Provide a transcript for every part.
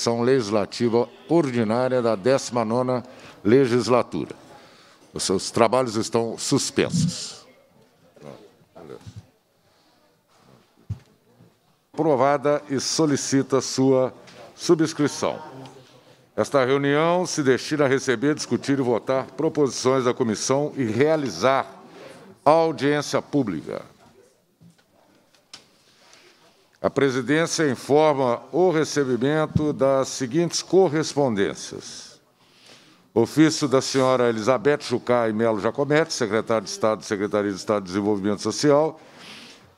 Comissão Legislativa Ordinária da 19ª Legislatura. Os seus trabalhos estão suspensos. Aprovada e solicita sua subscrição. Esta reunião se destina a receber, discutir e votar proposições da comissão e realizar audiência pública. A presidência informa o recebimento das seguintes correspondências. Ofício da senhora Elizabeth e Melo Jacomete, secretária de Estado, Secretaria de Estado de Desenvolvimento Social,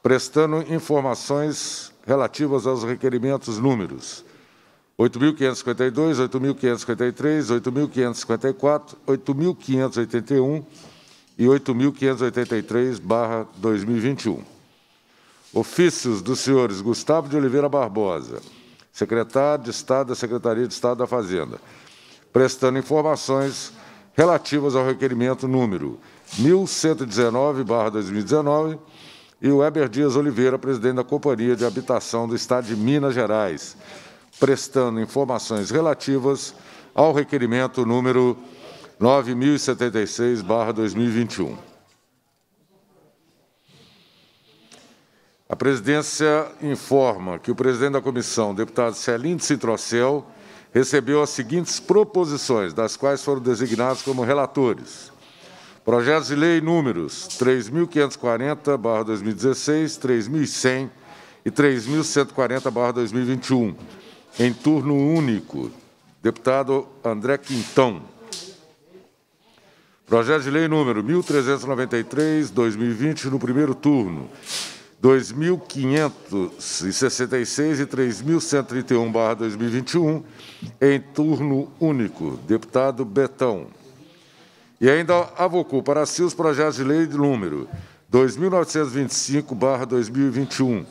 prestando informações relativas aos requerimentos números 8.552, 8.553, 8.554, 8.581 e 8.583, 2021. Ofícios dos senhores Gustavo de Oliveira Barbosa, secretário de Estado da Secretaria de Estado da Fazenda, prestando informações relativas ao requerimento número 1119-2019 e o Weber Dias Oliveira, presidente da Companhia de Habitação do Estado de Minas Gerais, prestando informações relativas ao requerimento número 9076-2021. A presidência informa que o presidente da comissão, deputado Celim de Citrocel, recebeu as seguintes proposições, das quais foram designados como relatores. Projetos de lei números 3.540-2016, 3.100 e 3.140-2021. Em turno único, deputado André Quintão. Projeto de lei número 1.393-2020, no primeiro turno 2.566 e 3.131-2021, em turno único. Deputado Betão. E ainda avocou para si os projetos de lei de número 2.925-2021,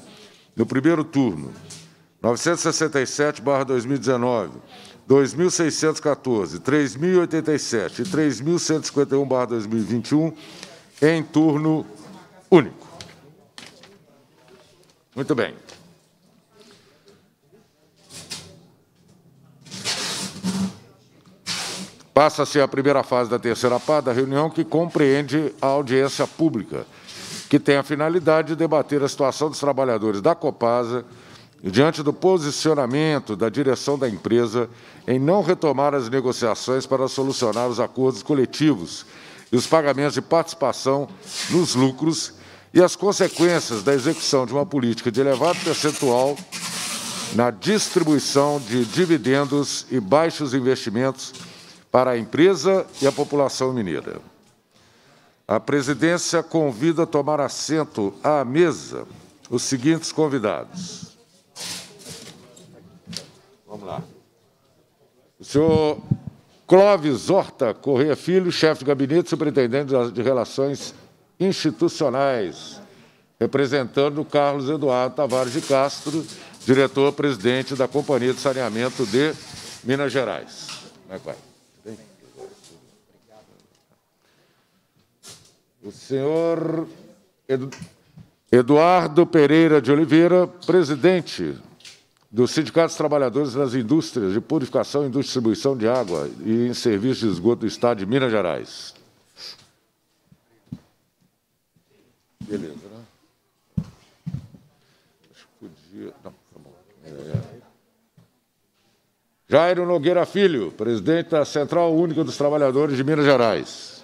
no primeiro turno, 967-2019, 2.614, 3.087 e 3.151-2021, em turno único. Muito bem. Passa-se a primeira fase da terceira parte da reunião, que compreende a audiência pública, que tem a finalidade de debater a situação dos trabalhadores da Copasa diante do posicionamento da direção da empresa em não retomar as negociações para solucionar os acordos coletivos e os pagamentos de participação nos lucros e as consequências da execução de uma política de elevado percentual na distribuição de dividendos e baixos investimentos para a empresa e a população mineira. A presidência convida a tomar assento à mesa os seguintes convidados. Vamos lá. O senhor Clóvis Horta Correia Filho, chefe de gabinete, superintendente de Relações institucionais, representando Carlos Eduardo Tavares de Castro, diretor-presidente da Companhia de Saneamento de Minas Gerais. O senhor Eduardo Pereira de Oliveira, presidente do Sindicato dos Trabalhadores nas Indústrias de Purificação e Distribuição de Água e em Serviços de Esgoto do Estado de Minas Gerais. Beleza, né? Acho que podia. Não, tá bom. É... Jairo Nogueira Filho, presidente da Central Única dos Trabalhadores de Minas Gerais.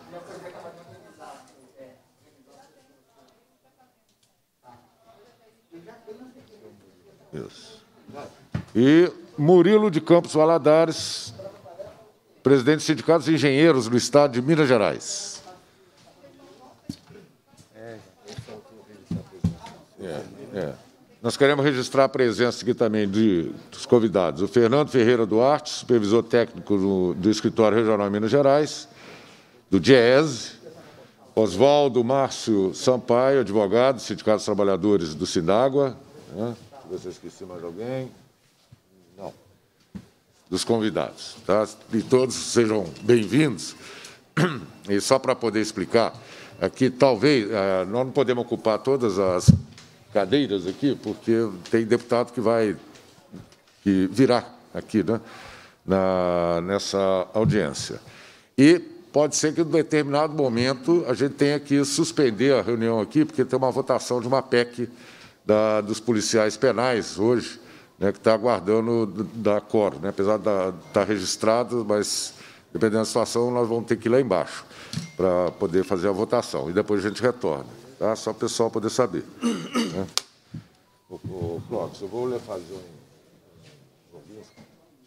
E Murilo de Campos Valadares, presidente do Sindicato dos Engenheiros do Estado de Minas Gerais. É. Nós queremos registrar a presença aqui também de, dos convidados. O Fernando Ferreira Duarte, supervisor técnico do, do Escritório Regional Minas Gerais, do DIESE, Oswaldo Márcio Sampaio, advogado, do Sindicato dos Trabalhadores do Sindágua. Né? se você esqueci mais alguém. Não. Dos convidados. Tá? E todos sejam bem-vindos. E só para poder explicar, aqui talvez, eh, nós não podemos ocupar todas as cadeiras aqui, porque tem deputado que vai que virá aqui né, na, nessa audiência. E pode ser que, em determinado momento, a gente tenha que suspender a reunião aqui, porque tem uma votação de uma PEC da, dos policiais penais hoje, né, que está aguardando da COR, né, apesar de tá estar registrado, mas, dependendo da situação, nós vamos ter que ir lá embaixo para poder fazer a votação, e depois a gente retorna, tá? só para o pessoal poder saber né? Ô, ô Clóvis, eu vou lhe fazer um, alguns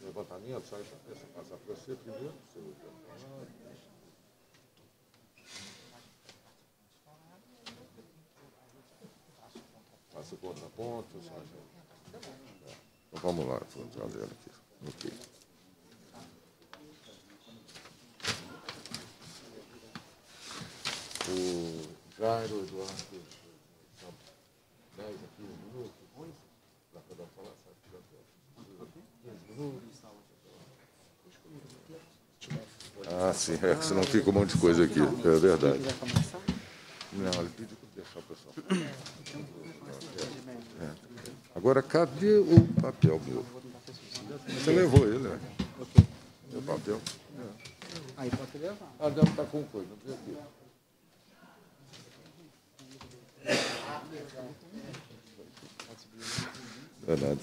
levantamentos, só deixa eu passar para você primeiro, seu Faça o contraponto, só é. Então vamos lá, vou trazer aqui. Ok. O Jairo Eduardo. 10 a 15 minutos. para falar, sabe? 15 minutos. Ah, sim, é que senão fica um monte de coisa aqui, é verdade. Não, ele pediu para deixar o pessoal. É. Agora, cadê o papel meu? Você levou ele, né? Meu papel. Aí pode levar. Ah, deve estar tá com coisa, não precisa verdade.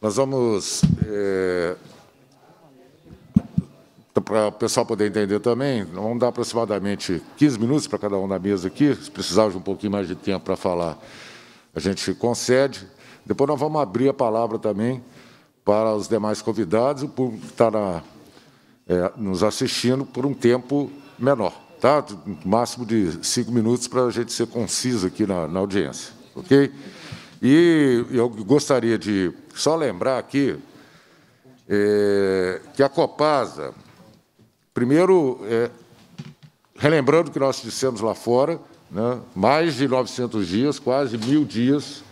Nós vamos. É, eh, para o pessoal poder entender também, vamos dar aproximadamente 15 minutos para cada um na mesa aqui. Se precisar de um pouquinho mais de tempo para falar, a gente concede. Depois nós vamos abrir a palavra também para os demais convidados, o público que está na, é, nos assistindo por um tempo menor. Tá? Máximo de cinco minutos para a gente ser conciso aqui na, na audiência. Ok? E eu gostaria de só lembrar aqui é, que a Copasa, primeiro, é, relembrando que nós dissemos lá fora, né, mais de 900 dias, quase mil dias,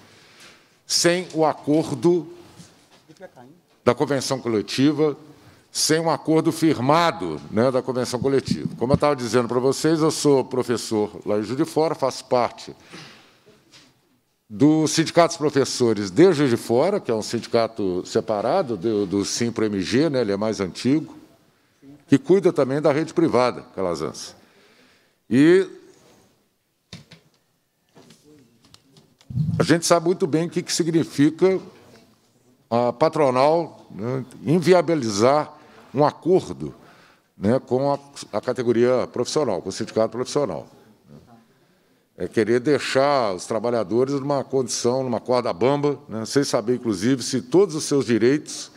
sem o acordo da convenção coletiva, sem um acordo firmado né, da convenção coletiva. Como eu estava dizendo para vocês, eu sou professor lá em Juiz de Fora, faço parte do Sindicato dos Professores de Juiz de Fora, que é um sindicato separado do, do SIMPRO-MG, né, ele é mais antigo, que cuida também da rede privada, Calazans. E a gente sabe muito bem o que, que significa a patronal né, inviabilizar um acordo né, com a, a, categoria profissional, com o sindicato profissional. Né. É querer deixar os trabalhadores numa condição, numa corda bamba, né, sem saber, inclusive, se todos os seus direitos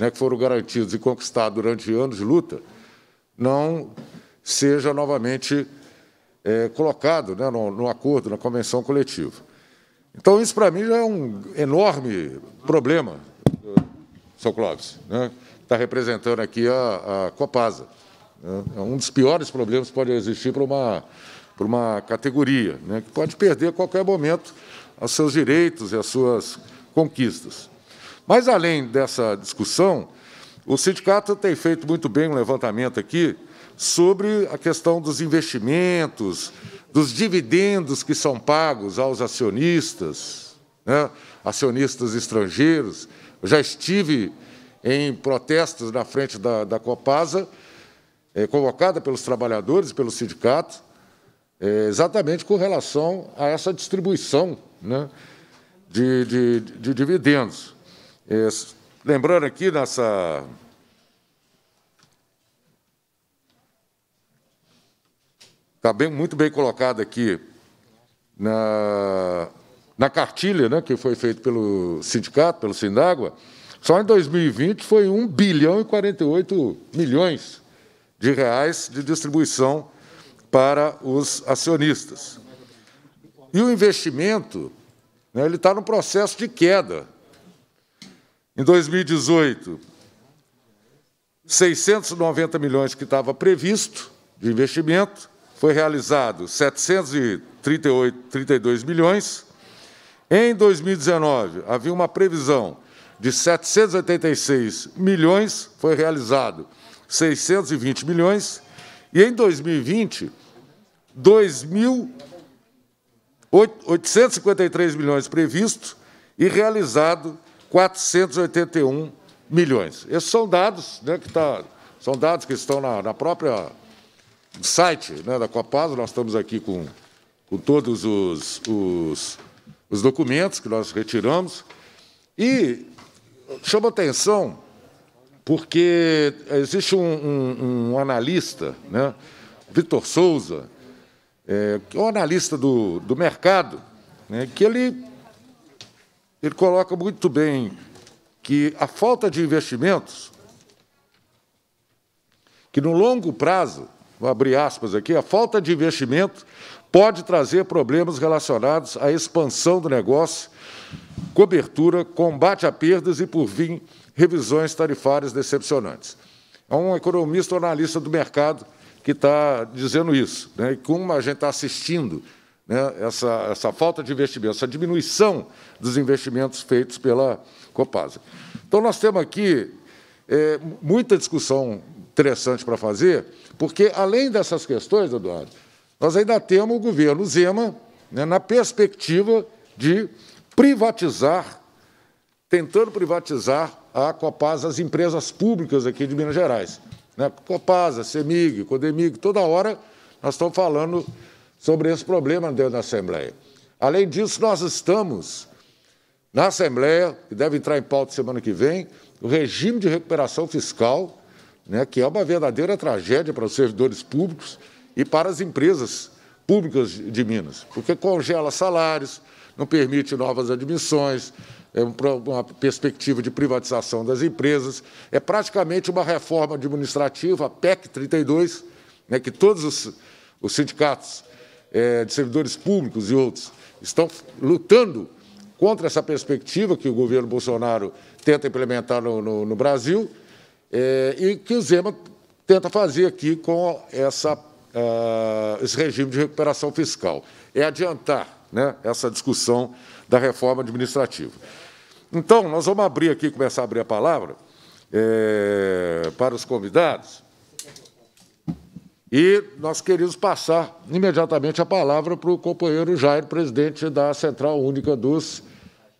né, que foram garantidos e conquistados durante anos de luta não seja novamente é, colocado né, no, no acordo, na convenção coletiva. Então, isso para mim já é um enorme problema, seu Clóvis. Né? está representando aqui a, a Copasa. É, é um dos piores problemas que pode existir para uma, para uma categoria, né, que pode perder a qualquer momento os seus direitos e as suas conquistas. Mas, além dessa discussão, o sindicato tem feito muito bem um levantamento aqui sobre a questão dos investimentos, dos dividendos que são pagos aos acionistas, né, acionistas estrangeiros. Eu já estive em protestos na frente da, da Copasa, é, convocada pelos trabalhadores e pelos sindicatos, é, exatamente com relação a essa distribuição né, de, de, de, dividendos. É, lembrando aqui nessa. Está bem, muito bem colocado aqui na, na cartilha né, que foi feita pelo sindicato, pelo Sindágua, só em 2020 foi 1 bilhão e 48 milhões de reais de distribuição para os acionistas. E o investimento né, ele está no processo de queda. Em 2018, 690 milhões que estava previsto de investimento, foi realizado 738, 32 milhões. Em 2019, havia uma previsão de 786 milhões, foi realizado 620 milhões, e em 2020, 2.853 milhões previstos e realizado 481 milhões. Esses são dados, né, que tá, são dados que estão na, na própria site né, da Copasa, nós estamos aqui com, com todos os, os, os documentos que nós retiramos, e chama atenção porque existe um, um, um analista, né, Vitor Souza, é, que é um analista do, do mercado, né, que ele, ele coloca muito bem que a falta de investimentos, que no longo prazo, vou abrir aspas aqui, a falta de investimento pode trazer problemas relacionados à expansão do negócio cobertura, combate a perdas e, por fim, revisões tarifárias decepcionantes. Há um economista ou analista do mercado que está dizendo isso. Né? E como a gente está assistindo né, essa, essa falta de investimento, essa diminuição dos investimentos feitos pela Copasa. Então, nós temos aqui é, muita discussão interessante para fazer, porque, além dessas questões, Eduardo, nós ainda temos o governo Zema né, na perspectiva de privatizar, tentando privatizar a Copasa, as empresas públicas aqui de Minas Gerais. Né? Copasa, CEMIG, CODEMIG, toda hora nós estamos falando sobre esse problema dentro da Assembleia. Além disso, nós estamos na Assembleia, que deve entrar em pauta semana que vem, o regime de recuperação fiscal, né, que é uma verdadeira tragédia para os servidores públicos e para as empresas públicas de Minas, porque congela salários, não permite novas admissões, é uma perspectiva de privatização das empresas. É praticamente uma reforma administrativa, a PEC 32, né, que todos os, os sindicatos é, de servidores públicos e outros estão lutando contra essa perspectiva que o governo Bolsonaro tenta implementar no, no, no Brasil é, e que o Zema tenta fazer aqui com essa, uh, esse regime de recuperação fiscal. É adiantar né, essa discussão da reforma administrativa. Então, nós vamos abrir aqui, começar a abrir a palavra é, para os convidados. E nós queríamos passar imediatamente a palavra para o companheiro Jairo, presidente da Central Única dos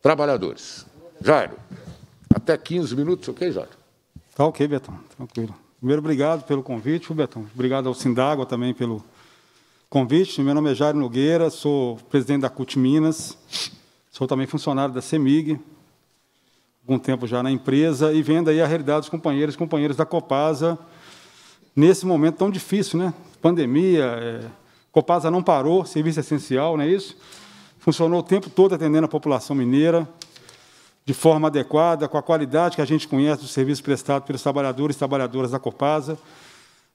Trabalhadores. Jairo, até 15 minutos, ok, Jairo? Está ok, Betão, tranquilo. Primeiro, obrigado pelo convite, Betão. Obrigado ao Sindágua também pelo, convite. Meu nome é Jair Nogueira, sou presidente da CUT Minas, sou também funcionário da CEMIG, algum tempo já na empresa, e vendo aí a realidade dos companheiros e companheiras da Copasa nesse momento tão difícil, né? Pandemia, é... Copasa não parou, serviço essencial, não é isso? Funcionou o tempo todo atendendo a população mineira, de forma adequada, com a qualidade que a gente conhece do serviço prestado pelos trabalhadores e trabalhadoras da Copasa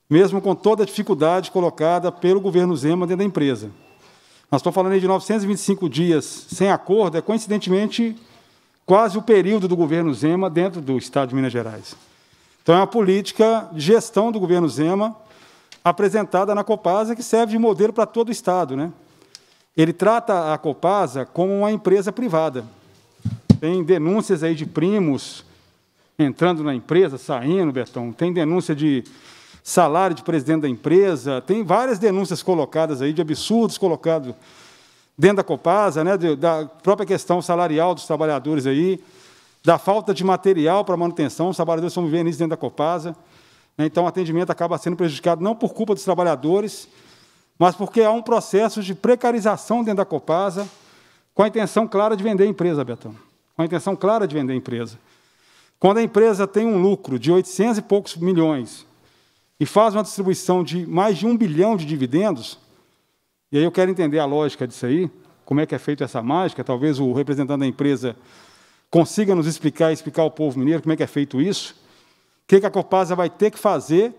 mesmo com toda a dificuldade colocada pelo governo Zema dentro da empresa. Nós estamos falando aí de 925 dias sem acordo, é coincidentemente quase o período do governo Zema dentro do Estado de Minas Gerais. Então, é uma política de gestão do governo Zema apresentada na Copasa que serve de modelo para todo o Estado. Né? Ele trata a Copasa como uma empresa privada. Tem denúncias aí de primos entrando na empresa, saindo, Betão. Tem denúncia de salário de presidente da empresa, tem várias denúncias colocadas aí, de absurdos colocados dentro da Copasa, né, da própria questão salarial dos trabalhadores aí, da falta de material para manutenção, os trabalhadores estão vivendo isso dentro da Copasa. Né, então, o atendimento acaba sendo prejudicado não por culpa dos trabalhadores, mas porque há um processo de precarização dentro da Copasa, com a intenção clara de vender a empresa, Betão. Com a intenção clara de vender a empresa. Quando a empresa tem um lucro de 800 e poucos milhões e faz uma distribuição de mais de um bilhão de dividendos, e aí eu quero entender a lógica disso aí, como é que é feita essa mágica, talvez o representante da empresa consiga nos explicar, explicar ao povo mineiro como é que é feito isso, o que, é a Copasa vai ter que fazer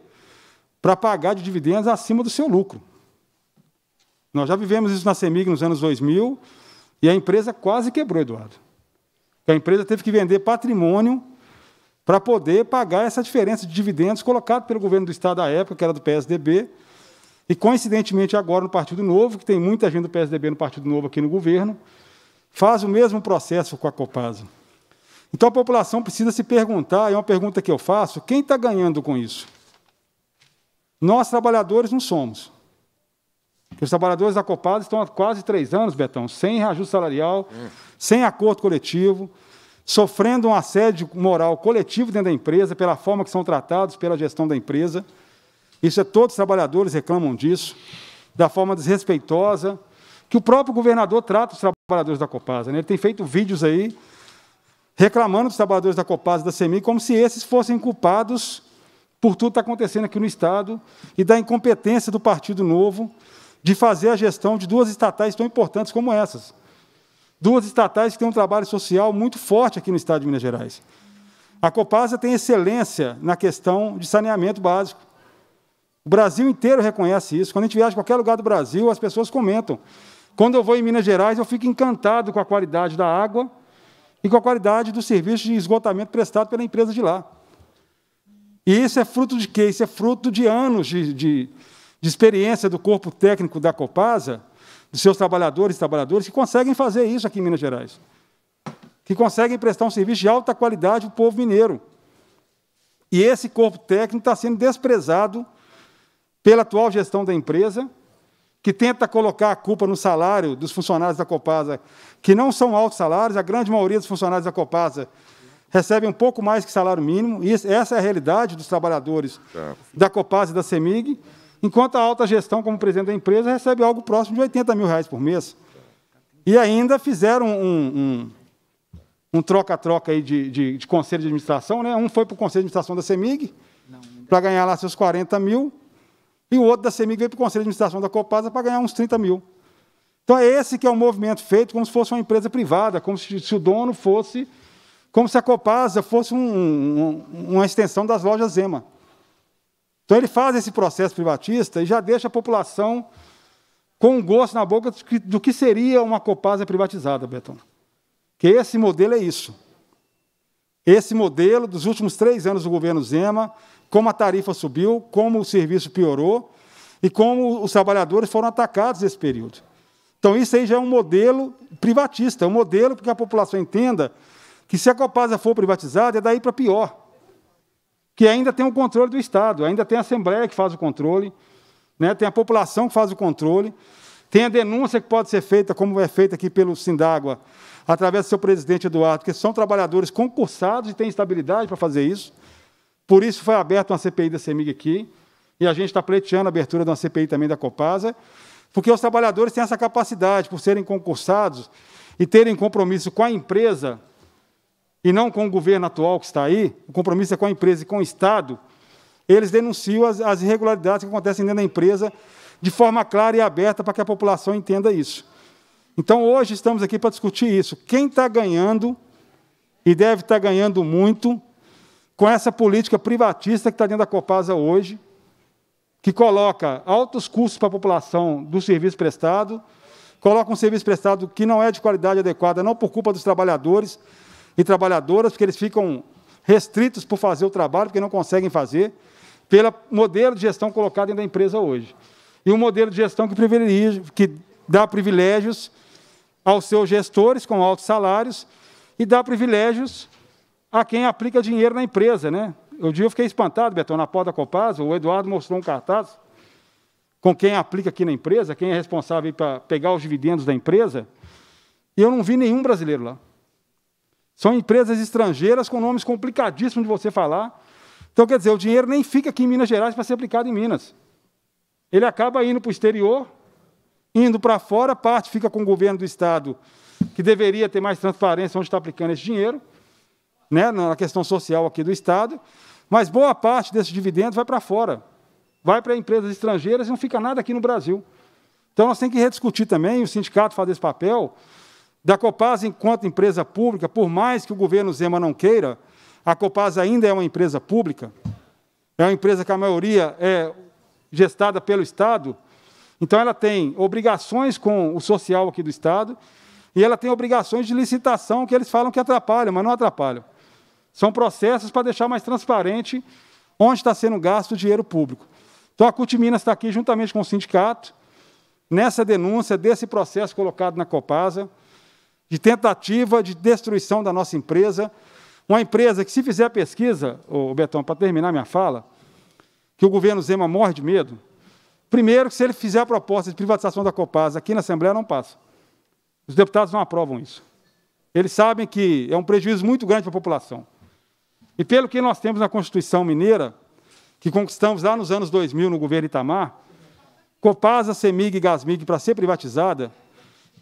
para pagar de dividendos acima do seu lucro. Nós já vivemos isso na CEMIG nos anos 2000 e a empresa quase quebrou, Eduardo. A empresa teve que vender patrimônio para poder pagar essa diferença de dividendos colocado pelo governo do Estado da época, que era do PSDB, e coincidentemente agora no Partido Novo, que tem muita gente do PSDB no Partido Novo aqui no governo, faz o mesmo processo com a Copasa. Então a população precisa se perguntar, é uma pergunta que eu faço, quem está ganhando com isso? Nós, trabalhadores, não somos. Os trabalhadores da Copasa estão há quase três anos, Betão, sem reajuste salarial, hum. sem acordo coletivo, sofrendo um assédio moral coletivo dentro da empresa, pela forma que são tratados pela gestão da empresa. Isso é todos os trabalhadores reclamam disso, da forma desrespeitosa que o próprio governador trata os trabalhadores da Copasa. Né? Ele tem feito vídeos aí reclamando dos trabalhadores da Copasa e da Semi como se esses fossem culpados por tudo que está acontecendo aqui no Estado e da incompetência do Partido Novo de fazer a gestão de duas estatais tão importantes como essas. Duas estatais que têm um trabalho social muito forte aqui no estado de Minas Gerais. A Copasa tem excelência na questão de saneamento básico. O Brasil inteiro reconhece isso. Quando a gente viaja a qualquer lugar do Brasil, as pessoas comentam. Quando eu vou em Minas Gerais, eu fico encantado com a qualidade da água e com a qualidade do serviço de esgotamento prestado pela empresa de lá. E isso é fruto de quê? Isso é fruto de anos de, de, de experiência do corpo técnico da Copasa, dos seus trabalhadores e trabalhadoras, que conseguem fazer isso aqui em Minas Gerais, que conseguem prestar um serviço de alta qualidade ao povo mineiro. E esse corpo técnico está sendo desprezado pela atual gestão da empresa, que tenta colocar a culpa no salário dos funcionários da Copasa, que não são altos salários, a grande maioria dos funcionários da Copasa recebe um pouco mais que salário mínimo, e essa é a realidade dos trabalhadores tá. da Copasa e da CEMIG, enquanto a alta gestão, como presidente da empresa, recebe algo próximo de 80 mil reais por mês. E ainda fizeram um, um troca-troca de, de, de, conselho de administração, né? Um foi para o conselho de administração da CEMIG, para ganhar lá seus 40 mil, e o outro da CEMIG veio para o conselho de administração da Copasa para ganhar uns 30 mil. Então é esse que é o movimento feito como se fosse uma empresa privada, como se, se o dono fosse, como se a Copasa fosse um, uma extensão das lojas Zema. Então ele faz esse processo privatista e já deixa a população com gosto na boca do que seria uma Copasa privatizada, Betão. Que esse modelo é isso. Esse modelo dos últimos três anos do governo Zema, como a tarifa subiu, como o serviço piorou e como os trabalhadores foram atacados nesse período. Então, isso aí já é um modelo privatista, é um modelo que a população entenda que se a Copasa for privatizada, é daí para pior que ainda tem o controle do Estado, ainda tem a Assembleia que faz o controle, né? tem a população que faz o controle, tem a denúncia que pode ser feita, como é feita aqui pelo Sindágua, através do seu presidente Eduardo, que são trabalhadores concursados e têm estabilidade para fazer isso. Por isso foi aberta uma CPI da CEMIG aqui, e a gente está pleiteando a abertura de uma CPI também da Copasa, porque os trabalhadores têm essa capacidade, por serem concursados e terem compromisso com a empresa, e não com o governo atual que está aí, o compromisso é com a empresa e com o Estado, eles denunciam as, as irregularidades que acontecem dentro da empresa de forma clara e aberta para que a população entenda isso. Então, hoje estamos aqui para discutir isso. Quem está ganhando, e deve estar ganhando muito, com essa política privatista que está dentro da Copasa hoje, que coloca altos custos para a população do serviço prestado, coloca um serviço prestado que não é de qualidade adequada, não por culpa dos trabalhadores, e trabalhadoras, porque eles ficam restritos por fazer o trabalho, porque não conseguem fazer, pelo modelo de gestão colocado dentro da empresa hoje. E um modelo de gestão que, privilegia, que dá privilégios aos seus gestores com altos salários e dá privilégios a quem aplica dinheiro na empresa. Né? Eu dia eu fiquei espantado, Beto na porta da Copaz, o Eduardo mostrou um cartaz com quem aplica aqui na empresa, quem é responsável para pegar os dividendos da empresa, e eu não vi nenhum brasileiro lá. São empresas estrangeiras com nomes complicadíssimos de você falar. Então, quer dizer, o dinheiro nem fica aqui em Minas Gerais para ser aplicado em Minas. Ele acaba indo para o exterior, indo para fora, parte fica com o governo do Estado, que deveria ter mais transparência onde está aplicando esse dinheiro, né, na questão social aqui do Estado, mas boa parte desse dividendo vai para fora, vai para empresas estrangeiras e não fica nada aqui no Brasil. Então, nós temos que rediscutir também, o sindicato faz esse papel, da Copasa enquanto empresa pública, por mais que o governo Zema não queira, a Copasa ainda é uma empresa pública, é uma empresa que a maioria é gestada pelo Estado, então ela tem obrigações com o social aqui do Estado e ela tem obrigações de licitação que eles falam que atrapalham, mas não atrapalham. São processos para deixar mais transparente onde está sendo gasto o dinheiro público. Então a CUT Minas está aqui juntamente com o sindicato nessa denúncia desse processo colocado na Copasa de tentativa de destruição da nossa empresa. Uma empresa que, se fizer a pesquisa, o Betão, para terminar minha fala, que o governo Zema morre de medo, primeiro, que se ele fizer a proposta de privatização da Copasa aqui na Assembleia, não passa. Os deputados não aprovam isso. Eles sabem que é um prejuízo muito grande para a população. E pelo que nós temos na Constituição Mineira, que conquistamos lá nos anos 2000 no governo Itamar, Copasa, Semig e Gasmig, para ser privatizada,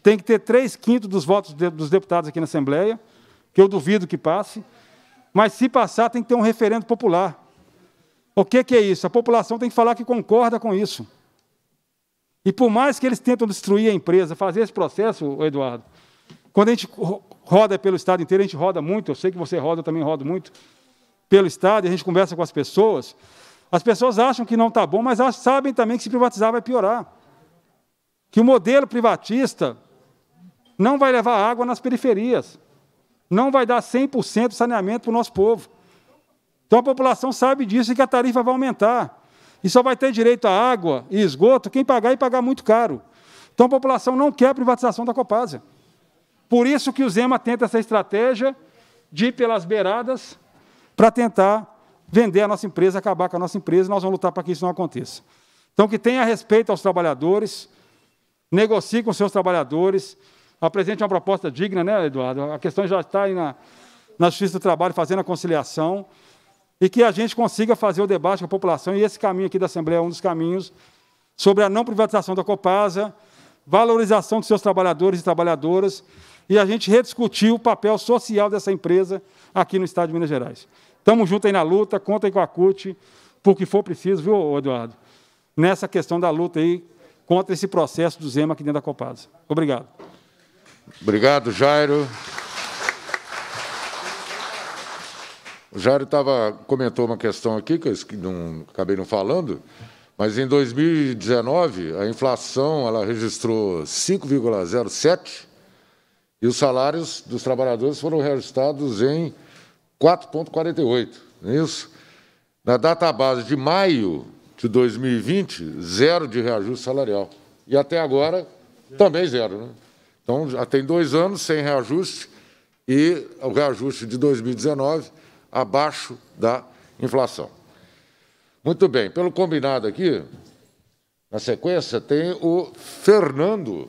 tem que ter três quintos dos votos de, dos deputados aqui na Assembleia, que eu duvido que passe, mas se passar, tem que ter um referendo popular. O que, que é isso? A população tem que falar que concorda com isso. E por mais que eles tentam destruir a empresa, fazer esse processo, Eduardo, quando a gente roda pelo Estado inteiro, a gente roda muito, eu sei que você roda, eu também rodo muito, pelo Estado, e a gente conversa com as pessoas, as pessoas acham que não está bom, mas sabem também que se privatizar vai piorar. Que o modelo privatista não vai levar água nas periferias. Não vai dar 100% de saneamento para o nosso povo. Então a população sabe disso e que a tarifa vai aumentar. E só vai ter direito à água e esgoto quem pagar e pagar muito caro. Então a população não quer a privatização da Copasa. Por isso que o Zema tenta essa estratégia de ir pelas beiradas para tentar vender a nossa empresa, acabar com a nossa empresa, e nós vamos lutar para que isso não aconteça. Então, que tenha respeito aos trabalhadores, negocie com seus trabalhadores, apresente uma proposta digna, né, Eduardo? A questão já está aí na, na Justiça do Trabalho, fazendo a conciliação, e que a gente consiga fazer o debate com a população, e esse caminho aqui da Assembleia é um dos caminhos, sobre a não privatização da Copasa, valorização dos seus trabalhadores e trabalhadoras, e a gente rediscutir o papel social dessa empresa aqui no Estado de Minas Gerais. Estamos juntos aí na luta, contem com a CUT, por que for preciso, viu, Eduardo? Nessa questão da luta aí contra esse processo do Zema aqui dentro da Copasa. Obrigado. Obrigado, Jairo. O Jairo tava, comentou uma questão aqui que eu não, acabei não falando, mas em 2019 a inflação ela registrou 5,07 e os salários dos trabalhadores foram reajustados em 4,48. Não é isso? Na data base de maio de 2020, zero de reajuste salarial. E até agora, também zero. Né? Então, já tem dois anos sem reajuste e o reajuste de 2019 abaixo da inflação. Muito bem, pelo combinado aqui, na sequência tem o Fernando,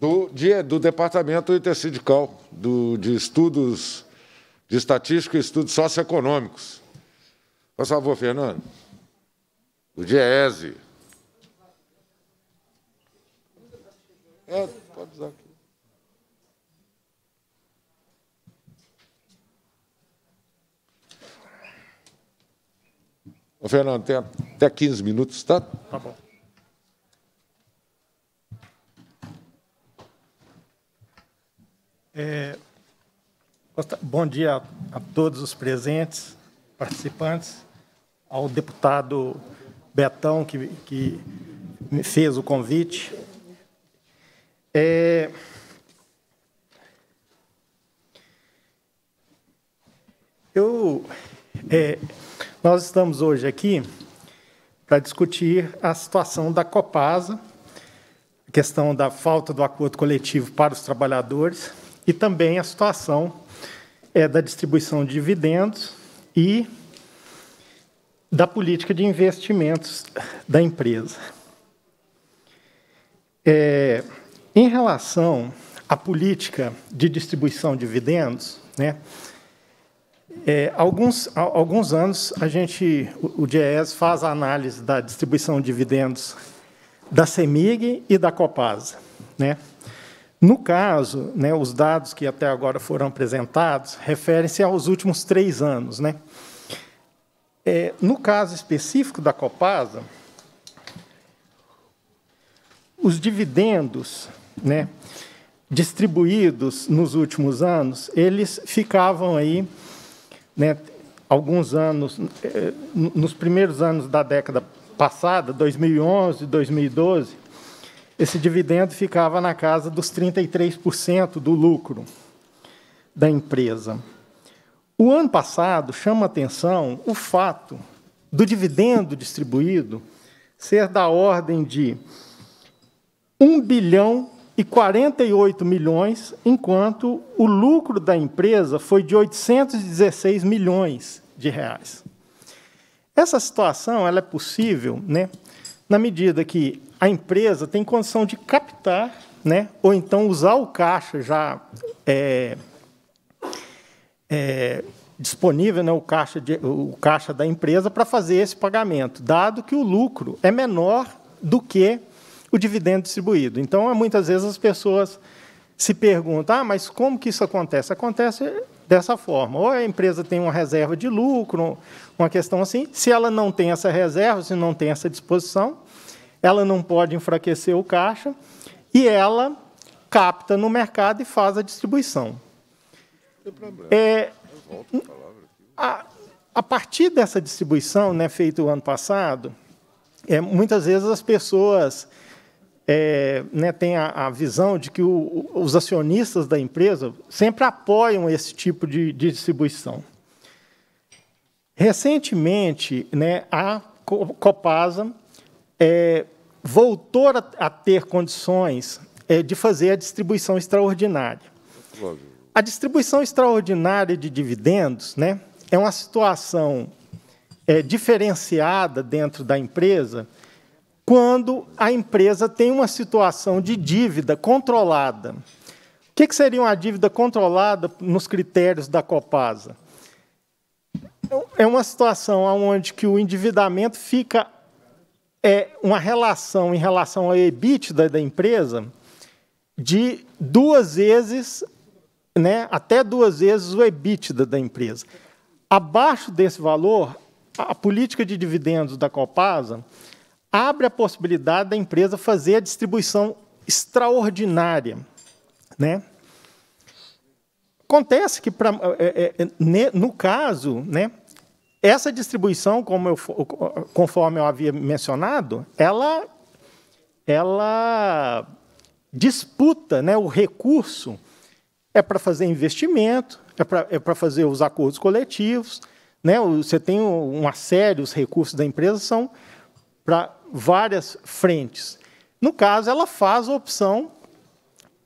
do, de, do Departamento Intersindical do, de Estudos de Estatística e Estudos Socioeconômicos. Por favor, Fernando. O DIEESE. É, pode usar aqui. Ô, Fernando, tem até 15 minutos, tá? Tá bom. É, bom dia a todos os presentes, participantes, ao deputado Betão, que, que me fez o convite. É... Eu, é, nós estamos hoje aqui para discutir a situação da Copasa, a questão da falta do acordo coletivo para os trabalhadores e também a situação é, da distribuição de dividendos e da política de investimentos da empresa. É, em relação à política de distribuição de dividendos, né, é, alguns, há, alguns anos a gente, o, GES faz a análise da distribuição de dividendos da CEMIG e da Copasa. Né? No caso, né, os dados que até agora foram apresentados referem-se aos últimos três anos. Né? É, no caso específico da Copasa, os dividendos né, distribuídos nos últimos anos, eles ficavam aí, né, alguns anos, eh, nos primeiros anos da década passada, 2011, 2012, esse dividendo ficava na casa dos 33% do lucro da empresa. O ano passado chama atenção o fato do dividendo distribuído ser da ordem de 1 bilhão e 48 milhões, enquanto o lucro da empresa foi de 816 milhões de reais. Essa situação ela é possível, né, na medida que a empresa tem condição de captar, né, ou então usar o caixa já é, é, disponível, né, o caixa de, o caixa da empresa para fazer esse pagamento, dado que o lucro é menor do que o dividendo distribuído. Então, muitas vezes as pessoas se perguntam, ah, mas como que isso acontece? Acontece dessa forma. Ou a empresa tem uma reserva de lucro, uma questão assim. Se ela não tem essa reserva, se não tem essa disposição, ela não pode enfraquecer o caixa e ela capta no mercado e faz a distribuição. É, a, a, partir dessa distribuição, né, feita o ano passado, é, muitas vezes as pessoas é, né, tem a, a, visão de que o, os acionistas da empresa sempre apoiam esse tipo de, de distribuição. Recentemente, né, a Copasa é, voltou a, a, ter condições é, de fazer a distribuição extraordinária. A distribuição extraordinária de dividendos né, é uma situação é, diferenciada dentro da empresa quando a empresa tem uma situação de dívida controlada. O que, seria uma dívida controlada nos critérios da Copasa? É uma situação onde que o endividamento fica é uma relação em relação ao EBITDA da empresa de duas vezes, né, até duas vezes o EBITDA da empresa. Abaixo desse valor, a política de dividendos da Copasa abre a possibilidade da empresa fazer a distribuição extraordinária. Né? Acontece que, pra, é, é, é no caso, né, essa distribuição, como eu, conforme eu havia mencionado, ela, ela disputa né, o recurso é para fazer investimento, é para é fazer os acordos coletivos. Né, você tem uma série, os recursos da empresa são para várias frentes. No caso, ela faz a opção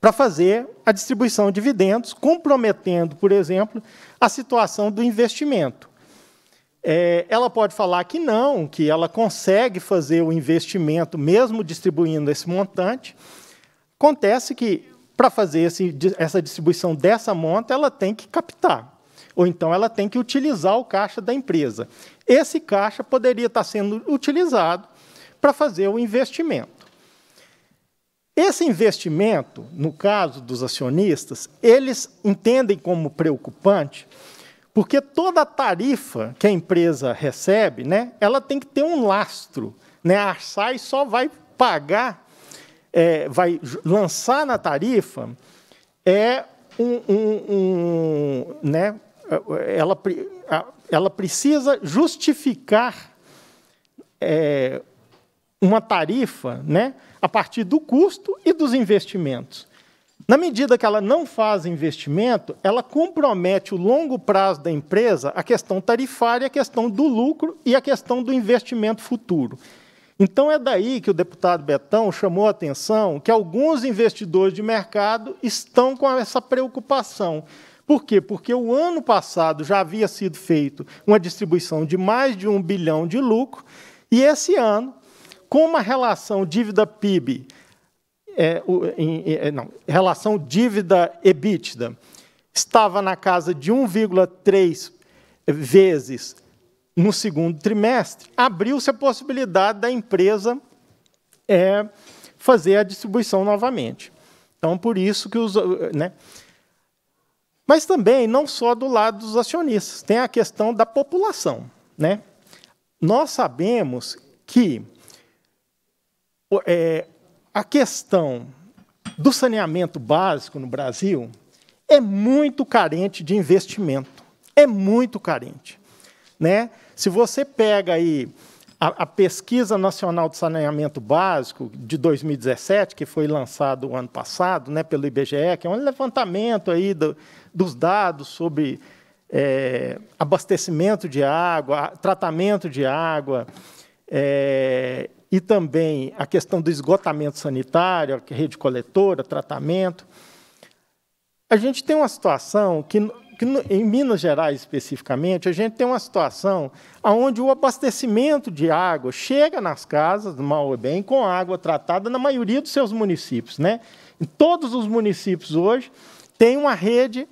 para fazer a distribuição de dividendos, comprometendo, por exemplo, a situação do investimento. É, ela pode falar que não, que ela consegue fazer o investimento mesmo distribuindo esse montante. Acontece que, para fazer esse, essa distribuição dessa monta, ela tem que captar, ou então ela tem que utilizar o caixa da empresa. Esse caixa poderia estar sendo utilizado para fazer o investimento. Esse investimento, no caso dos acionistas, eles entendem como preocupante, porque toda tarifa que a empresa recebe, né, ela tem que ter um lastro. Né? A Arsai só vai pagar, é, vai lançar na tarifa é um, um, um, né, ela, ela precisa justificar é, uma tarifa né, a partir do custo e dos investimentos. Na medida que ela não faz investimento, ela compromete o longo prazo da empresa, a questão tarifária, a questão do lucro e a questão do investimento futuro. Então é daí que o deputado Betão chamou a atenção que alguns investidores de mercado estão com essa preocupação. Por quê? Porque o ano passado já havia sido feito uma distribuição de mais de um bilhão de lucro e esse ano como a relação dívida-PIB, é, é, não, relação dívida-EBITDA, estava na casa de 1,3 vezes no segundo trimestre, abriu-se a possibilidade da empresa é, fazer a distribuição novamente. Então, por isso que os. Né? Mas também, não só do lado dos acionistas, tem a questão da população. Né? Nós sabemos que é, a questão do saneamento básico no Brasil é muito carente de investimento. É muito carente. Né? Se você pega aí a, a Pesquisa Nacional de Saneamento Básico de 2017, que foi lançado o ano passado né, pelo IBGE, que é um levantamento aí do, dos dados sobre é, abastecimento de água, tratamento de água, é, e também a questão do esgotamento sanitário, rede coletora, tratamento. A gente tem uma situação que, que, em Minas Gerais especificamente, a gente tem uma situação onde o abastecimento de água chega nas casas, mal ou bem, com água tratada na maioria dos seus municípios. Né? Em todos os municípios hoje tem uma rede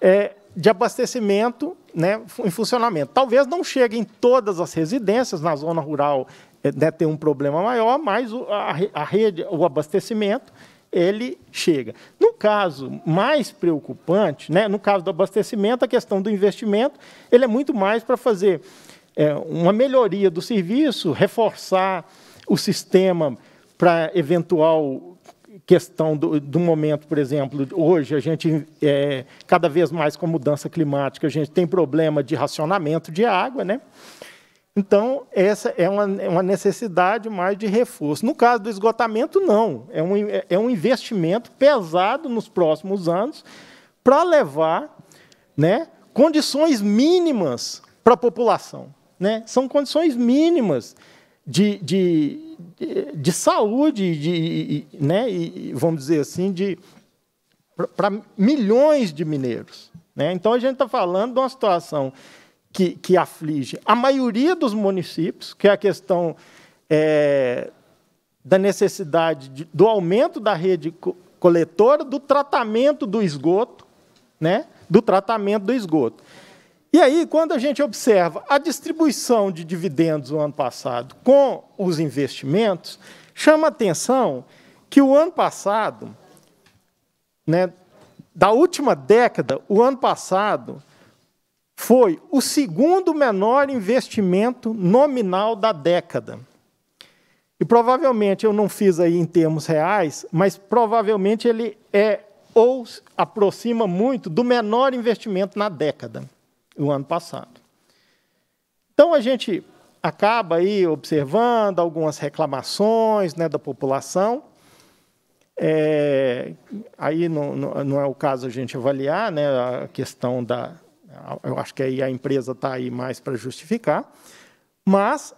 é, de abastecimento né, em funcionamento. Talvez não chegue em todas as residências, na zona rural eh, né, tem um problema maior, mas a rede, o abastecimento, ele chega. No caso mais preocupante, né, no caso do abastecimento, a questão do investimento, ele é muito mais para fazer é, uma melhoria do serviço, reforçar o sistema para eventual questão do, do, momento, por exemplo, hoje a gente é, cada vez mais com mudança climática a gente tem problema de racionamento de água, né? Então, essa é uma, é uma, necessidade mais de reforço. No caso do esgotamento, não. É um, é um investimento pesado nos próximos anos para levar né, condições mínimas para a população. Né? São condições mínimas de, de, de, de saúde, de, né, e, vamos dizer assim, de para milhões de mineiros. Né? Então, a gente está falando de uma situação que, que aflige a maioria dos municípios, que é a questão é, da necessidade de, do aumento da rede co coletora, do tratamento do esgoto, né? do tratamento do esgoto. E aí, quando a gente observa a distribuição de dividendos no ano passado com os investimentos, chama atenção que o ano passado, né, da última década, o ano passado, foi o segundo menor investimento nominal da década. E provavelmente, eu não fiz aí em termos reais, mas provavelmente ele é ou aproxima muito do menor investimento na década, o ano passado. Então a gente acaba aí observando algumas reclamações né, da população. É, aí não, não, é o caso a gente avaliar né, a questão da, eu acho que aí a empresa está aí mais para justificar, mas,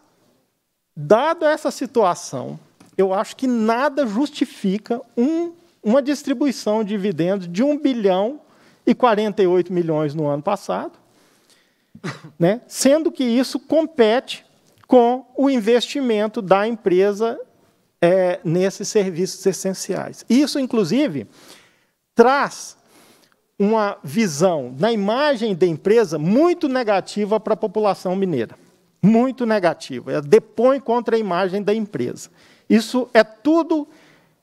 dada essa situação, eu acho que nada justifica um, uma distribuição de dividendos de 1 bilhão e 48 milhões no ano passado, né? sendo que isso compete com o investimento da empresa é, nesses serviços essenciais. Isso, inclusive, traz uma visão na imagem da empresa muito negativa para a população mineira. Muito negativa. Ela depõe contra a imagem da empresa. Isso é tudo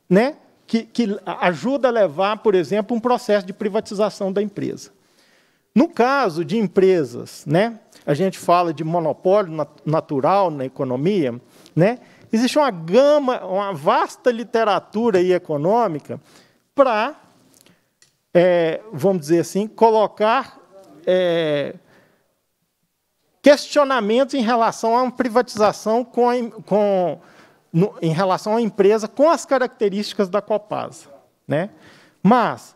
né, que, que ajuda a levar, por exemplo, um processo de privatização da empresa. No caso de empresas, né, a gente fala de monopólio nat natural na economia, né, existe uma gama, uma vasta literatura econômica para é, vamos dizer assim, colocar é, questionamentos em relação a uma privatização com, com no, em relação à empresa com as características da Copasa. Né? Mas,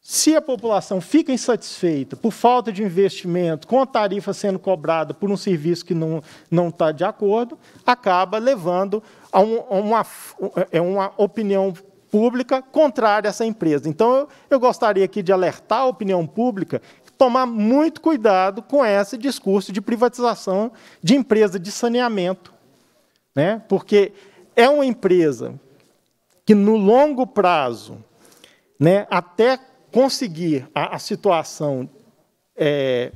se a população fica insatisfeita por falta de investimento, com a tarifa sendo cobrada por um serviço que não, não está de acordo, acaba levando a, um, a uma, a é uma opinião pública contrária a essa empresa. Então, eu, eu gostaria aqui de alertar a opinião pública tomar muito cuidado com esse discurso de privatização de empresa de saneamento, né? Porque é uma empresa que no longo prazo, né, até conseguir a, a situação, é,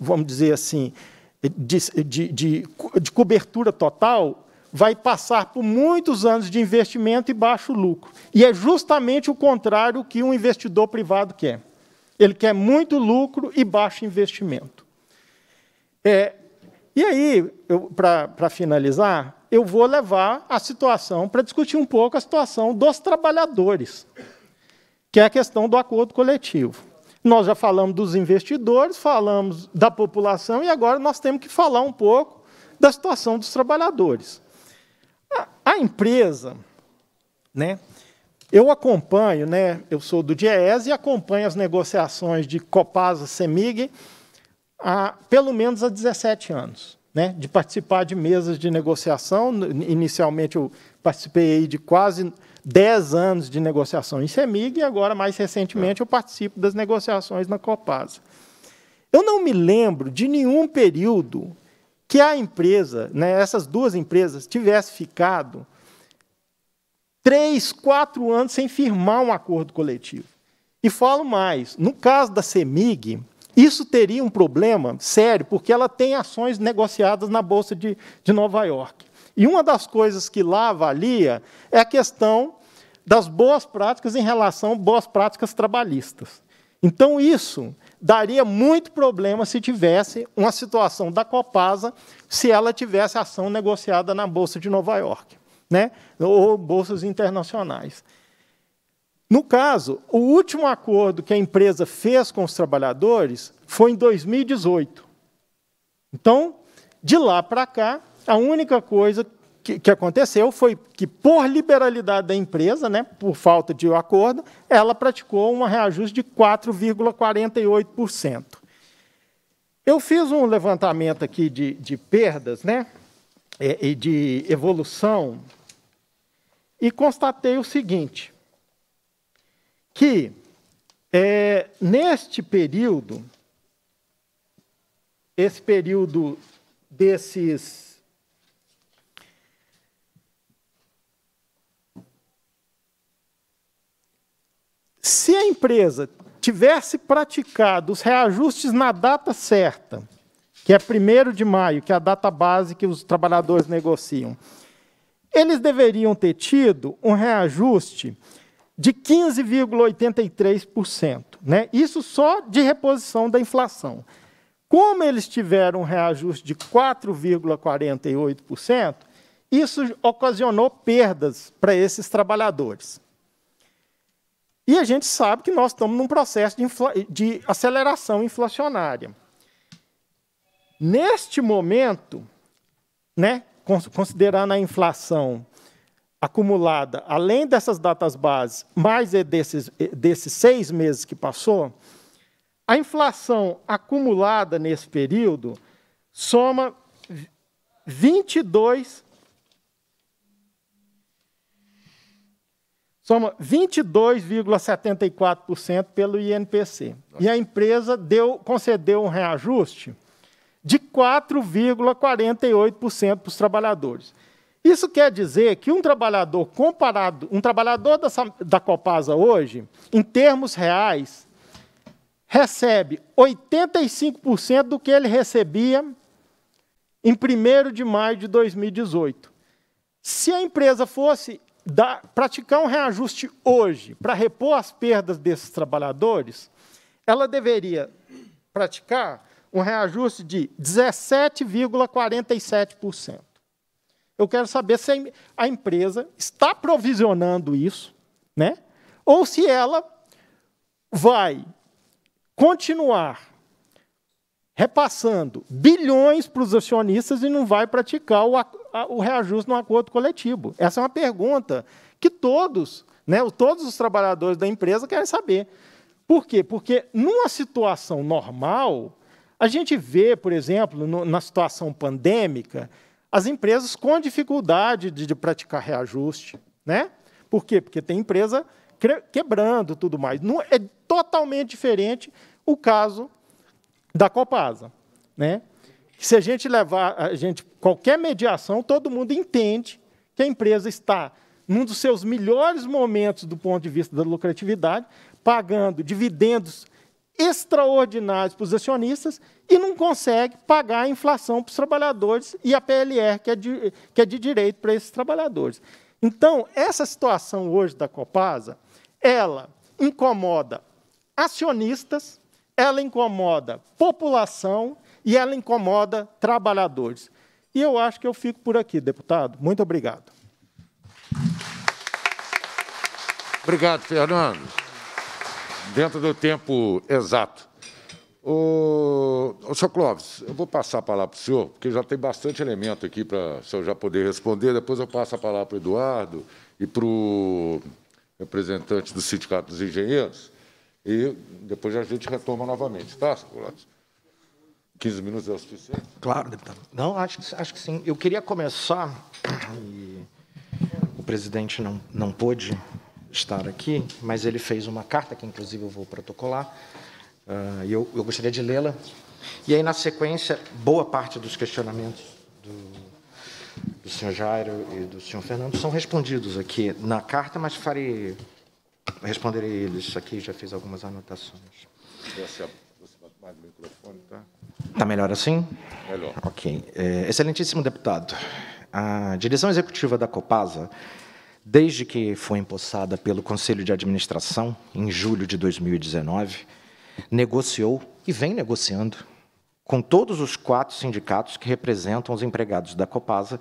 vamos dizer assim, de, de, de, de cobertura total, vai passar por muitos anos de investimento e baixo lucro. E é justamente o contrário que um investidor privado quer. Ele quer muito lucro e baixo investimento. É, e aí, para finalizar, eu vou levar a situação, para discutir um pouco a situação dos trabalhadores, que é a questão do acordo coletivo. Nós já falamos dos investidores, falamos da população, e agora nós temos que falar um pouco da situação dos trabalhadores. A empresa, né? Eu acompanho, né? Eu sou do DIES e acompanho as negociações de Copasa, Semig, há pelo menos há 17 anos, né? De participar de mesas de negociação. Inicialmente eu participei de quase 10 anos de negociação em Semig e agora mais recentemente eu participo das negociações na Copasa. Eu não me lembro de nenhum período que a empresa, né, essas duas empresas, tivesse ficado três, quatro anos sem firmar um acordo coletivo. E falo mais, no caso da CEMIG, isso teria um problema sério, porque ela tem ações negociadas na Bolsa de, de Nova York. E uma das coisas que lá avalia é a questão das boas práticas em relação a boas práticas trabalhistas. Então, isso daria muito problema se tivesse uma situação da Copasa se ela tivesse ação negociada na Bolsa de Nova York, né? ou bolsas internacionais. No caso, o último acordo que a empresa fez com os trabalhadores foi em 2018. Então, de lá para cá, a única coisa que, que, aconteceu foi que, por liberalidade da empresa, né, por falta de acordo, ela praticou um reajuste de 4,48%. Eu fiz um levantamento aqui de, de perdas né, e de evolução e constatei o seguinte, que é, neste período, esse período desses se a empresa tivesse praticado os reajustes na data certa, que é 1 de maio, que é a data base que os trabalhadores negociam, eles deveriam ter tido um reajuste de 15,83%. Né? Isso só de reposição da inflação. Como eles tiveram um reajuste de 4,48%, isso ocasionou perdas para esses trabalhadores. E a gente sabe que nós estamos num processo de, de aceleração inflacionária. Neste momento, né, considerando a inflação acumulada, além dessas datas bases, mais é desses, é, desses seis meses que passou, a inflação acumulada nesse período soma 22 soma 22,74% pelo INPC. Nossa. E a empresa deu, concedeu um reajuste de 4,48% para os trabalhadores. Isso quer dizer que um trabalhador comparado, um trabalhador da, da Copasa hoje, em termos reais, recebe 85% do que ele recebia em 1 de maio de 2018. Se a empresa fosse praticar um reajuste hoje para repor as perdas desses trabalhadores, ela deveria praticar um reajuste de 17,47%. Eu quero saber se a empresa está provisionando isso, né? ou se ela vai continuar repassando bilhões para os acionistas e não vai praticar o, o reajuste no acordo coletivo? Essa é uma pergunta que todos, né, todos os trabalhadores da empresa querem saber. Por quê? Porque numa situação normal, a gente vê, por exemplo, no, na situação pandêmica, as empresas com dificuldade de, de praticar reajuste. Né? Por quê? Porque tem empresa quebrando tudo mais. Não, é totalmente diferente o caso da Copasa. Né? Se a gente levar a gente qualquer mediação, todo mundo entende que a empresa está num dos seus melhores momentos do ponto de vista da lucratividade, pagando dividendos extraordinários para os acionistas e não consegue pagar a inflação para os trabalhadores e a PLR, que é de, que é de direito para esses trabalhadores. Então, essa situação hoje da Copasa, ela incomoda acionistas, ela incomoda população e ela incomoda trabalhadores. E eu acho que eu fico por aqui, deputado. Muito obrigado. Obrigado, Fernando. Dentro do tempo exato. O, o senhor Clóvis, eu vou passar a palavra para o senhor, porque já tem bastante elemento aqui para o senhor já poder responder. Depois eu passo a palavra para o Eduardo e para o representante do Sindicato dos Engenheiros. E depois a gente retoma novamente, tá, senhor Clóvis? 15 minutos é o suficiente? Claro, deputado. Não, acho que, acho que sim. Eu queria começar, e o presidente não, não pôde estar aqui, mas ele fez uma carta, que inclusive eu vou protocolar, uh, e eu, eu gostaria de lê-la. E aí, na sequência, boa parte dos questionamentos do, do senhor Jairo e do senhor Fernando são respondidos aqui na carta, mas farei, responderei eles aqui, já fiz algumas anotações. Você aproxima mais o microfone, tá? Está melhor assim? Melhor. Ok. É, excelentíssimo deputado, a direção executiva da Copasa, desde que foi empossada pelo Conselho de Administração, em julho de 2019, negociou e vem negociando com todos os quatro sindicatos que representam os empregados da Copasa,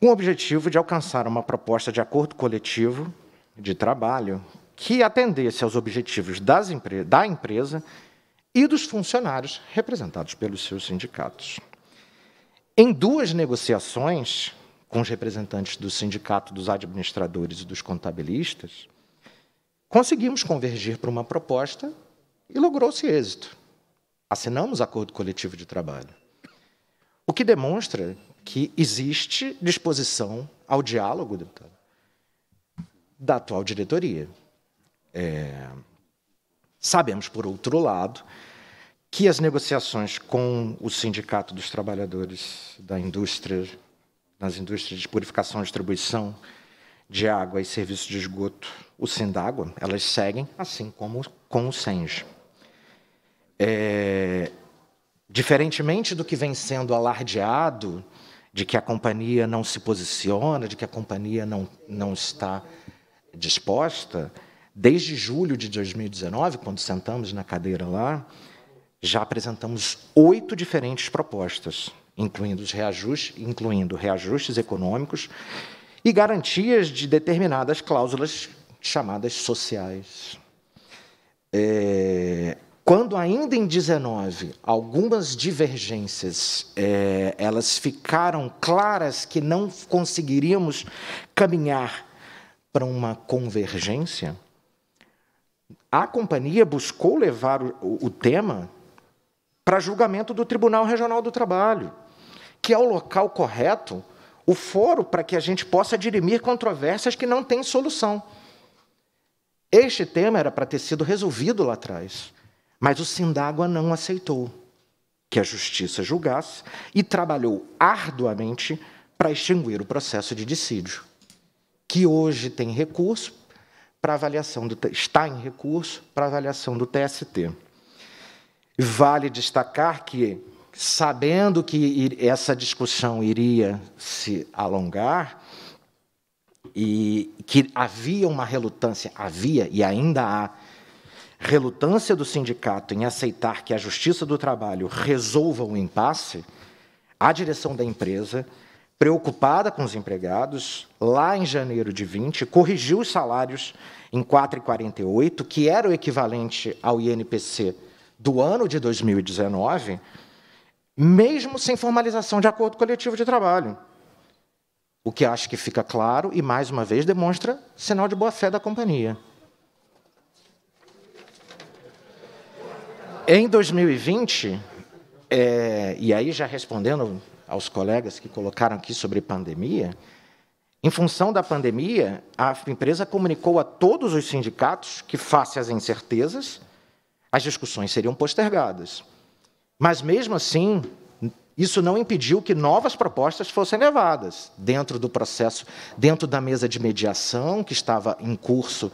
com o objetivo de alcançar uma proposta de acordo coletivo de trabalho que atendesse aos objetivos das, da empresa e dos funcionários representados pelos seus sindicatos. Em duas negociações com os representantes do Sindicato dos Administradores e dos Contabilistas, conseguimos convergir para uma proposta e logrou-se êxito. Assinamos acordo coletivo de trabalho. O que demonstra que existe disposição ao diálogo, deputado, da atual diretoria. É... Sabemos, por outro lado, que as negociações com o Sindicato dos Trabalhadores da Indústria, nas indústrias de purificação e distribuição de água e serviços de esgoto, o Sindágua, elas seguem, assim como com o SENJ. É, diferentemente do que vem sendo alardeado, de que a companhia não se posiciona, de que a companhia não, não está disposta, desde julho de 2019, quando sentamos na cadeira lá, já apresentamos oito diferentes propostas, incluindo, reajustes, incluindo reajustes econômicos e garantias de determinadas cláusulas chamadas sociais. É, quando ainda em 19 algumas divergências é, elas ficaram claras que não conseguiríamos caminhar para uma convergência, a companhia buscou levar o, o tema para julgamento do Tribunal Regional do Trabalho, que é o local correto, o foro para que a gente possa dirimir controvérsias que não têm solução. Este tema era para ter sido resolvido lá atrás, mas o Sindágua não aceitou que a justiça julgasse e trabalhou arduamente para extinguir o processo de dissídio, que hoje tem recurso para avaliação do está em recurso para avaliação do TST. Vale destacar que, sabendo que essa discussão iria se alongar, e que havia uma relutância, havia e ainda há relutância do sindicato em aceitar que a Justiça do Trabalho resolva o impasse, a direção da empresa, preocupada com os empregados, lá em janeiro de 20, corrigiu os salários em 4,48, que era o equivalente ao INPC do ano de 2019, mesmo sem formalização de acordo coletivo de trabalho. O que acho que fica claro e, mais uma vez, demonstra sinal de boa-fé da companhia. Em 2020, é, e aí já respondendo aos colegas que colocaram aqui sobre pandemia, em função da pandemia, a empresa comunicou a todos os sindicatos que, face às incertezas, as discussões seriam postergadas. Mas, mesmo assim, isso não impediu que novas propostas fossem levadas dentro do processo, dentro da mesa de mediação que estava em curso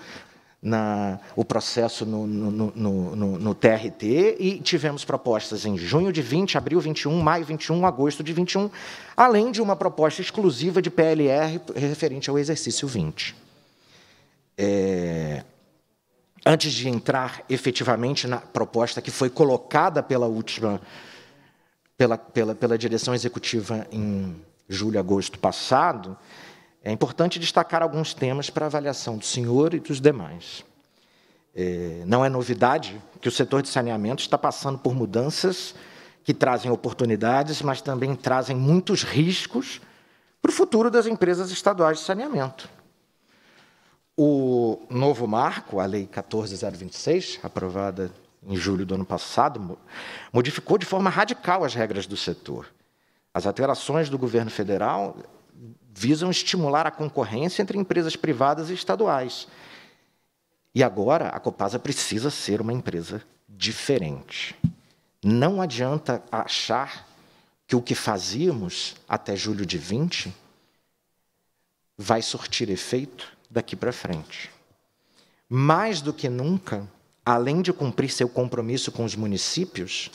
na, o processo no, no, no, no, TRT e tivemos propostas em junho de 20, abril 21, maio 21, agosto de 21, além de uma proposta exclusiva de PLR referente ao exercício 20. É, antes de entrar efetivamente na proposta que foi colocada pela última, pela, pela, pela direção executiva em julho, agosto passado, é importante destacar alguns temas para avaliação do senhor e dos demais. É, não é novidade que o setor de saneamento está passando por mudanças que trazem oportunidades, mas também trazem muitos riscos para o futuro das empresas estaduais de saneamento. O novo marco, a Lei 14026, aprovada em julho do ano passado, modificou de forma radical as regras do setor. As alterações do governo federal visam estimular a concorrência entre empresas privadas e estaduais. E agora a Copasa precisa ser uma empresa diferente. Não adianta achar que o que fazíamos até julho de 20 vai surtir efeito daqui para frente. Mais do que nunca, além de cumprir seu compromisso com os municípios,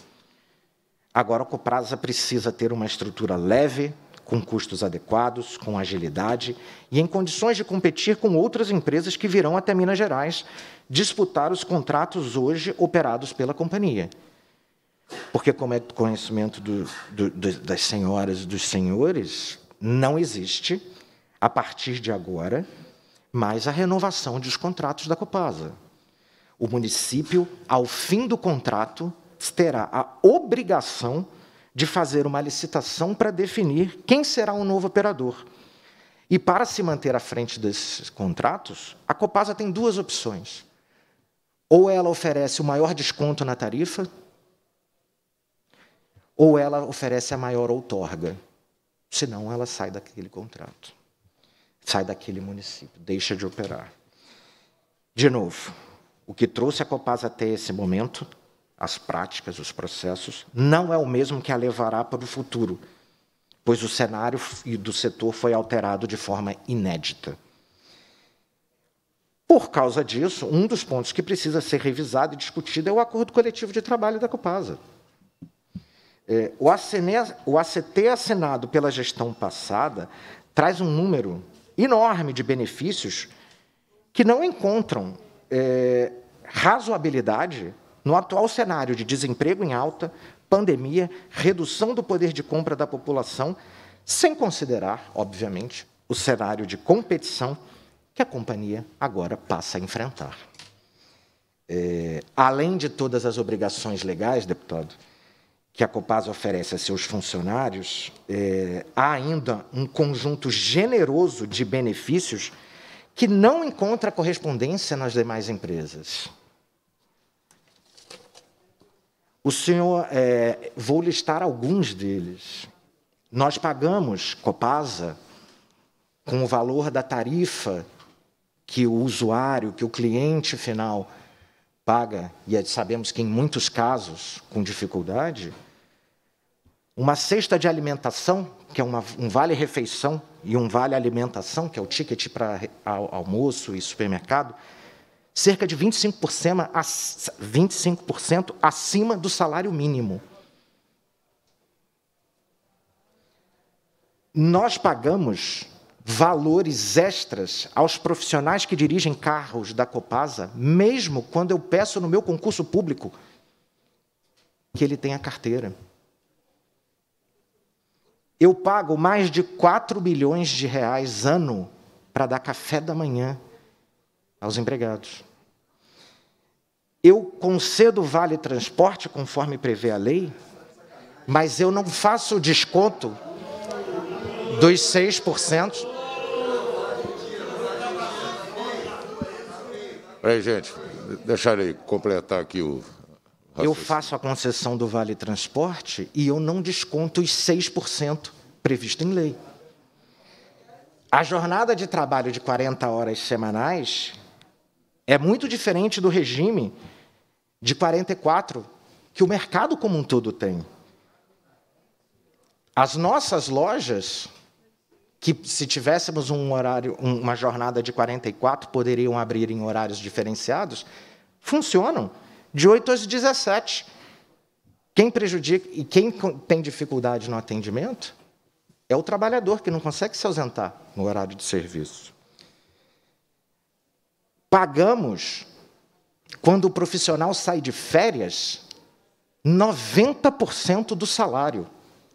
agora a Coprasa precisa ter uma estrutura leve, com custos adequados, com agilidade e em condições de competir com outras empresas que virão até Minas Gerais disputar os contratos hoje operados pela companhia. Porque, como é conhecimento do, do, das senhoras e dos senhores, não existe, a partir de agora, mas a renovação dos contratos da Copasa. O município, ao fim do contrato, terá a obrigação de fazer uma licitação para definir quem será o novo operador. E para se manter à frente desses contratos, a Copasa tem duas opções. Ou ela oferece o maior desconto na tarifa, ou ela oferece a maior outorga. Senão, ela sai daquele contrato sai daquele município, deixa de operar. De novo, o que trouxe a Copasa até esse momento, as práticas, os processos, não é o mesmo que a levará para o futuro, pois o cenário do setor foi alterado de forma inédita. Por causa disso, um dos pontos que precisa ser revisado e discutido é o acordo coletivo de trabalho da Copasa. É, o ACT assinado pela gestão passada traz um número enorme de benefícios que não encontram é, razoabilidade no atual cenário de desemprego em alta, pandemia, redução do poder de compra da população, sem considerar, obviamente, o cenário de competição que a companhia agora passa a enfrentar. É, além de todas as obrigações legais, deputado, que a Copasa oferece a seus funcionários, é, há ainda um conjunto generoso de benefícios que não encontra correspondência nas demais empresas. O senhor, é, vou listar alguns deles. Nós pagamos Copasa com o valor da tarifa que o usuário, que o cliente final paga, e é, sabemos que em muitos casos com dificuldade, uma cesta de alimentação, que é uma, um vale-refeição e um vale-alimentação, que é o ticket para almoço e supermercado, cerca de 25%, a, 25 acima do salário mínimo. Nós pagamos valores extras aos profissionais que dirigem carros da Copasa, mesmo quando eu peço no meu concurso público que ele tenha carteira. Eu pago mais de 4 bilhões de reais ano para dar café da manhã aos empregados. Eu concedo vale transporte conforme prevê a lei, mas eu não faço desconto dos 6%. Peraí, gente, deixar ele completar aqui o. Eu faço a concessão do Vale Transporte e eu não desconto os 6% previsto em lei. A jornada de trabalho de 40 horas semanais é muito diferente do regime de 44 que o mercado como um todo tem. As nossas lojas que se tivéssemos um horário, uma jornada de 44, poderiam abrir em horários diferenciados, funcionam de 8 às 17. Quem prejudica e quem tem dificuldade no atendimento é o trabalhador que não consegue se ausentar no horário de serviço. Pagamos, quando o profissional sai de férias, 90% do salário.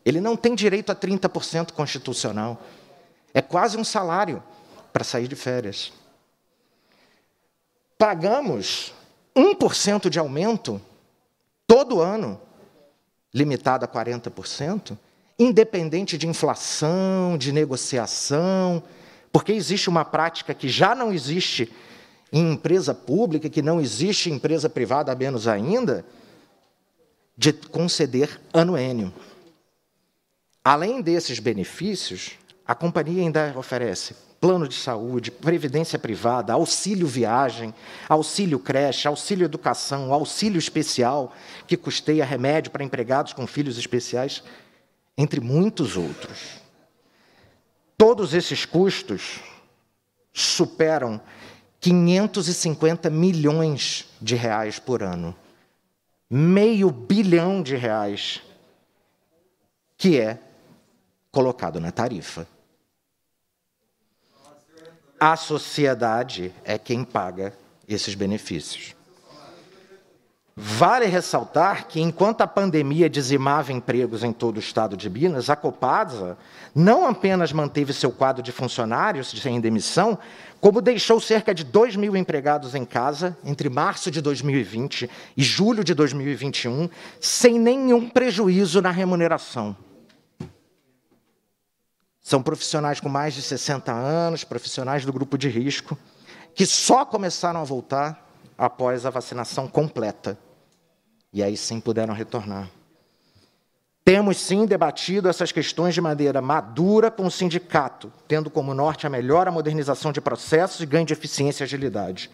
Ele não tem direito a 30% constitucional. É quase um salário para sair de férias. Pagamos 1% de aumento todo ano, limitado a 40%, independente de inflação, de negociação, porque existe uma prática que já não existe em empresa pública, que não existe em empresa privada, a menos ainda, de conceder anuênio. Além desses benefícios, a companhia ainda oferece plano de saúde, previdência privada, auxílio viagem, auxílio creche, auxílio educação, auxílio especial, que custeia remédio para empregados com filhos especiais, entre muitos outros. Todos esses custos superam 550 milhões de reais por ano. Meio bilhão de reais que é colocado na tarifa. A sociedade é quem paga esses benefícios. Vale ressaltar que, enquanto a pandemia dizimava empregos em todo o estado de Minas, a Copasa não apenas manteve seu quadro de funcionários sem demissão, como deixou cerca de 2 mil empregados em casa entre março de 2020 e julho de 2021, sem nenhum prejuízo na remuneração. São profissionais com mais de 60 anos, profissionais do grupo de risco, que só começaram a voltar após a vacinação completa. E aí sim puderam retornar. Temos sim debatido essas questões de maneira madura com o sindicato, tendo como norte a melhora, a modernização de processos e ganho de eficiência e agilidade.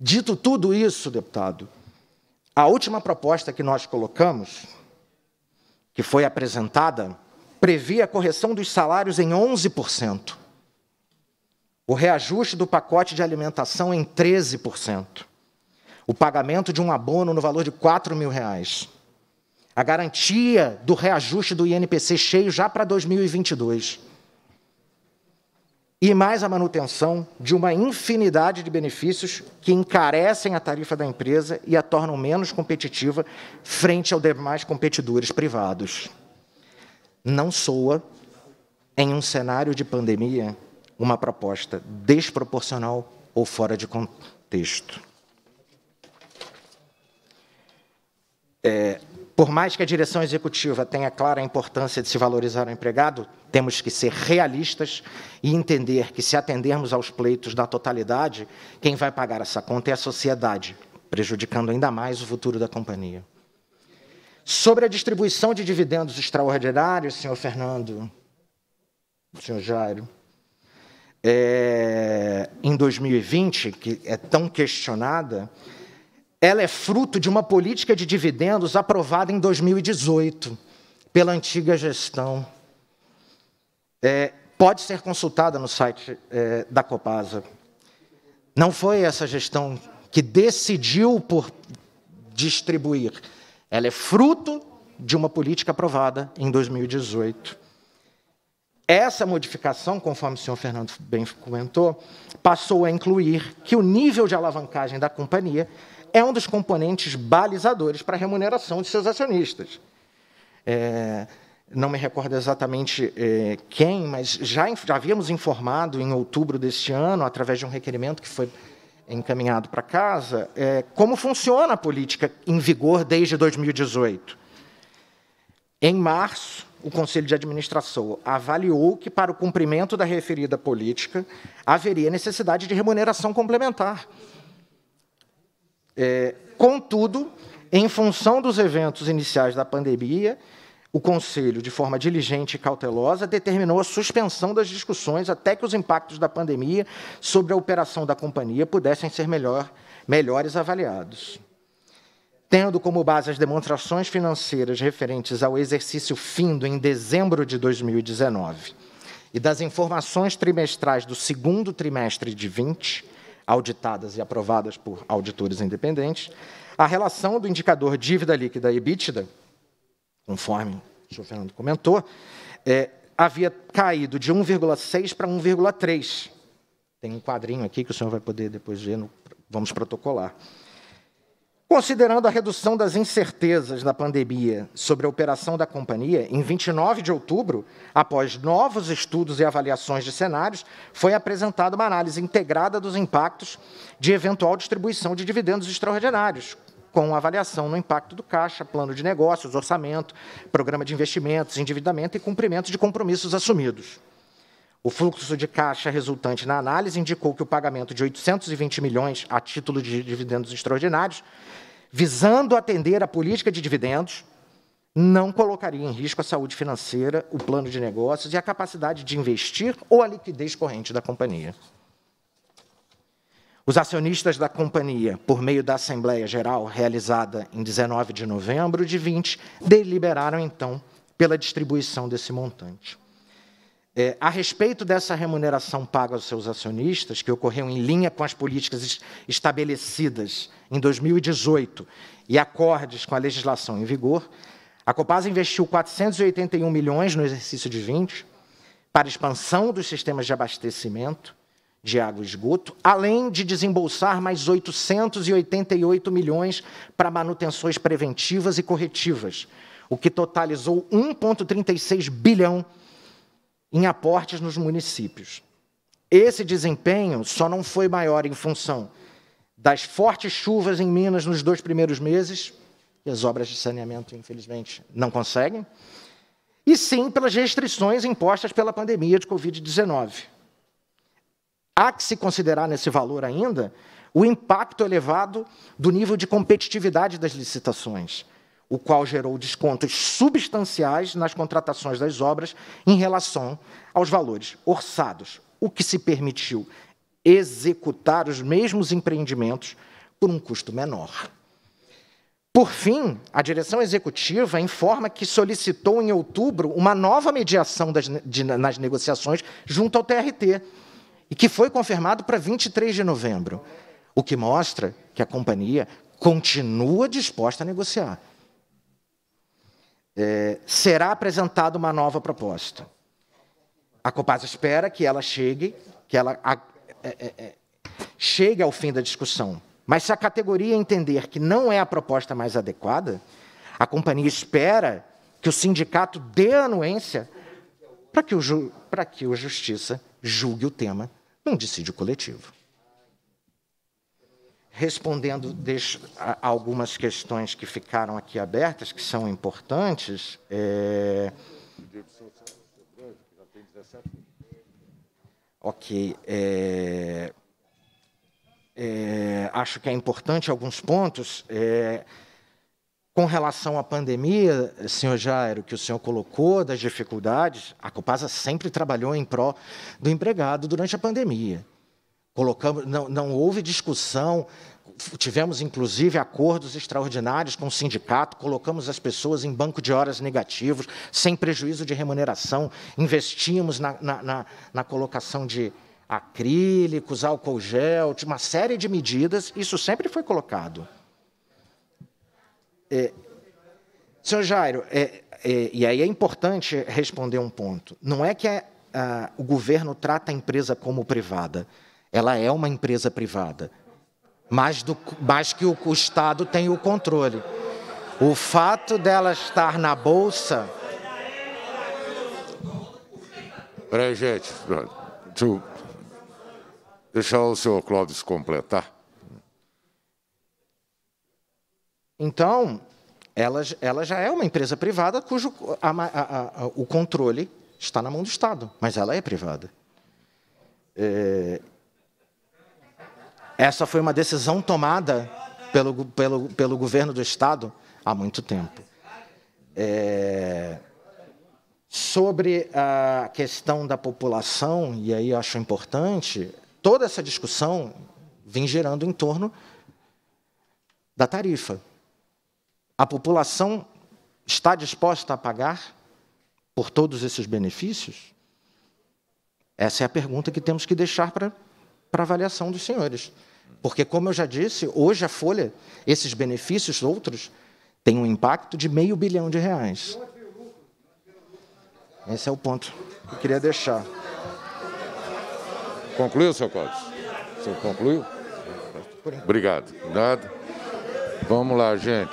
Dito tudo isso, deputado, a última proposta que nós colocamos, que foi apresentada, previa a correção dos salários em 11%, o reajuste do pacote de alimentação em 13%, o pagamento de um abono no valor de 4 mil reais, a garantia do reajuste do INPC cheio já para 2022 e mais a manutenção de uma infinidade de benefícios que encarecem a tarifa da empresa e a tornam menos competitiva frente aos demais competidores privados. Não soa, em um cenário de pandemia, uma proposta desproporcional ou fora de contexto. É, por mais que a direção executiva tenha clara a importância de se valorizar o empregado, temos que ser realistas e entender que, se atendermos aos pleitos da totalidade, quem vai pagar essa conta é a sociedade, prejudicando ainda mais o futuro da companhia. Sobre a distribuição de dividendos extraordinários, senhor Fernando, senhor Jairo, é, em 2020, que é tão questionada, ela é fruto de uma política de dividendos aprovada em 2018 pela antiga gestão. É, pode ser consultada no site é, da Copasa. Não foi essa gestão que decidiu por distribuir. Ela é fruto de uma política aprovada em 2018. Essa modificação, conforme o senhor Fernando bem comentou, passou a incluir que o nível de alavancagem da companhia é um dos componentes balizadores para a remuneração de seus acionistas. É, não me recordo exatamente é, quem, mas já, já havíamos informado em outubro deste ano, através de um requerimento que foi encaminhado para casa, é, como funciona a política em vigor desde 2018. Em março, o Conselho de Administração avaliou que, para o cumprimento da referida política, haveria necessidade de remuneração complementar. É, contudo, em função dos eventos iniciais da pandemia o Conselho, de forma diligente e cautelosa, determinou a suspensão das discussões até que os impactos da pandemia sobre a operação da companhia pudessem ser melhor, melhores avaliados. Tendo como base as demonstrações financeiras referentes ao exercício findo em dezembro de 2019 e das informações trimestrais do segundo trimestre de 20, auditadas e aprovadas por auditores independentes, a relação do indicador dívida líquida e EBITDA conforme o senhor Fernando comentou, é, havia caído de 1,6 para 1,3. Tem um quadrinho aqui que o senhor vai poder depois ver, no, vamos protocolar. Considerando a redução das incertezas da pandemia sobre a operação da companhia, em 29 de outubro, após novos estudos e avaliações de cenários, foi apresentada uma análise integrada dos impactos de eventual distribuição de dividendos extraordinários, com avaliação no impacto do caixa, plano de negócios, orçamento, programa de investimentos, endividamento e cumprimento de compromissos assumidos. O fluxo de caixa resultante na análise indicou que o pagamento de 820 milhões a título de dividendos extraordinários, visando atender a política de dividendos, não colocaria em risco a saúde financeira, o plano de negócios e a capacidade de investir ou a liquidez corrente da companhia. Os acionistas da companhia, por meio da Assembleia Geral realizada em 19 de novembro de 20, deliberaram então pela distribuição desse montante. É, a respeito dessa remuneração paga aos seus acionistas, que ocorreu em linha com as políticas estabelecidas em 2018 e acordes com a legislação em vigor, a Copasa investiu 481 milhões no exercício de 20 para expansão dos sistemas de abastecimento, de água e esgoto, além de desembolsar mais 888 milhões para manutenções preventivas e corretivas, o que totalizou 1,36 bilhão em aportes nos municípios. Esse desempenho só não foi maior em função das fortes chuvas em Minas nos dois primeiros meses, e as obras de saneamento, infelizmente, não conseguem, e sim pelas restrições impostas pela pandemia de Covid-19. Há que se considerar nesse valor ainda o impacto elevado do nível de competitividade das licitações, o qual gerou descontos substanciais nas contratações das obras em relação aos valores orçados, o que se permitiu executar os mesmos empreendimentos por um custo menor. Por fim, a direção executiva informa que solicitou em outubro uma nova mediação das, de, nas negociações junto ao TRT e que foi confirmado para 23 de novembro, o que mostra que a companhia continua disposta a negociar. É, será apresentada uma nova proposta. A Copasa espera que ela chegue, que ela a, é, é, é, chegue ao fim da discussão. Mas se a categoria entender que não é a proposta mais adequada, a companhia espera que o sindicato dê anuência para que, o, para que o Justiça julgue o tema um dissídio coletivo. Respondendo a algumas questões que ficaram aqui abertas, que são importantes. É... Ok. É... É... acho que é importante alguns pontos. É, com relação à pandemia, senhor Jairo, que o senhor colocou das dificuldades, a Copasa sempre trabalhou em pró do empregado durante a pandemia. Colocamos, não, não houve discussão, tivemos inclusive acordos extraordinários com o sindicato, colocamos as pessoas em banco de horas negativos, sem prejuízo de remuneração, investimos na, na, na, na colocação de, acrílicos, álcool gel, uma série de medidas, isso sempre foi colocado. É, senhor Jairo, é, é, e aí é importante responder um ponto. Não é que a, a, o governo trata a empresa como privada. Ela é uma empresa privada, mas, do, que o, o Estado tem o controle. O fato dela estar na Bolsa... Peraí, gente. Deixa o senhor Clóvis completar. Então, ela, ela já é uma empresa privada cujo a, a, a, o controle está na mão do Estado, mas ela é privada. É, essa foi uma decisão tomada pelo, pelo, pelo governo do Estado há muito tempo. É, sobre a questão da população, e aí eu acho importante, toda essa discussão vem gerando em torno da tarifa. A população está disposta a pagar por todos esses benefícios? Essa é a pergunta que temos que deixar para a avaliação dos senhores. Porque, como eu já disse, hoje a Folha, esses benefícios, outros, têm um impacto de meio bilhão de reais. Esse é o ponto que eu queria deixar. Concluiu, seu Cláudio? Você concluiu? Obrigado. Nada. Vamos lá, gente.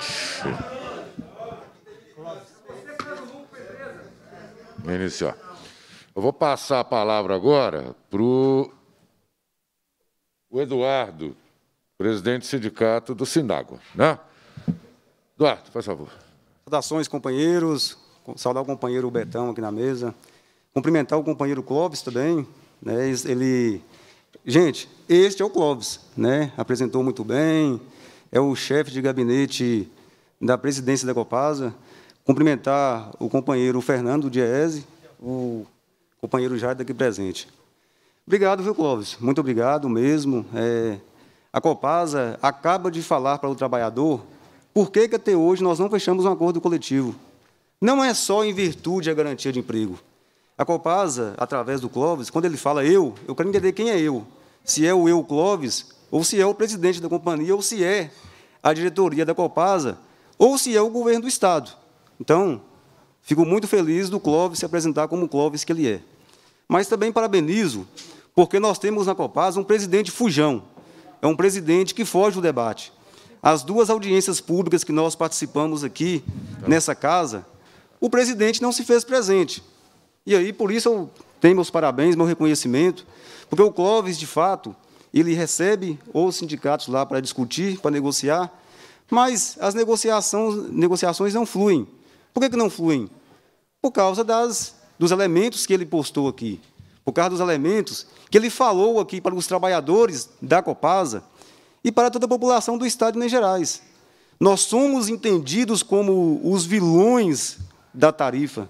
iniciar. Eu vou passar a palavra agora para o Eduardo, presidente do sindicato do Sindágua. Né? Eduardo, faz favor. Saudações, companheiros. Saudar o companheiro Betão aqui na mesa. Cumprimentar o companheiro Clóvis também. Né? Ele... Gente, este é o Clóvis. Né? Apresentou muito bem é o chefe de gabinete da presidência da Copasa, cumprimentar o companheiro Fernando Diese, o companheiro Jair aqui presente. Obrigado, viu, Clóvis? Muito obrigado mesmo. É, a Copasa acaba de falar para o trabalhador por que, que até hoje nós não fechamos um acordo coletivo. Não é só em virtude da garantia de emprego. A Copasa, através do Clóvis, quando ele fala eu, eu quero entender quem é eu. Se é o eu Clóvis, ou se é o presidente da companhia, ou se é a diretoria da Copasa, ou se é o governo do Estado. Então, fico muito feliz do Clóvis se apresentar como o Clóvis que ele é. Mas também parabenizo, porque nós temos na Copasa um presidente fujão, é um presidente que foge do debate. As duas audiências públicas que nós participamos aqui, tá. nessa casa, o presidente não se fez presente. E aí, por isso, eu tenho meus parabéns, meu reconhecimento, porque o Clóvis, de fato, ele recebe os sindicatos lá para discutir, para negociar, mas as negociações, negociações não fluem. Por que, que não fluem? Por causa das, dos elementos que ele postou aqui, por causa dos elementos que ele falou aqui para os trabalhadores da Copasa e para toda a população do Estado de Minas Gerais. Nós somos entendidos como os vilões da tarifa.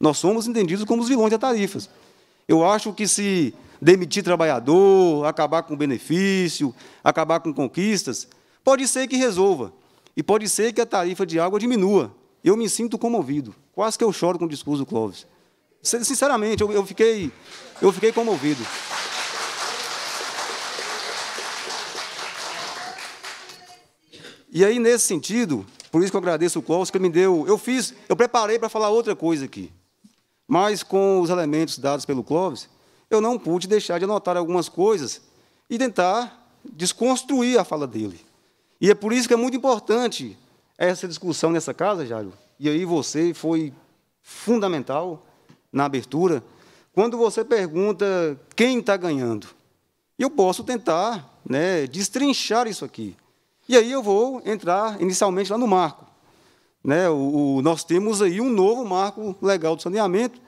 Nós somos entendidos como os vilões da tarifa. Eu acho que se demitir trabalhador, acabar com benefício, acabar com conquistas, pode ser que resolva. E pode ser que a tarifa de água diminua. Eu me sinto comovido. Quase que eu choro com o discurso do Clóvis. Sinceramente, eu, eu fiquei, eu fiquei comovido. E aí, nesse sentido, por isso que eu agradeço o Clóvis, que ele me deu. Eu fiz, eu preparei para falar outra coisa aqui. Mas com os elementos dados pelo Clóvis, eu não pude deixar de anotar algumas coisas e tentar desconstruir a fala dele. E é por isso que é muito importante essa discussão nessa casa, Jário. E aí você foi fundamental na abertura. Quando você pergunta quem está ganhando, eu posso tentar né, destrinchar isso aqui. E aí eu vou entrar inicialmente lá no marco. Né, o, o, nós temos aí um novo marco legal do saneamento,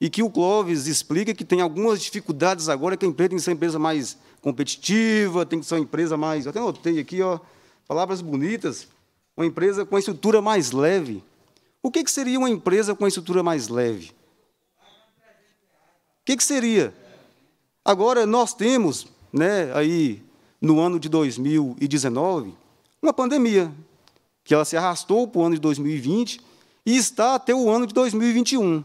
e que o Clóvis explica que tem algumas dificuldades agora, que a empresa tem que ser uma empresa mais competitiva, tem que ser uma empresa mais. Eu até notei aqui, ó, palavras bonitas, uma empresa com a estrutura mais leve. O que, que seria uma empresa com a estrutura mais leve? O que, que seria? Agora, nós temos, né, aí, no ano de 2019, uma pandemia, que ela se arrastou para o ano de 2020 e está até o ano de 2021.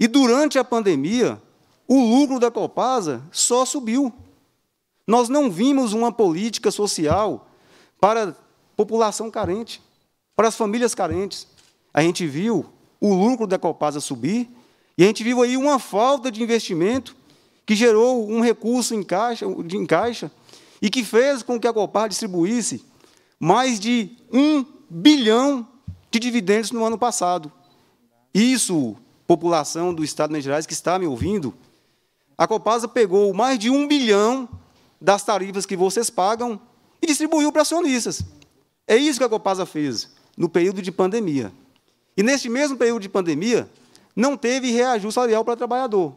E durante a pandemia, o lucro da Copasa só subiu. Nós não vimos uma política social para a população carente, para as famílias carentes. A gente viu o lucro da Copasa subir e a gente viu aí uma falta de investimento que gerou um recurso em caixa, de encaixa e que fez com que a Copasa distribuísse mais de um bilhão de dividendos no ano passado. Isso população do Estado de Minas Gerais que está me ouvindo, a Copasa pegou mais de um bilhão das tarifas que vocês pagam e distribuiu para acionistas. É isso que a Copasa fez no período de pandemia. E neste mesmo período de pandemia, não teve reajuste salarial para trabalhador.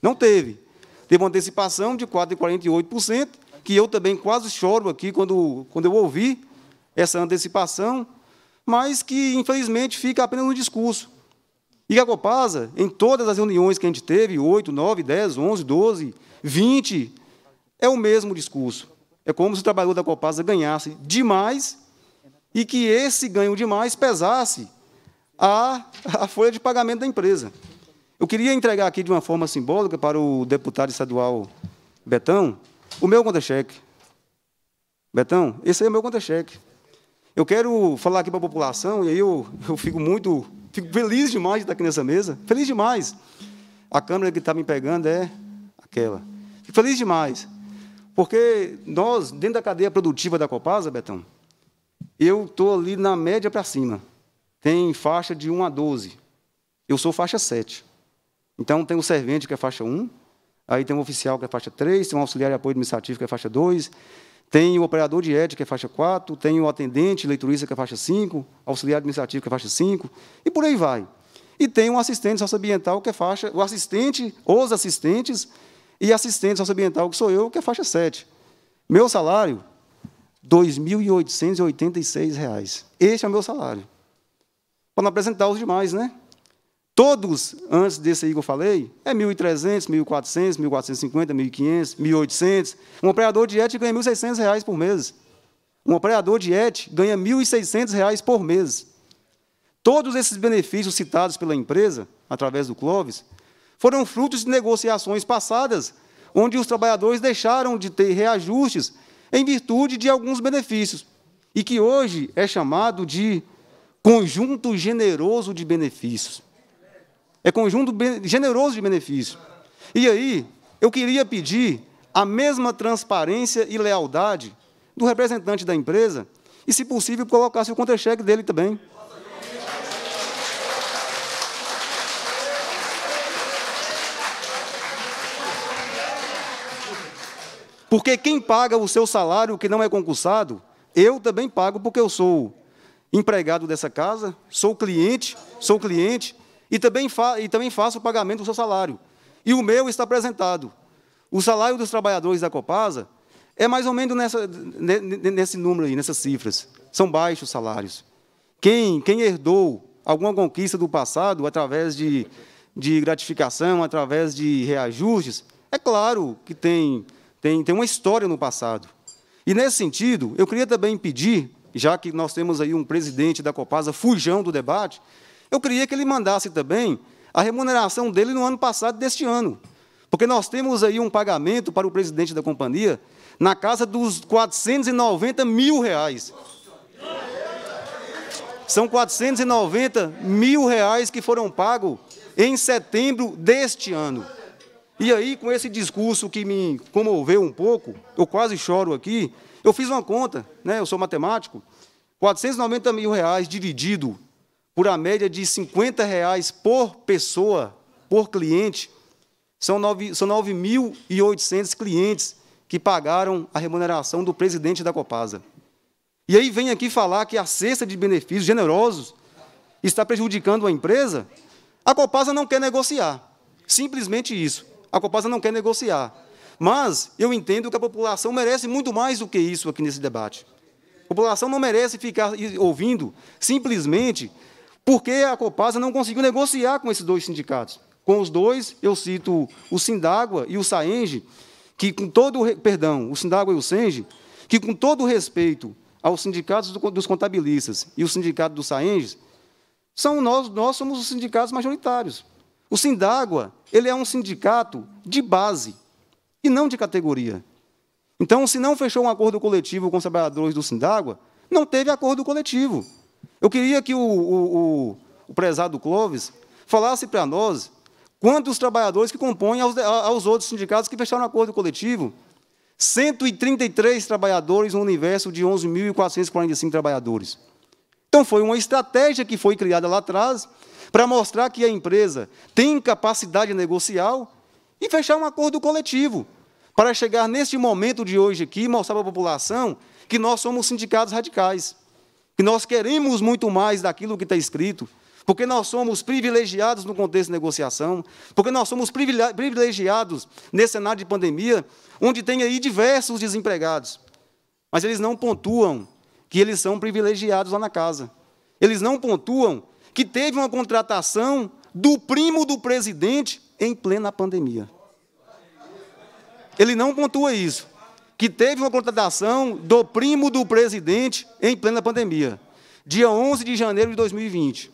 Não teve. Teve uma antecipação de 4,48%, que eu também quase choro aqui quando, quando eu ouvi essa antecipação, mas que, infelizmente, fica apenas no discurso. E a Copasa, em todas as reuniões que a gente teve, 8, 9, 10, 11, 12, 20, é o mesmo discurso. É como se o trabalhador da Copasa ganhasse demais e que esse ganho demais pesasse a, a folha de pagamento da empresa. Eu queria entregar aqui de uma forma simbólica para o deputado estadual Betão o meu contra cheque Betão, esse é o meu contra cheque Eu quero falar aqui para a população, e aí eu, eu fico muito Fico feliz demais de estar aqui nessa mesa. Feliz demais. A câmera que está me pegando é aquela. Fico feliz demais. Porque nós, dentro da cadeia produtiva da Copasa, Betão, eu estou ali na média para cima. Tem faixa de 1 a 12. Eu sou faixa 7. Então, tem o servente, que é faixa 1. Aí tem um oficial, que é faixa 3. Tem um auxiliar de apoio administrativo, que é faixa 2 tem o operador de ética que é faixa 4, tem o atendente leiturista, que é faixa 5, auxiliar administrativo, que é faixa 5, e por aí vai. E tem um assistente socioambiental, que é faixa, o assistente, os assistentes, e assistente socioambiental, que sou eu, que é faixa 7. Meu salário, R$ 2.886. Esse é o meu salário. Para não apresentar os demais, né? Todos, antes desse aí que eu falei, é 1.300, 1.400, 1.450, 1.500, 1.800. Um operador de ETE ganha R$ 1.600 por mês. Um operador de ETE ganha R$ 1.600 por mês. Todos esses benefícios citados pela empresa, através do Clóvis, foram frutos de negociações passadas, onde os trabalhadores deixaram de ter reajustes em virtude de alguns benefícios, e que hoje é chamado de conjunto generoso de benefícios. É conjunto generoso de benefícios. E aí, eu queria pedir a mesma transparência e lealdade do representante da empresa e, se possível, colocasse o contra-cheque dele também. Porque quem paga o seu salário que não é concursado, eu também pago porque eu sou empregado dessa casa, sou cliente, sou cliente, e também, e também faço o pagamento do seu salário. E o meu está apresentado. O salário dos trabalhadores da Copasa é mais ou menos nessa, nesse número aí, nessas cifras. São baixos salários. Quem, quem herdou alguma conquista do passado através de, de gratificação, através de reajustes, é claro que tem, tem, tem uma história no passado. E, nesse sentido, eu queria também pedir, já que nós temos aí um presidente da Copasa fujão do debate, eu queria que ele mandasse também a remuneração dele no ano passado deste ano, porque nós temos aí um pagamento para o presidente da companhia na casa dos 490 mil reais. São 490 mil reais que foram pagos em setembro deste ano. E aí, com esse discurso que me comoveu um pouco, eu quase choro aqui, eu fiz uma conta, né? eu sou matemático, 490 mil reais dividido por a média de 50 reais por pessoa, por cliente, são 9.800 clientes que pagaram a remuneração do presidente da Copasa. E aí vem aqui falar que a cesta de benefícios generosos está prejudicando a empresa? A Copasa não quer negociar. Simplesmente isso. A Copasa não quer negociar. Mas eu entendo que a população merece muito mais do que isso aqui nesse debate. A população não merece ficar ouvindo simplesmente porque a Copasa não conseguiu negociar com esses dois sindicatos. Com os dois, eu cito o Sindágua e o Saenge, que com todo perdão, o Sindágua e o Senge, que com todo respeito aos sindicatos dos contabilistas e o sindicato do Saenges, são nós, nós somos os sindicatos majoritários. O Sindágua, ele é um sindicato de base e não de categoria. Então, se não fechou um acordo coletivo com os trabalhadores do Sindágua, não teve acordo coletivo. Eu queria que o, o, o, o prezado Clóvis falasse para nós quantos trabalhadores que compõem aos, aos outros sindicatos que fecharam acordo coletivo. 133 trabalhadores no universo de 11.445 trabalhadores. Então, foi uma estratégia que foi criada lá atrás para mostrar que a empresa tem capacidade negocial e fechar um acordo coletivo para chegar neste momento de hoje aqui e mostrar para a população que nós somos sindicatos radicais que nós queremos muito mais daquilo que está escrito, porque nós somos privilegiados no contexto de negociação, porque nós somos privilegiados nesse cenário de pandemia, onde tem aí diversos desempregados. Mas eles não pontuam que eles são privilegiados lá na casa. Eles não pontuam que teve uma contratação do primo do presidente em plena pandemia. Ele não pontua isso que teve uma contratação do primo do presidente em plena pandemia, dia 11 de janeiro de 2020.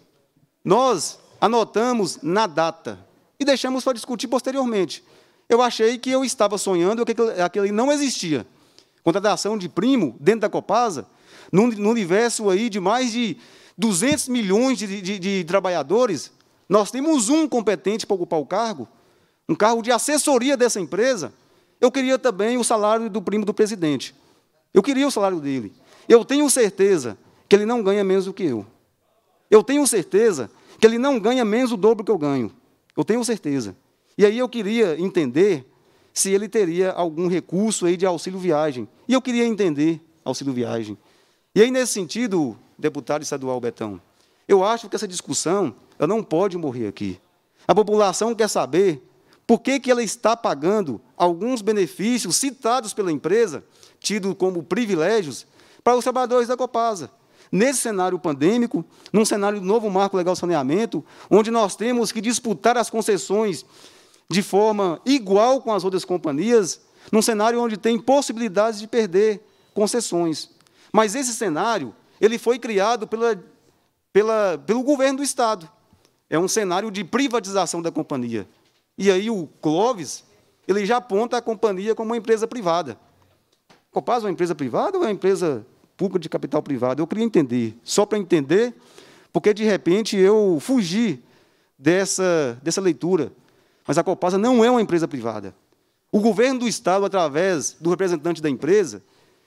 Nós anotamos na data e deixamos para discutir posteriormente. Eu achei que eu estava sonhando que aquele não existia. Contratação de primo dentro da Copasa, num, num universo aí de mais de 200 milhões de, de, de trabalhadores, nós temos um competente para ocupar o cargo, um cargo de assessoria dessa empresa, eu queria também o salário do primo do presidente. Eu queria o salário dele. Eu tenho certeza que ele não ganha menos do que eu. Eu tenho certeza que ele não ganha menos do dobro que eu ganho. Eu tenho certeza. E aí eu queria entender se ele teria algum recurso aí de auxílio viagem. E eu queria entender auxílio viagem. E aí, nesse sentido, deputado estadual Betão, eu acho que essa discussão ela não pode morrer aqui. A população quer saber por que, que ela está pagando alguns benefícios citados pela empresa, tidos como privilégios, para os trabalhadores da Copasa. Nesse cenário pandêmico, num cenário do novo marco legal saneamento, onde nós temos que disputar as concessões de forma igual com as outras companhias, num cenário onde tem possibilidades de perder concessões. Mas esse cenário ele foi criado pela, pela, pelo governo do Estado. É um cenário de privatização da companhia. E aí o Clóvis, ele já aponta a companhia como uma empresa privada. Copasa é uma empresa privada ou é uma empresa pública de capital privado? Eu queria entender, só para entender, porque de repente eu fugi dessa, dessa leitura. Mas a Copasa não é uma empresa privada. O governo do Estado, através do representante da empresa,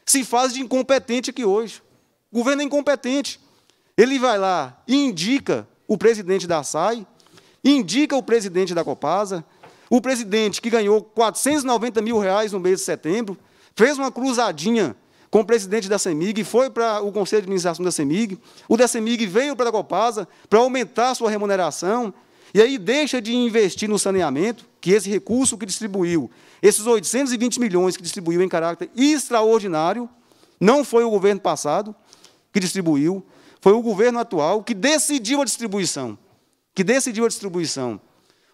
se faz de incompetente aqui hoje. O governo é incompetente. Ele vai lá e indica o presidente da SAI, indica o presidente da Copasa, o presidente, que ganhou 490 mil reais no mês de setembro, fez uma cruzadinha com o presidente da CEMIG, foi para o Conselho de Administração da CEMIG, o da CEMIG veio para a Copasa para aumentar sua remuneração, e aí deixa de investir no saneamento, que esse recurso que distribuiu, esses 820 milhões que distribuiu em caráter extraordinário, não foi o governo passado que distribuiu, foi o governo atual que decidiu a distribuição, que decidiu a distribuição.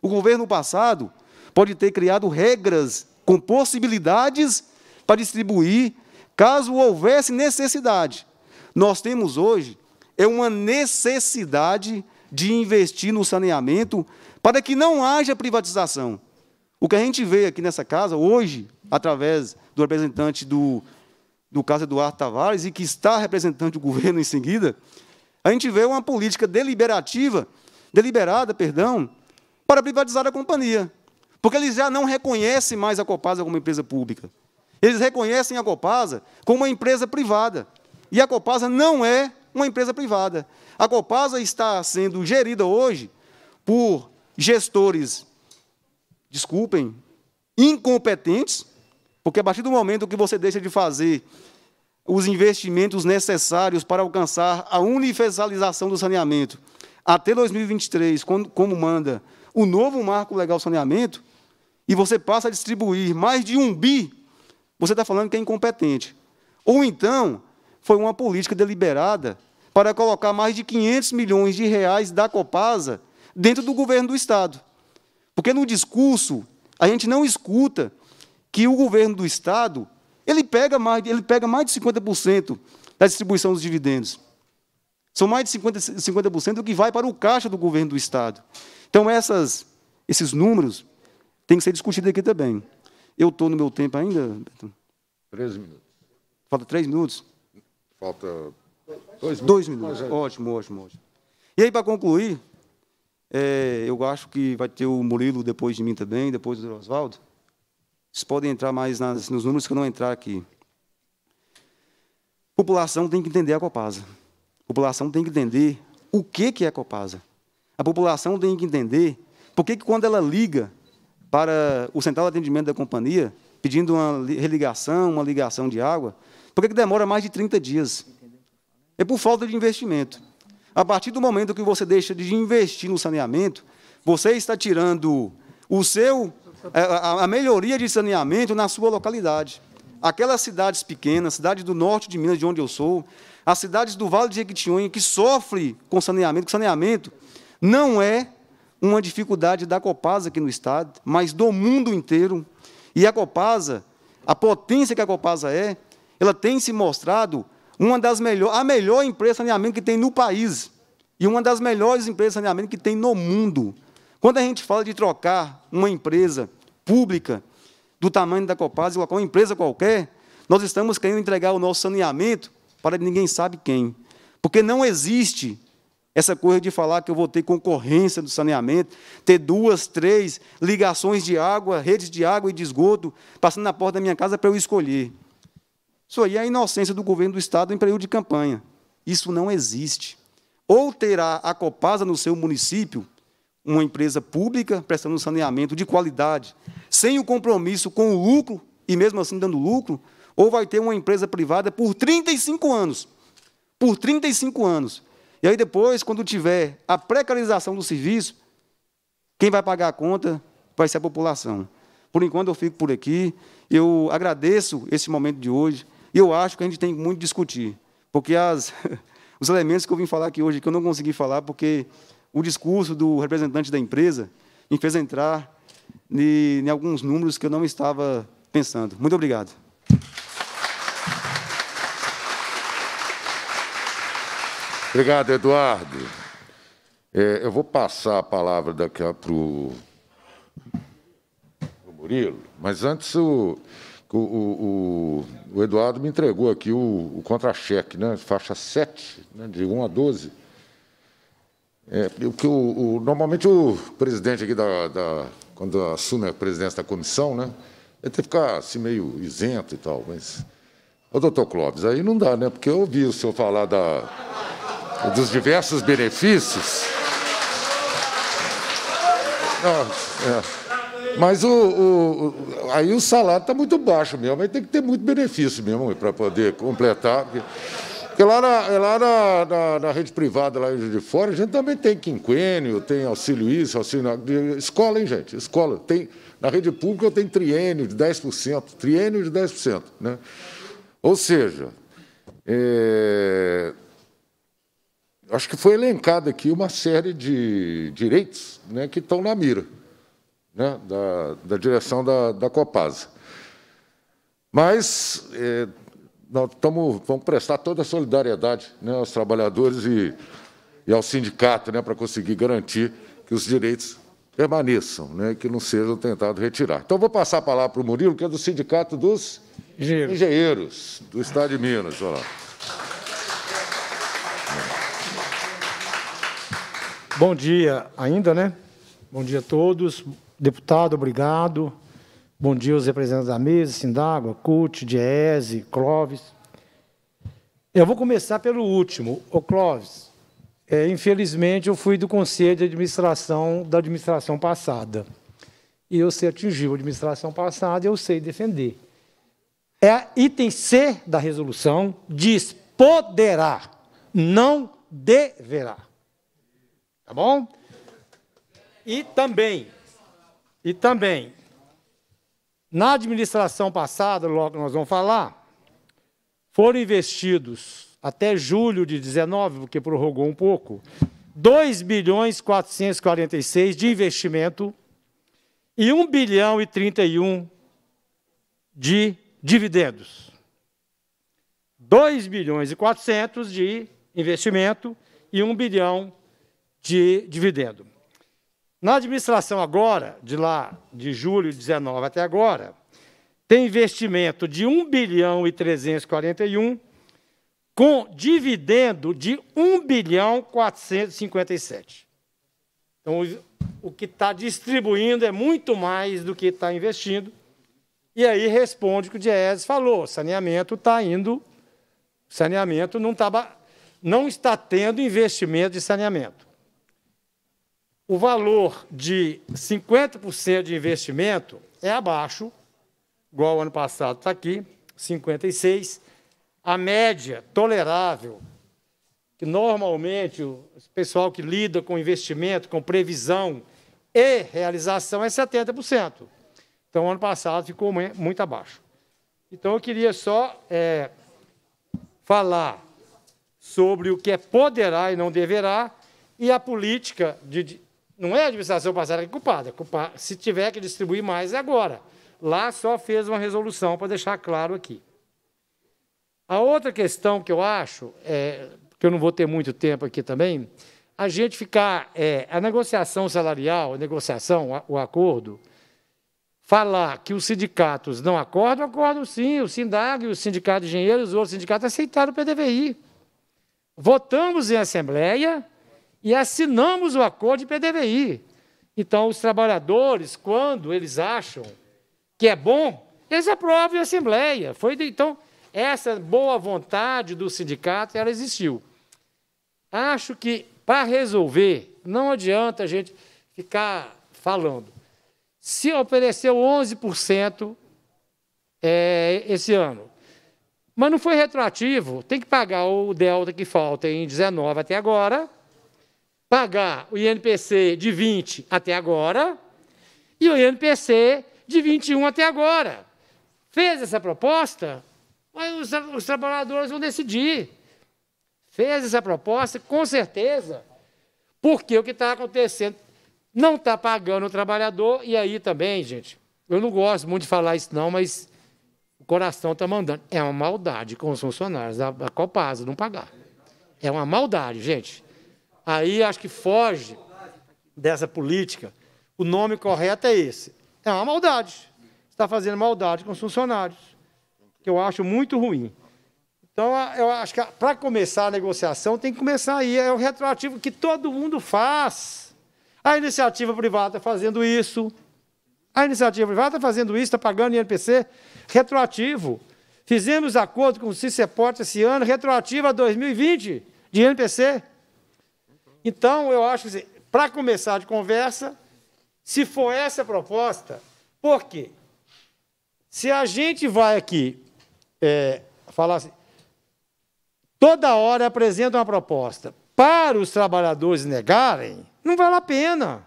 O governo passado pode ter criado regras com possibilidades para distribuir, caso houvesse necessidade. Nós temos hoje é uma necessidade de investir no saneamento para que não haja privatização. O que a gente vê aqui nessa casa hoje, através do representante do, do caso Eduardo Tavares e que está representante do governo em seguida, a gente vê uma política deliberativa, deliberada, perdão, para privatizar a companhia. Porque eles já não reconhecem mais a Copasa como empresa pública. Eles reconhecem a Copasa como uma empresa privada. E a Copasa não é uma empresa privada. A Copasa está sendo gerida hoje por gestores, desculpem, incompetentes, porque a partir do momento que você deixa de fazer os investimentos necessários para alcançar a universalização do saneamento até 2023, quando, como manda o novo marco legal saneamento, e você passa a distribuir mais de um bi, você está falando que é incompetente. Ou então, foi uma política deliberada para colocar mais de 500 milhões de reais da Copasa dentro do governo do Estado. Porque no discurso, a gente não escuta que o governo do Estado ele pega mais, ele pega mais de 50% da distribuição dos dividendos. São mais de 50%, 50 do que vai para o caixa do governo do Estado. Então, essas, esses números tem que ser discutido aqui também. Eu estou no meu tempo ainda, 13 Três minutos. Falta três minutos? Falta dois, dois minutos. minutos. Ótimo, ótimo, ótimo. E aí, para concluir, é, eu acho que vai ter o Murilo depois de mim também, depois do Oswaldo. Vocês podem entrar mais nas, nos números que eu não entrar aqui. População tem que entender a Copasa. População tem que entender o que, que é a Copasa. A população tem que entender por que quando ela liga para o central de atendimento da companhia, pedindo uma religação, uma ligação de água, por que, que demora mais de 30 dias? É por falta de investimento. A partir do momento que você deixa de investir no saneamento, você está tirando o seu é, a, melhoria de saneamento na sua localidade. Aquelas cidades pequenas, cidades do norte de Minas, de onde eu sou, as cidades do Vale de Jequitinhonha que sofrem com saneamento, que saneamento não é uma dificuldade da Copasa aqui no Estado, mas do mundo inteiro. E a Copasa, a potência que a Copasa é, ela tem se mostrado uma das melhores, a melhor empresa de saneamento que tem no país e uma das melhores empresas de saneamento que tem no mundo. Quando a gente fala de trocar uma empresa pública do tamanho da Copasa com uma empresa qualquer, nós estamos querendo entregar o nosso saneamento para ninguém sabe quem. Porque não existe essa coisa de falar que eu vou ter concorrência do saneamento, ter duas, três ligações de água, redes de água e de esgoto, passando na porta da minha casa para eu escolher. Isso aí é a inocência do governo do Estado em período de campanha. Isso não existe. Ou terá a Copasa no seu município, uma empresa pública prestando saneamento de qualidade, sem o compromisso com o lucro, e mesmo assim dando lucro, ou vai ter uma empresa privada por 35 anos. Por 35 anos e aí depois, quando tiver a precarização do serviço, quem vai pagar a conta vai ser a população. Por enquanto eu fico por aqui. Eu agradeço esse momento de hoje. E eu acho que a gente tem muito a discutir, porque as, os elementos que eu vim falar aqui hoje que eu não consegui falar porque o discurso do representante da empresa me fez entrar em, em alguns números que eu não estava pensando. Muito obrigado. Obrigado, Eduardo. É, eu vou passar a palavra daqui para o Murilo, mas antes o, o, o, o, Eduardo me entregou aqui o, o contra-cheque, né, faixa 7, né, de 1 a 12. É, porque o, o, normalmente o presidente aqui, da, da, quando assume a presidência da comissão, né, ele tem que ficar assim, meio isento e tal, mas... Ô, doutor Clóvis, aí não dá, né? Porque eu ouvi o senhor falar da dos diversos benefícios. Ah, é. Mas o, o, aí o salário está muito baixo mesmo, aí tem que ter muito benefício mesmo para poder completar. Porque lá, na, é lá na, na, na, rede privada, lá de fora, a gente também tem quinquênio, tem auxílio isso, auxílio. Escola, hein, gente? Escola. Tem, na rede pública tem triênio de 10%, triênio de 10%. Né? Ou seja, é, acho que foi elencada aqui uma série de direitos né, que estão na mira né, da, da, direção da, da Copasa. Mas é, nós tamo, vamos prestar toda a solidariedade né, aos trabalhadores e, e ao sindicato né, para conseguir garantir que os direitos permaneçam, né, que não sejam tentados retirar. Então, vou passar a palavra para o Murilo, que é do Sindicato dos Engenheiros, Engenheiros do Estado de Minas. Olha lá. Bom dia ainda, né? Bom dia a todos. Deputado, obrigado. Bom dia aos representantes da mesa, Sindágua, CUT, Diese, Clóvis. Eu vou começar pelo último, o Clóvis. É, infelizmente, eu fui do Conselho de Administração da administração passada. E eu sei atingir a administração passada, e eu sei defender. É item C da resolução diz poderá, não deverá. Tá bom? E também, e também, na administração passada, logo nós vamos falar, foram investidos até julho de 19, porque prorrogou um pouco, 2 bilhões 446 de investimento e 1 bilhão e 31 de dividendos. 2 bilhões e 400 de investimento e 1 bilhão de dividendo. Na administração agora, de lá de julho de 19 até agora, tem investimento de 1 bilhão e 341 com dividendo de 1 bilhão 457. Então, o que está distribuindo é muito mais do que está investindo. E aí responde o que o Diese falou: saneamento está indo, saneamento não, tá, não está tendo investimento de saneamento o valor de 50% de investimento é abaixo, igual o ano passado está aqui, 56%. A média tolerável, que normalmente o pessoal que lida com investimento, com previsão e realização, é 70%. Então, ano passado ficou muito abaixo. Então, eu queria só é, falar sobre o que é poderá e não deverá e a política de não é a administração passada que é culpada. Culpa, se tiver que distribuir mais, é agora. Lá só fez uma resolução para deixar claro aqui. A outra questão que eu acho, é, que eu não vou ter muito tempo aqui também, a gente ficar. É, a negociação salarial, a negociação, o acordo, falar que os sindicatos não acordam, acordam sim. O SINDAG, o Sindicato de Engenheiros, os outros sindicatos aceitaram o PDVI. Votamos em assembleia e assinamos o acordo de PDVI. Então, os trabalhadores, quando eles acham que é bom, eles aprovam a Assembleia. Foi de, então, essa boa vontade do sindicato, ela existiu. Acho que, para resolver, não adianta a gente ficar falando. Se ofereceu 11% é, esse ano, mas não foi retroativo, tem que pagar o delta que falta em 19 até agora, pagar o INPC de 20 até agora e o INPC de 21 até agora. Fez essa proposta, os, os trabalhadores vão decidir. Fez essa proposta, com certeza, porque o que está acontecendo não está pagando o trabalhador, e aí também, gente, eu não gosto muito de falar isso, não, mas o coração está mandando. É uma maldade com os funcionários da, da Copasa não pagar. É uma maldade, gente. Aí acho que foge dessa política. O nome correto é esse. É uma maldade. Está fazendo maldade com os funcionários, que eu acho muito ruim. Então, eu acho que para começar a negociação, tem que começar aí. É o retroativo que todo mundo faz. A iniciativa privada está fazendo isso. A iniciativa privada está fazendo isso, está pagando INPC. Retroativo. Fizemos acordo com o Ciceporte esse ano, retroativo a 2020, de INPC. Então, eu acho que, assim, para começar de conversa, se for essa proposta, por quê? Se a gente vai aqui é, falar assim, toda hora apresenta uma proposta para os trabalhadores negarem, não vale a pena.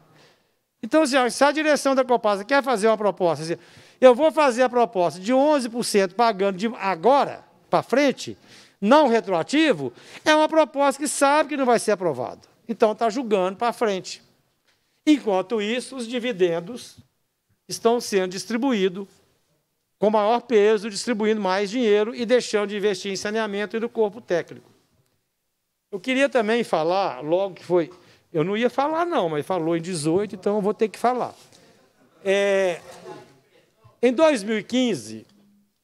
Então, assim, se a direção da Copasa quer fazer uma proposta, assim, eu vou fazer a proposta de 11% pagando de agora para frente, não retroativo, é uma proposta que sabe que não vai ser aprovada. Então está julgando para frente. Enquanto isso, os dividendos estão sendo distribuídos com maior peso, distribuindo mais dinheiro e deixando de investir em saneamento e no corpo técnico. Eu queria também falar, logo que foi. Eu não ia falar, não, mas falou em 18, então eu vou ter que falar. É, em 2015,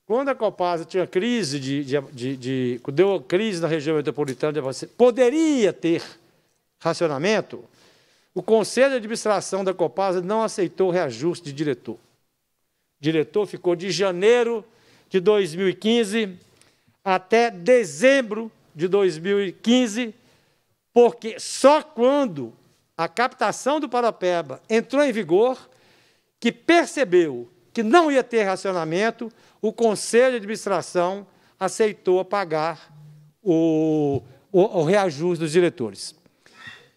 quando a Copasa tinha crise de, de, de, de, deu crise na região metropolitana de poderia ter racionamento, o Conselho de Administração da Copasa não aceitou o reajuste de diretor. O diretor ficou de janeiro de 2015 até dezembro de 2015, porque só quando a captação do Parapeba entrou em vigor, que percebeu que não ia ter racionamento, o Conselho de Administração aceitou pagar o, o, o reajuste dos diretores.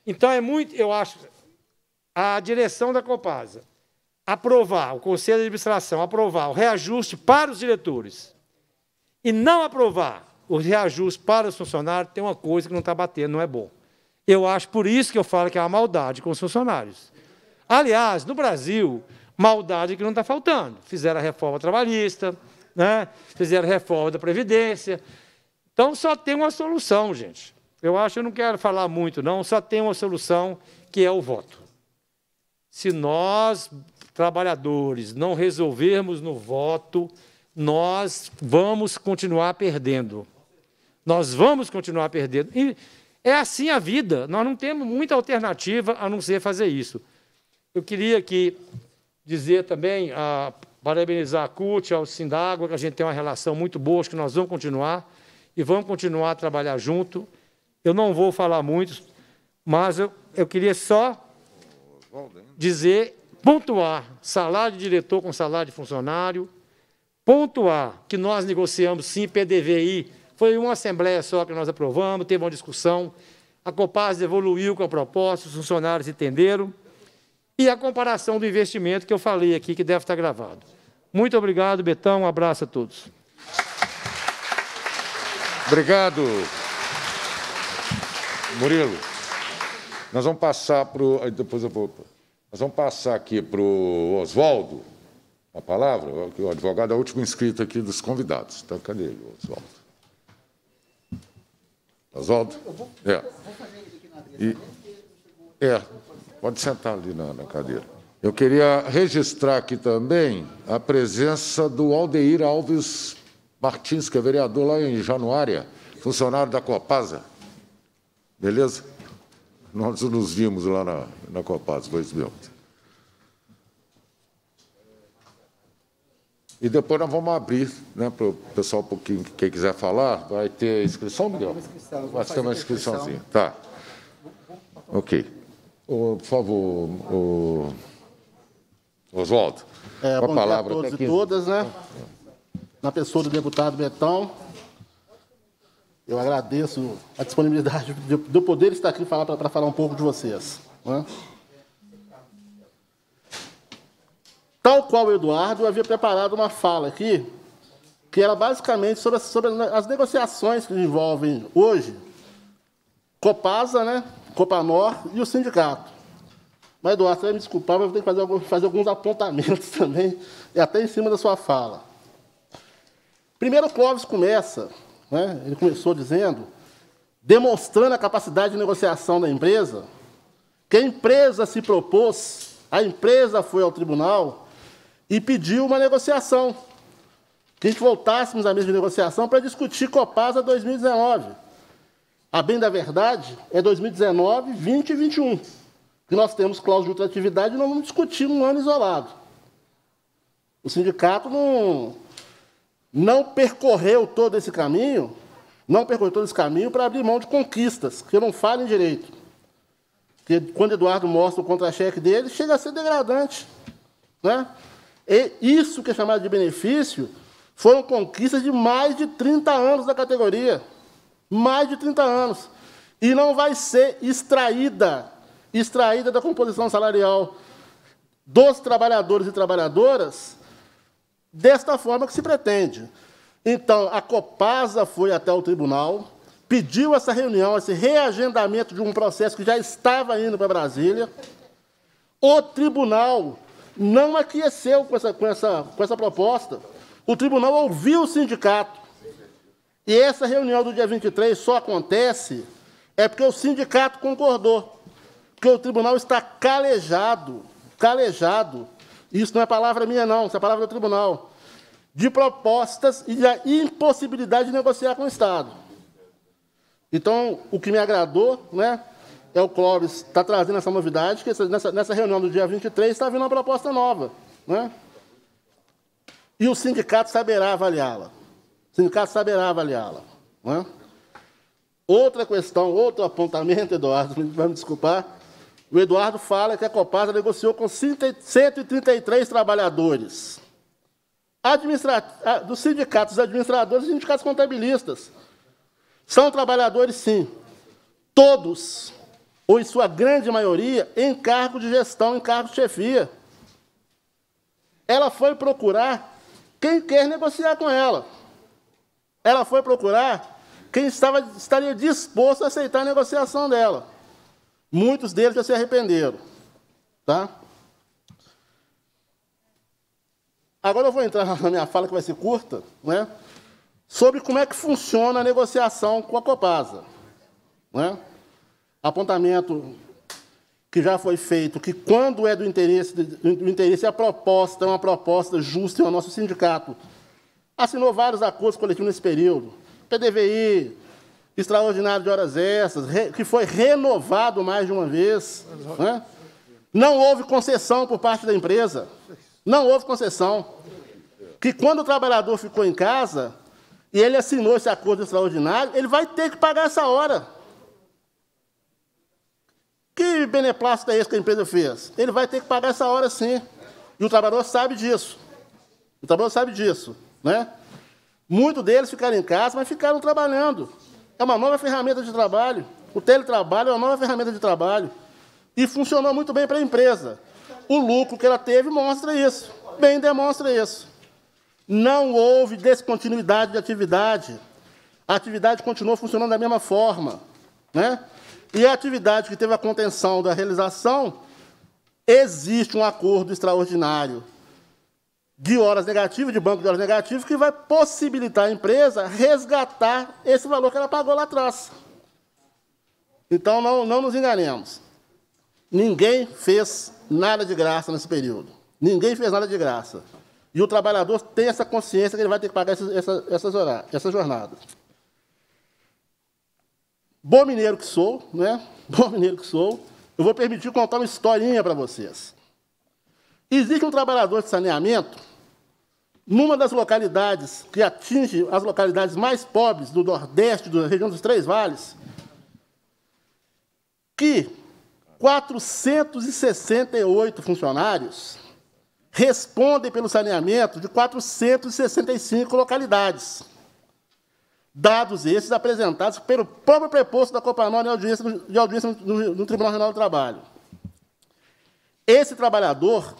Então é muito, eu acho, a direção da Copasa aprovar, o Conselho de Administração aprovar o reajuste para os diretores e não aprovar o reajuste para os funcionários, tem uma coisa que não está batendo, não é bom. Eu acho por isso que eu falo que é uma maldade com os funcionários. Aliás, no Brasil, maldade que não está faltando. Fizeram a reforma trabalhista, né? fizeram a reforma da Previdência. Então só tem uma solução, gente. Eu acho, eu não quero falar muito, não, só tem uma solução, que é o voto. Se nós, trabalhadores, não resolvermos no voto, nós vamos continuar perdendo. Nós vamos continuar perdendo. E é assim a vida, nós não temos muita alternativa a não ser fazer isso. Eu queria aqui dizer também, a, ah, parabenizar a CUT, ao Sindágua, que a gente tem uma relação muito boa, acho que nós vamos continuar e vamos continuar a trabalhar junto. Eu não vou falar muito, mas eu, eu queria só dizer, pontuar salário de diretor com salário de funcionário, pontuar que nós negociamos sim PDVI, foi uma assembleia só que nós aprovamos, teve uma discussão, a Copasa evoluiu com a proposta, os funcionários entenderam, e a comparação do investimento que eu falei aqui, que deve estar gravado. Muito obrigado, Betão, um abraço a todos. Obrigado. Murilo, nós vamos passar para o. Depois eu vou. Nós vamos passar aqui para o Oswaldo a palavra. O advogado é o último inscrito aqui dos convidados. Então, cadê ele, Oswaldo? Oswaldo? É. E, é. Pode sentar ali na, na cadeira. Eu queria registrar aqui também a presença do Aldeir Alves Martins, que é vereador lá em Januária, funcionário da Copasa. Beleza? Nós nos vimos lá na, na Copaz 2000. E depois nós vamos abrir né, para o pessoal, para quem, quem, quiser falar, vai ter inscrição, Miguel? Inscrição, vai ter uma inscriçãozinha. Tá. Ok. O, por favor, o... Oswaldo. É, a palavra a todos e todas, né? Na pessoa do deputado Betão, eu agradeço a disponibilidade de, eu poder estar aqui para falar um pouco de vocês. Né? Tal qual o Eduardo, eu havia preparado uma fala aqui, que era basicamente sobre, sobre as negociações que envolvem hoje Copasa, né? Copanor e o sindicato. Mas, Eduardo, você vai me desculpar, mas eu vou ter que fazer alguns, fazer alguns apontamentos também, até em cima da sua fala. Primeiro, o Clóvis começa né? Ele começou dizendo, demonstrando a capacidade de negociação da empresa, que a empresa se propôs, a empresa foi ao tribunal e pediu uma negociação. Que a gente voltássemos à mesa de negociação para discutir Copasa 2019. A bem da verdade, é 2019, 20 e 21, que nós temos cláusula de ultratividade e não vamos discutir num ano isolado. O sindicato não não percorreu todo esse caminho, não percorreu todo esse caminho para abrir mão de conquistas, que não falem direito. Porque quando Eduardo mostra o contra-cheque dele, chega a ser degradante. Né? E isso que é chamado de benefício foram conquistas de mais de 30 anos da categoria. Mais de 30 anos. E não vai ser extraída, extraída da composição salarial dos trabalhadores e trabalhadoras desta forma que se pretende. Então, a Copasa foi até o tribunal, pediu essa reunião, esse reagendamento de um processo que já estava indo para Brasília. O tribunal não aqueceu com essa, com essa, com essa proposta. O tribunal ouviu o sindicato. E essa reunião do dia 23 só acontece é porque o sindicato concordou. Porque o tribunal está calejado, calejado isso não é palavra minha, não, isso é palavra do tribunal. De propostas e a impossibilidade de negociar com o Estado. Então, o que me agradou né, é o Clóvis está trazendo essa novidade, que nessa, nessa reunião do dia 23 está vindo uma proposta nova. Né? E o sindicato saberá avaliá-la. O sindicato saberá avaliá-la. Né? Outra questão, outro apontamento, Eduardo, vai me desculpar, o Eduardo fala que a Copasa negociou com 133 trabalhadores. Administra... Dos sindicatos administradores e sindicatos contabilistas. São trabalhadores, sim. Todos, ou em sua grande maioria, em cargo de gestão, em cargo de chefia. Ela foi procurar quem quer negociar com ela. Ela foi procurar quem estava, estaria disposto a aceitar a negociação dela. Muitos deles já se arrependeram. Tá? Agora eu vou entrar na minha fala, que vai ser curta, né? sobre como é que funciona a negociação com a Copasa. Né? Apontamento que já foi feito, que quando é do interesse, do interesse a proposta, é uma proposta justa, e é o nosso sindicato assinou vários acordos coletivos nesse período, PDVI, extraordinário de horas extras, que foi renovado mais de uma vez. Né? Não houve concessão por parte da empresa. Não houve concessão. Que quando o trabalhador ficou em casa e ele assinou esse acordo extraordinário, ele vai ter que pagar essa hora. Que beneplácito é esse que a empresa fez? Ele vai ter que pagar essa hora sim. E o trabalhador sabe disso. O trabalhador sabe disso. Né? Muitos deles ficaram em casa, mas ficaram trabalhando é uma nova ferramenta de trabalho. O teletrabalho é uma nova ferramenta de trabalho. E funcionou muito bem para a empresa. O lucro que ela teve mostra isso, bem demonstra isso. Não houve descontinuidade de atividade. A atividade continuou funcionando da mesma forma. Né? E a atividade que teve a contenção da realização, existe um acordo extraordinário de horas negativas, de banco de horas negativas, que vai possibilitar a empresa resgatar esse valor que ela pagou lá atrás. Então, não, não nos enganemos. Ninguém fez nada de graça nesse período. Ninguém fez nada de graça. E o trabalhador tem essa consciência que ele vai ter que pagar essas, essas, jornadas. Bom mineiro que sou, né? Bom mineiro que sou, eu vou permitir contar uma historinha para vocês. Existe um trabalhador de saneamento numa das localidades que atinge as localidades mais pobres do Nordeste, da região dos Três Vales, que 468 funcionários respondem pelo saneamento de 465 localidades. Dados esses apresentados pelo próprio preposto da Copanor de audiência, de audiência no, no Tribunal Regional do Trabalho. Esse trabalhador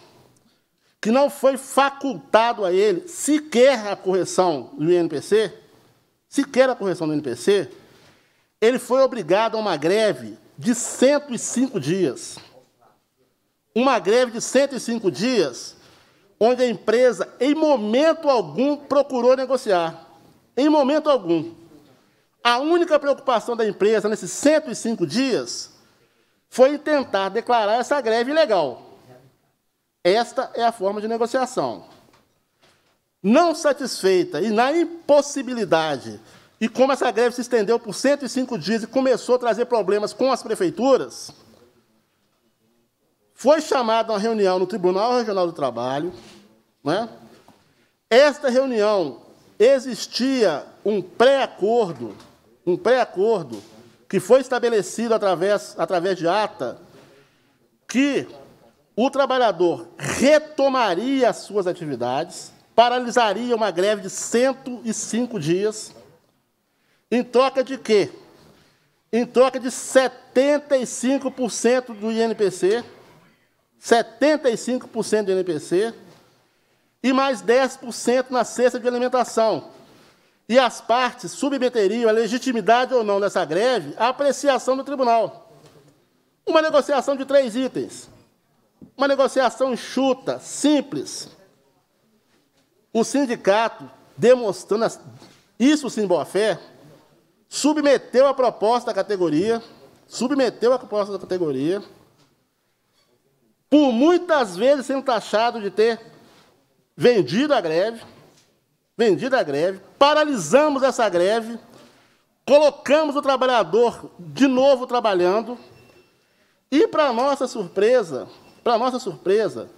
que não foi facultado a ele sequer a correção do INPC, sequer a correção do INPC, ele foi obrigado a uma greve de 105 dias. Uma greve de 105 dias, onde a empresa, em momento algum, procurou negociar. Em momento algum. A única preocupação da empresa nesses 105 dias foi tentar declarar essa greve ilegal. Esta é a forma de negociação. Não satisfeita e na impossibilidade, e como essa greve se estendeu por 105 dias e começou a trazer problemas com as prefeituras, foi chamada uma reunião no Tribunal Regional do Trabalho. Né? Esta reunião existia um pré-acordo, um pré-acordo que foi estabelecido através, através de ata, que o trabalhador retomaria as suas atividades, paralisaria uma greve de 105 dias, em troca de quê? Em troca de 75% do INPC, 75% do INPC, e mais 10% na cesta de alimentação. E as partes submeteriam a legitimidade ou não dessa greve à apreciação do tribunal. Uma negociação de três itens uma negociação enxuta, simples. O sindicato, demonstrando isso sem boa-fé, submeteu a proposta da categoria, submeteu a proposta da categoria, por muitas vezes sendo taxado de ter vendido a greve, vendido a greve, paralisamos essa greve, colocamos o trabalhador de novo trabalhando, e, para nossa surpresa, para nossa surpresa,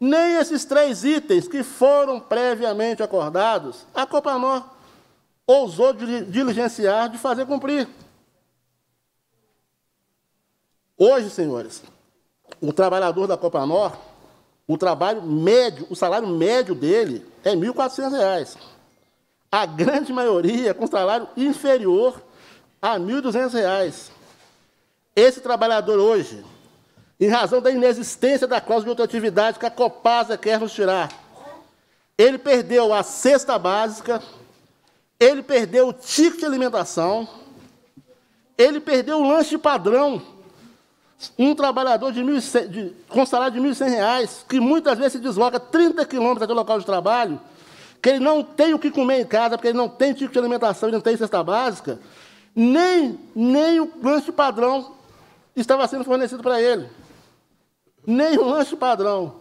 nem esses três itens que foram previamente acordados, a Copanor ousou diligenciar de fazer cumprir. Hoje, senhores, o trabalhador da Copanor, o trabalho médio, o salário médio dele é R$ 1.400. A grande maioria com salário inferior a R$ 1.200. Esse trabalhador hoje, em razão da inexistência da cláusula de rotatividade que a Copasa quer nos tirar. Ele perdeu a cesta básica, ele perdeu o ticket de alimentação, ele perdeu o lanche padrão. Um trabalhador de 1100, de, com salário de R$ 1.100, que muitas vezes se desloca 30 quilômetros até o local de trabalho, que ele não tem o que comer em casa, porque ele não tem ticket de alimentação, ele não tem cesta básica, nem, nem o lanche padrão estava sendo fornecido para ele nem um lanche padrão.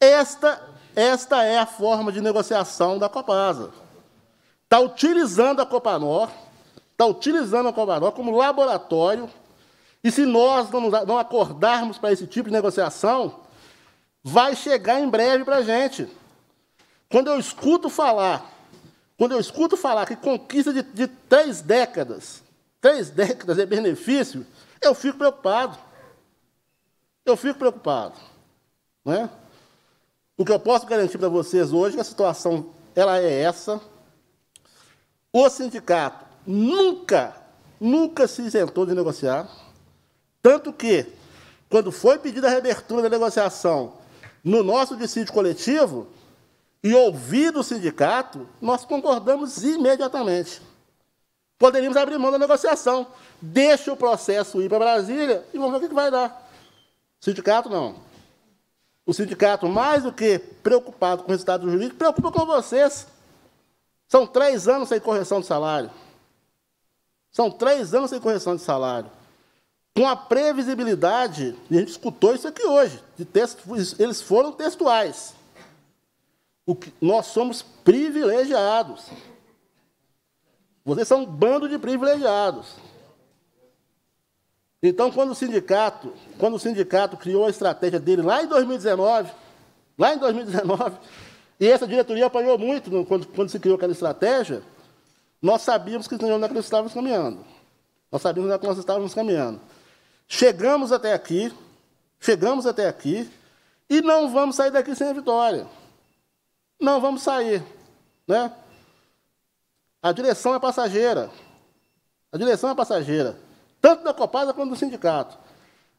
Esta, esta é a forma de negociação da Copasa. Está utilizando a Copanor, está utilizando a Copanor como laboratório, e se nós não, não acordarmos para esse tipo de negociação, vai chegar em breve para a gente. Quando eu escuto falar, quando eu escuto falar que conquista de, de três décadas, três décadas é benefício, eu fico preocupado. Eu fico preocupado. Né? O que eu posso garantir para vocês hoje é que a situação ela é essa. O sindicato nunca, nunca se isentou de negociar. Tanto que, quando foi pedida a reabertura da negociação no nosso dissídio coletivo, e ouvido o sindicato, nós concordamos imediatamente. Poderíamos abrir mão da negociação. Deixa o processo ir para Brasília e vamos ver o que vai dar. Sindicato não. O sindicato, mais do que preocupado com o resultado jurídico, preocupa com vocês. São três anos sem correção de salário. São três anos sem correção de salário. Com a previsibilidade, e a gente escutou isso aqui hoje, de texto, eles foram textuais. O que, nós somos privilegiados. Vocês são um bando de privilegiados. Então, quando o sindicato, quando o sindicato criou a estratégia dele lá em 2019, lá em 2019, e essa diretoria apanhou muito no, quando, quando se criou aquela estratégia, nós sabíamos que onde nós estávamos caminhando. Nós sabíamos onde nós estávamos caminhando. Chegamos até aqui, chegamos até aqui, e não vamos sair daqui sem a vitória. Não vamos sair. Né? A direção é passageira. A direção é passageira tanto da Copasa quanto do sindicato.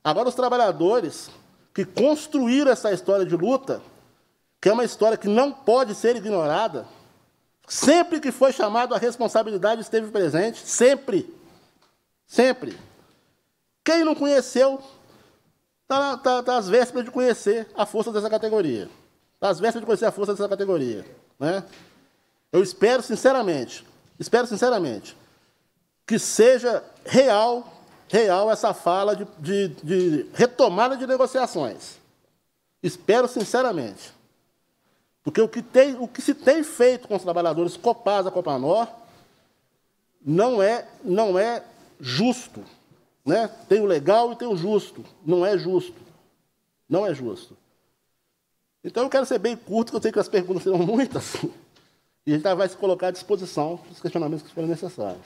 Agora, os trabalhadores que construíram essa história de luta, que é uma história que não pode ser ignorada, sempre que foi chamado à responsabilidade esteve presente, sempre, sempre. Quem não conheceu, está tá, tá às vésperas de conhecer a força dessa categoria. Está às vésperas de conhecer a força dessa categoria. Né? Eu espero, sinceramente, espero, sinceramente, que seja real real essa fala de, de, de retomada de negociações. Espero sinceramente. Porque o que, tem, o que se tem feito com os trabalhadores Copasa, Copanor não é, não é justo. Né? Tem o legal e tem o justo. Não é justo. Não é justo. Então eu quero ser bem curto, que eu sei que as perguntas serão muitas. E a gente vai se colocar à disposição dos questionamentos que forem necessários.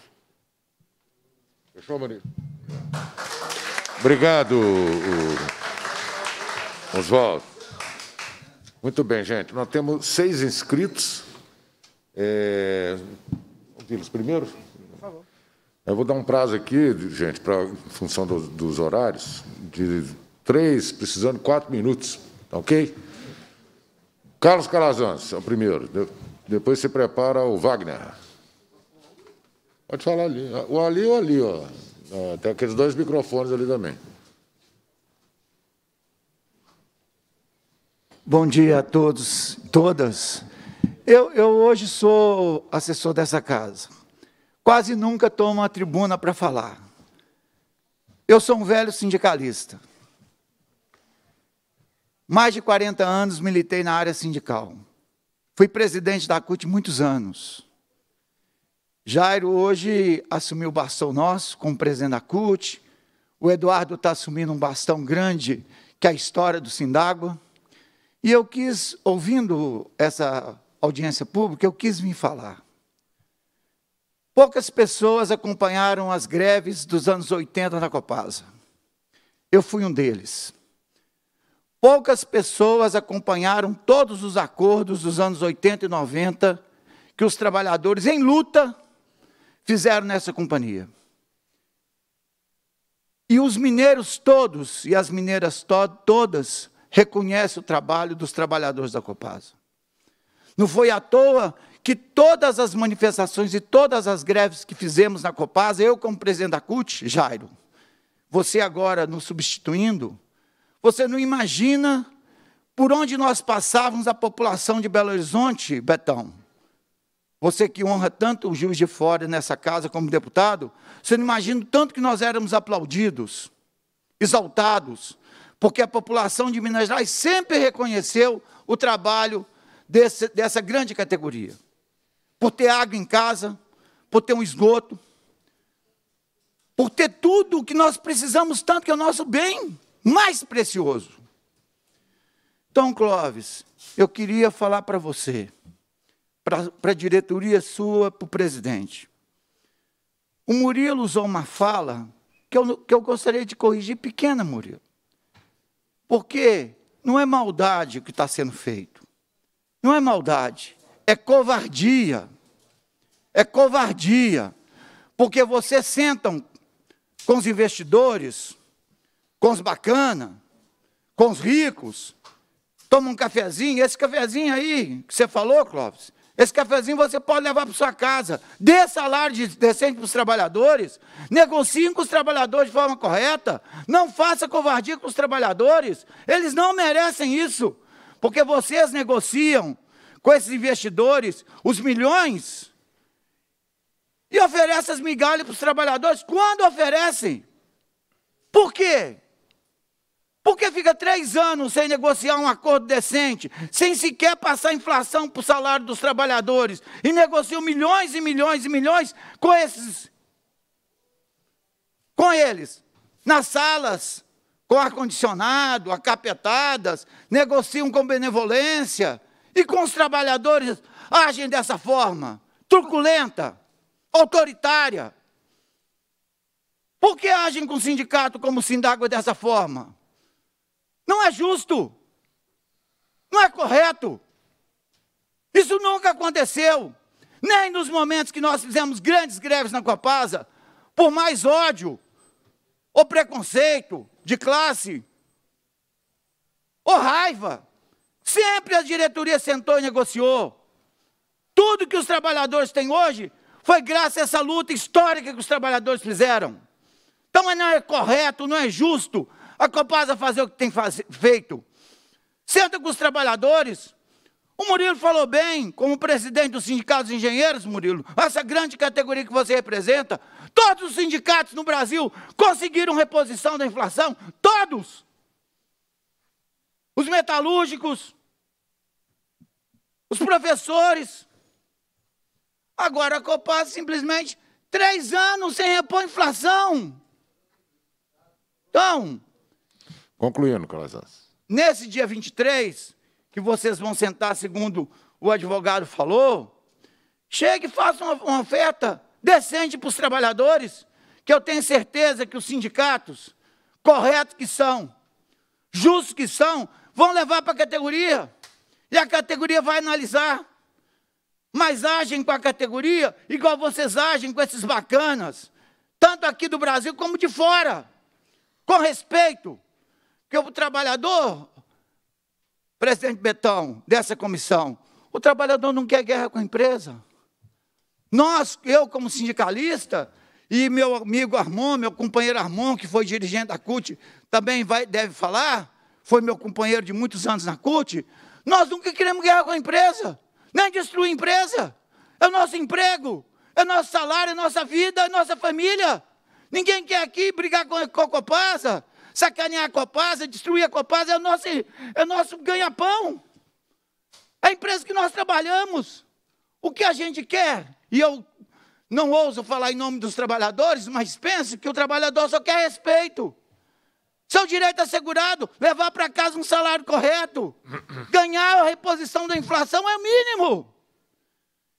Fechou, Marinho? Obrigado, Oswaldo. Muito bem, gente. Nós temos seis inscritos. É... Os primeiros? Por favor. Eu vou dar um prazo aqui, gente, para função dos, dos, horários, de três, precisando quatro minutos, tá ok? Carlos Calazans é o primeiro. De, depois se prepara o Wagner. Pode falar ali. Ou ali ou ali, ó. Ah, tem aqueles dois microfones ali também. Bom dia a todos, todas. Eu, eu hoje sou assessor dessa casa. Quase nunca tomo a tribuna para falar. Eu sou um velho sindicalista. Mais de 40 anos militei na área sindical. Fui presidente da CUT muitos anos. Jairo hoje assumiu o bastão nosso como presidente da CUT. O Eduardo está assumindo um bastão grande, que é a história do Sindágua. E eu quis, ouvindo essa audiência pública, eu quis me falar. Poucas pessoas acompanharam as greves dos anos 80 na Copasa. Eu fui um deles. Poucas pessoas acompanharam todos os acordos dos anos 80 e 90 que os trabalhadores em luta fizeram nessa companhia. E os mineiros todos e as mineiras to todas reconhecem o trabalho dos trabalhadores da Copasa. Não foi à toa que todas as manifestações e todas as greves que fizemos na Copasa, eu como presidente da CUT, Jairo, você agora nos substituindo, você não imagina por onde nós passávamos a população de Belo Horizonte, Betão, você que honra tanto o juiz de fora nessa casa como deputado, você não imagina o tanto que nós éramos aplaudidos, exaltados, porque a população de Minas Gerais sempre reconheceu o trabalho desse, dessa grande categoria. Por ter água em casa, por ter um esgoto, por ter tudo o que nós precisamos tanto, que é o nosso bem mais precioso. Então, Clóvis, eu queria falar para você para a diretoria sua, para o presidente. O Murilo usou uma fala que eu, que eu gostaria de corrigir, pequena, Murilo. Porque não é maldade o que está sendo feito. Não é maldade. É covardia. É covardia. Porque você sentam com os investidores, com os bacana, com os ricos, toma um cafezinho. Esse cafezinho aí que você falou, Clóvis, esse cafezinho você pode levar para sua casa. Dê salário decente para os trabalhadores. Negocie com os trabalhadores de forma correta. Não faça covardia com os trabalhadores. Eles não merecem isso. Porque vocês negociam com esses investidores os milhões e oferecem as migalhas para os trabalhadores. Quando oferecem? Por quê? Por que fica três anos sem negociar um acordo decente, sem sequer passar inflação para o salário dos trabalhadores, e negociam milhões e milhões e milhões com esses? Com eles, nas salas, com ar-condicionado, acapetadas, negociam com benevolência, e com os trabalhadores agem dessa forma, truculenta, autoritária. Por que agem com o sindicato como o dessa forma? Não é justo. Não é correto. Isso nunca aconteceu. Nem nos momentos que nós fizemos grandes greves na Copasa, por mais ódio, ou preconceito de classe, ou raiva. Sempre a diretoria sentou e negociou. Tudo que os trabalhadores têm hoje foi graças a essa luta histórica que os trabalhadores fizeram. Então não é correto, não é justo a Copasa fazer o que tem feito. Senta com os trabalhadores. O Murilo falou bem, como presidente do Sindicato dos Engenheiros, Murilo, essa grande categoria que você representa. Todos os sindicatos no Brasil conseguiram reposição da inflação, todos. Os metalúrgicos, os professores. Agora a Copasa simplesmente três anos sem repor inflação. Então, Concluindo, Calazans. Nesse dia 23, que vocês vão sentar, segundo o advogado falou, chegue e faça uma, uma oferta decente para os trabalhadores, que eu tenho certeza que os sindicatos, corretos que são, justos que são, vão levar para a categoria. E a categoria vai analisar. Mas agem com a categoria igual vocês agem com esses bacanas, tanto aqui do Brasil como de fora, com respeito. Porque o trabalhador, presidente Betão, dessa comissão, o trabalhador não quer guerra com a empresa. Nós, eu como sindicalista, e meu amigo Armon, meu companheiro Armon, que foi dirigente da CUT, também vai, deve falar, foi meu companheiro de muitos anos na CUT, nós nunca queremos guerra com a empresa, nem destruir a empresa. É o nosso emprego, é o nosso salário, é a nossa vida, é a nossa família. Ninguém quer aqui brigar com a Cocopasa, sacanear a Copasa, destruir a Copasa, é o nosso, é nosso ganha-pão. É a empresa que nós trabalhamos. O que a gente quer, e eu não ouso falar em nome dos trabalhadores, mas penso que o trabalhador só quer respeito. Seu direito assegurado, levar para casa um salário correto, ganhar a reposição da inflação é o mínimo.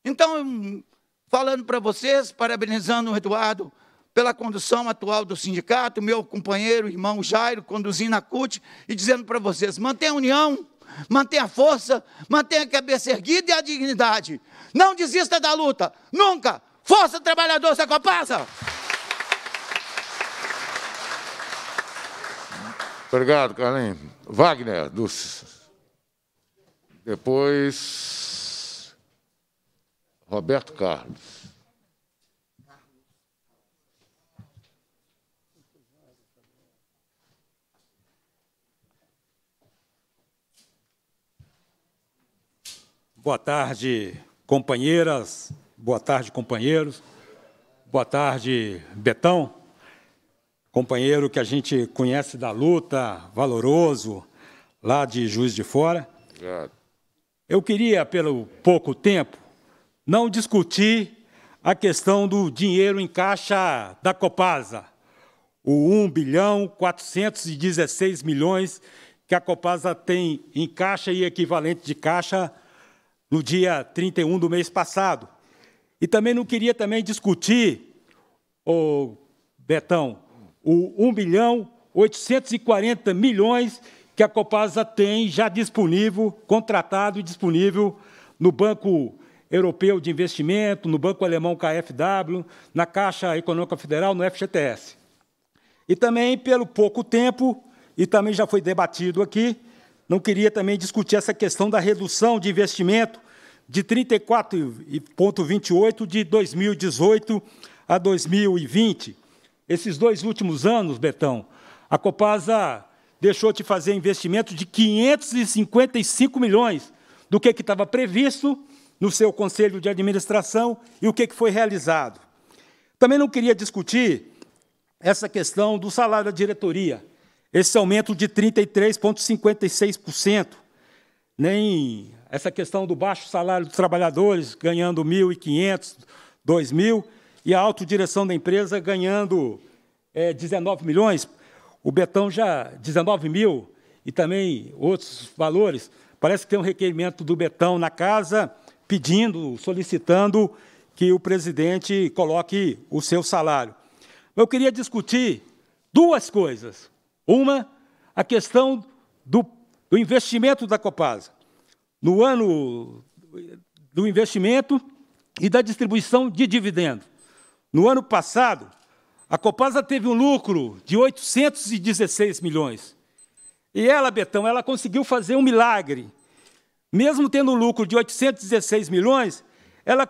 Então, falando para vocês, parabenizando o Eduardo, pela condução atual do sindicato, meu companheiro, irmão Jairo, conduzindo a CUT e dizendo para vocês: mantenha a união, mantenha a força, mantenha a cabeça erguida e a dignidade. Não desista da luta, nunca! Força, trabalhador, você compassa! Obrigado, Carlinhos. Wagner, dos... depois Roberto Carlos. Boa tarde, companheiras. Boa tarde, companheiros. Boa tarde, Betão. Companheiro que a gente conhece da luta, valoroso, lá de Juiz de Fora. Eu queria, pelo pouco tempo, não discutir a questão do dinheiro em caixa da Copasa, o 1 bilhão 416 milhões que a Copasa tem em caixa e equivalente de caixa no dia 31 do mês passado. E também não queria também discutir, o Betão, o 1 bilhão 840 milhões que a Copasa tem já disponível, contratado e disponível no Banco Europeu de Investimento, no Banco Alemão KfW, na Caixa Econômica Federal, no FGTS. E também, pelo pouco tempo, e também já foi debatido aqui, não queria também discutir essa questão da redução de investimento de 34,28 de 2018 a 2020. Esses dois últimos anos, Betão, a Copasa deixou de fazer investimento de 555 milhões do que estava previsto no seu conselho de administração e o que, que foi realizado. Também não queria discutir essa questão do salário da diretoria, esse aumento de 33,56%. Nem essa questão do baixo salário dos trabalhadores, ganhando 1.500, 2.000, e a autodireção da empresa ganhando é, eh, 19 milhões. O Betão já, 19 mil, e também outros valores. Parece que tem um requerimento do Betão na casa, pedindo, solicitando que o presidente coloque o seu salário. Eu queria discutir duas coisas. Uma, a questão do, do investimento da Copasa no ano do investimento e da distribuição de dividendos. No ano passado, a Copasa teve um lucro de 816 milhões. E ela, Betão, ela conseguiu fazer um milagre. Mesmo tendo um lucro de 816 milhões, ela,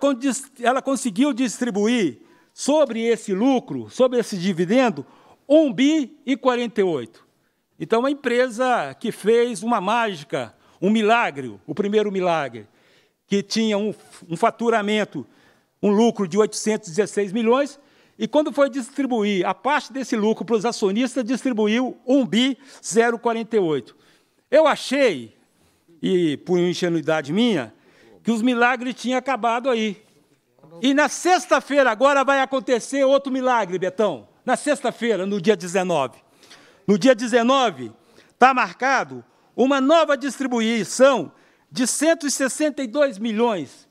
ela conseguiu distribuir sobre esse lucro, sobre esse dividendo, 1 bi e 48. Então, uma empresa que fez uma mágica um milagre, o primeiro milagre, que tinha um, um faturamento, um lucro de 816 milhões, e quando foi distribuir a parte desse lucro para os acionistas, distribuiu 1 bi 048. Eu achei, e por ingenuidade minha, que os milagres tinham acabado aí. E na sexta-feira agora vai acontecer outro milagre, Betão. Na sexta-feira, no dia 19. No dia 19, está marcado uma nova distribuição de 162 milhões.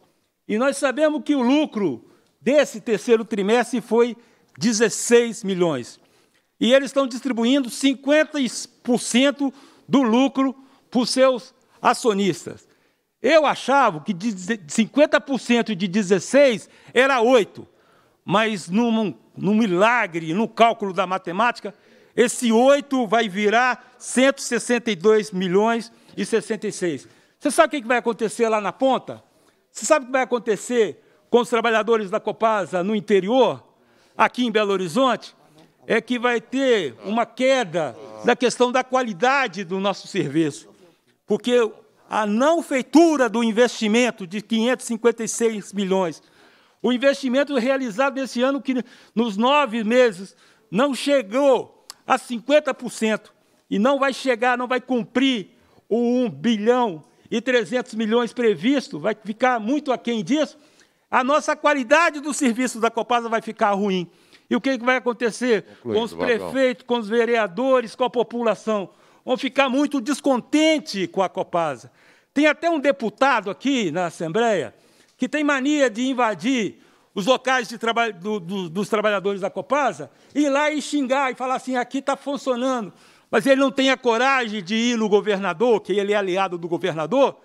E nós sabemos que o lucro desse terceiro trimestre foi 16 milhões. E eles estão distribuindo 50% do lucro para os seus acionistas. Eu achava que 50% de 16 era 8, mas num, num milagre, no cálculo da matemática, esse 8 vai virar 162 milhões e 66. Você sabe o que vai acontecer lá na ponta? Você sabe o que vai acontecer com os trabalhadores da Copasa no interior, aqui em Belo Horizonte? É que vai ter uma queda da questão da qualidade do nosso serviço. Porque a não feitura do investimento de 556 milhões, o investimento realizado esse ano, que nos nove meses não chegou a 50% e não vai chegar, não vai cumprir o 1 bilhão e 300 milhões previsto, vai ficar muito aquém disso, a nossa qualidade do serviço da Copasa vai ficar ruim. E o que vai acontecer com os prefeitos, com os vereadores, com a população? Vão ficar muito descontente com a Copasa. Tem até um deputado aqui na Assembleia que tem mania de invadir os locais traba do, do, dos trabalhadores da Copasa, ir lá e xingar e falar assim: aqui está funcionando. Mas ele não tem a coragem de ir no governador, que ele é aliado do governador,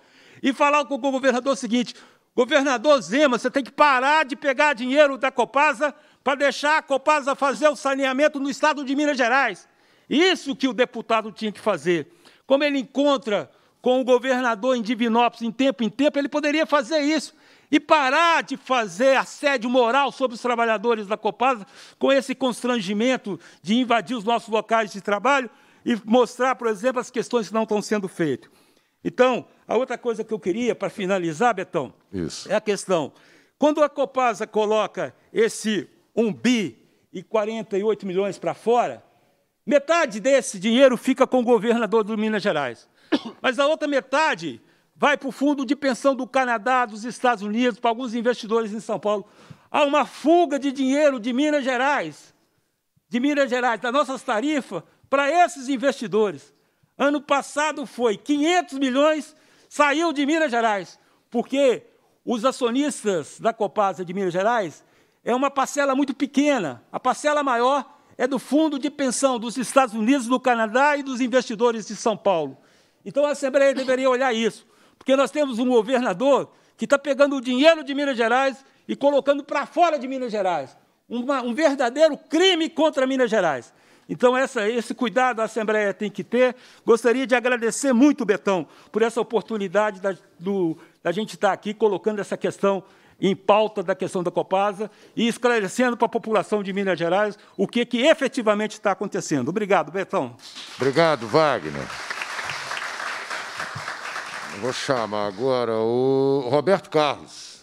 e falar com o governador o seguinte: governador Zema, você tem que parar de pegar dinheiro da Copasa para deixar a Copasa fazer o saneamento no estado de Minas Gerais. Isso que o deputado tinha que fazer. Como ele encontra com o governador em Divinópolis em tempo em tempo, ele poderia fazer isso e parar de fazer assédio moral sobre os trabalhadores da Copasa com esse constrangimento de invadir os nossos locais de trabalho e mostrar, por exemplo, as questões que não estão sendo feitas. Então, a outra coisa que eu queria, para finalizar, Betão, Isso. é a questão. Quando a Copasa coloca esse 1 bi e 48 milhões para fora, metade desse dinheiro fica com o governador do Minas Gerais. Mas a outra metade vai para o fundo de pensão do Canadá, dos Estados Unidos, para alguns investidores em São Paulo. Há uma fuga de dinheiro de Minas Gerais, de Minas Gerais, das nossas tarifas, para esses investidores. Ano passado foi 500 milhões saiu de Minas Gerais, porque os acionistas da Copasa de Minas Gerais é uma parcela muito pequena. A parcela maior é do fundo de pensão dos Estados Unidos, do Canadá e dos investidores de São Paulo. Então a Assembleia deveria olhar isso. Porque nós temos um governador que está pegando o dinheiro de Minas Gerais e colocando para fora de Minas Gerais. Uma, um verdadeiro crime contra Minas Gerais. Então, essa, esse cuidado a Assembleia tem que ter. Gostaria de agradecer muito, Betão, por essa oportunidade da, do, da gente estar tá aqui colocando essa questão em pauta da questão da Copasa e esclarecendo para a população de Minas Gerais o que, que efetivamente está acontecendo. Obrigado, Betão. Obrigado, Wagner. Vou chamar agora o Roberto Carlos.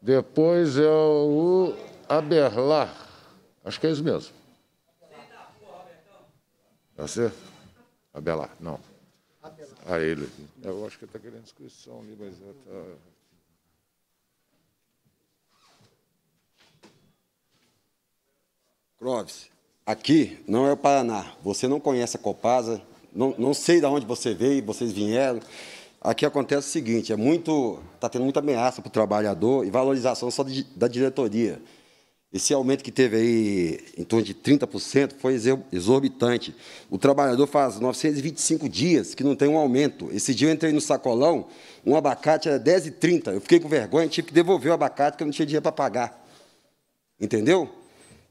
Depois é o Aberlar. Acho que é isso mesmo. Tá certo? Aberlar, não. A ah, ele. Eu acho que está querendo inscrição ali, mas está. Clóvis. Aqui não é o Paraná. Você não conhece a Copasa, não, não sei de onde você veio, vocês vieram. Aqui acontece o seguinte, é muito, está tendo muita ameaça para o trabalhador e valorização só de, da diretoria. Esse aumento que teve aí em torno de 30% foi exorbitante. O trabalhador faz 925 dias que não tem um aumento. Esse dia eu entrei no sacolão, um abacate era 10,30. Eu fiquei com vergonha, tive que devolver o abacate porque eu não tinha dinheiro para pagar. Entendeu?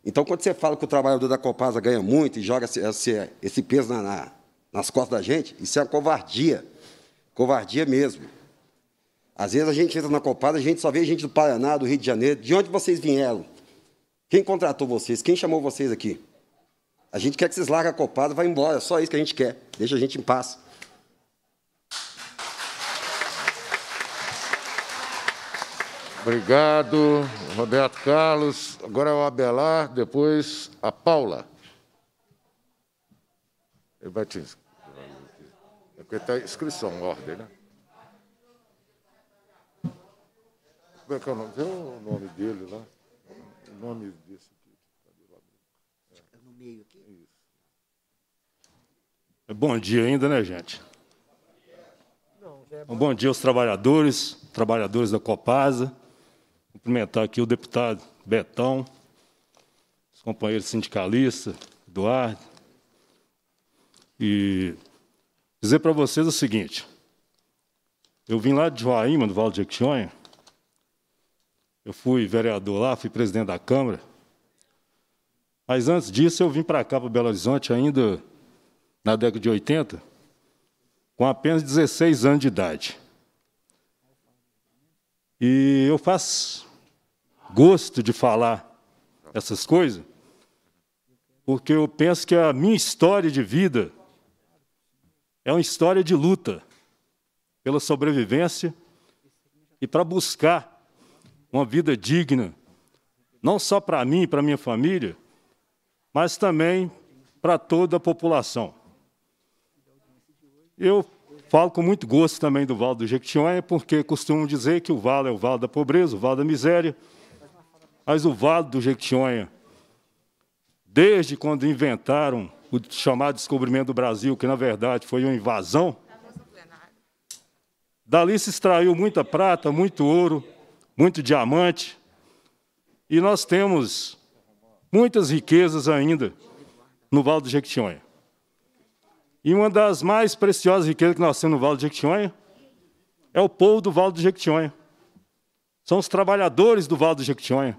Então, quando você fala que o trabalhador da Copasa ganha muito e joga esse, esse peso na, na, nas costas da gente, isso é uma covardia. Covardia mesmo. Às vezes a gente entra na Copasa, a gente só vê gente do Paraná, do Rio de Janeiro. De onde vocês vieram? Quem contratou vocês? Quem chamou vocês aqui? A gente quer que vocês larguem a Copasa e vá embora. É só isso que a gente quer. Deixa a gente em paz. Obrigado, Roberto Carlos. Agora é o Abelar, depois a Paula. Ele vai É porque está inscrição, ordem, né? Como é que é o nome? o nome dele lá. O nome desse aqui. É. No meio aqui? Isso. É bom dia ainda, né, gente? É um bom dia aos trabalhadores, trabalhadores da Copasa, cumprimentar aqui o deputado Betão, os companheiros sindicalistas, Eduardo, e dizer para vocês o seguinte, eu vim lá de Joaíma, do Vale de Jequitinhonha, eu fui vereador lá, fui presidente da Câmara, mas antes disso eu vim para cá, para Belo Horizonte, ainda na década de 80, com apenas 16 anos de idade. E eu faço gosto de falar essas coisas, porque eu penso que a minha história de vida é uma história de luta pela sobrevivência e para buscar uma vida digna, não só para mim e para minha família, mas também para toda a população. Eu falo com muito gosto também do Vale do Jequitinhonha, porque costumo dizer que o Vale é o Vale da pobreza, o Vale da miséria, as Vale do Jequitinhonha. Desde quando inventaram o chamado descobrimento do Brasil, que na verdade foi uma invasão, dali se extraiu muita prata, muito ouro, muito diamante, e nós temos muitas riquezas ainda no Vale do Jequitinhonha. E uma das mais preciosas riquezas que nós temos no Vale do Jequitinhonha é o povo do Vale do Jequitinhonha. São os trabalhadores do Vale do Jequitinhonha.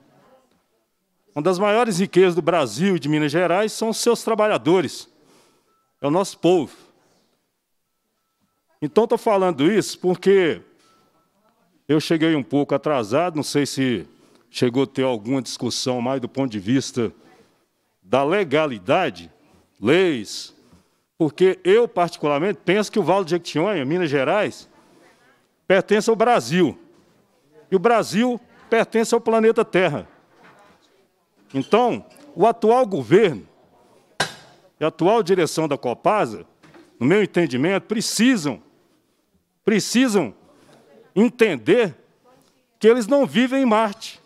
Uma das maiores riquezas do Brasil e de Minas Gerais são os seus trabalhadores, é o nosso povo. Então, estou falando isso porque eu cheguei um pouco atrasado, não sei se chegou a ter alguma discussão mais do ponto de vista da legalidade, leis, porque eu, particularmente, penso que o Vale do Jequitinhonha, Minas Gerais, pertence ao Brasil. E o Brasil pertence ao planeta Terra. Então, o atual governo e a atual direção da Copasa, no meu entendimento, precisam, precisam entender que eles não vivem em Marte,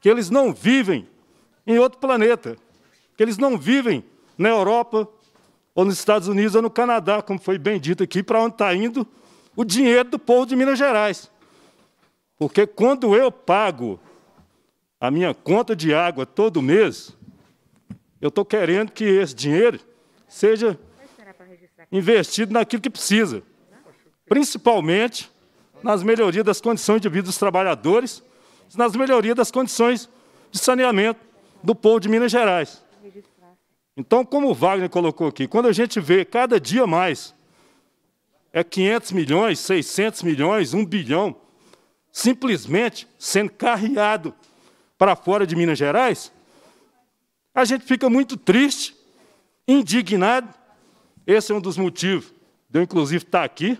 que eles não vivem em outro planeta, que eles não vivem na Europa, ou nos Estados Unidos, ou no Canadá, como foi bem dito aqui, para onde está indo o dinheiro do povo de Minas Gerais. Porque quando eu pago a minha conta de água todo mês, eu estou querendo que esse dinheiro seja investido naquilo que precisa, principalmente nas melhorias das condições de vida dos trabalhadores, nas melhorias das condições de saneamento do povo de Minas Gerais. Então, como o Wagner colocou aqui, quando a gente vê cada dia mais, é 500 milhões, 600 milhões, 1 bilhão, simplesmente sendo carreado para fora de Minas Gerais, a gente fica muito triste, indignado. Esse é um dos motivos de eu, inclusive, estar tá aqui,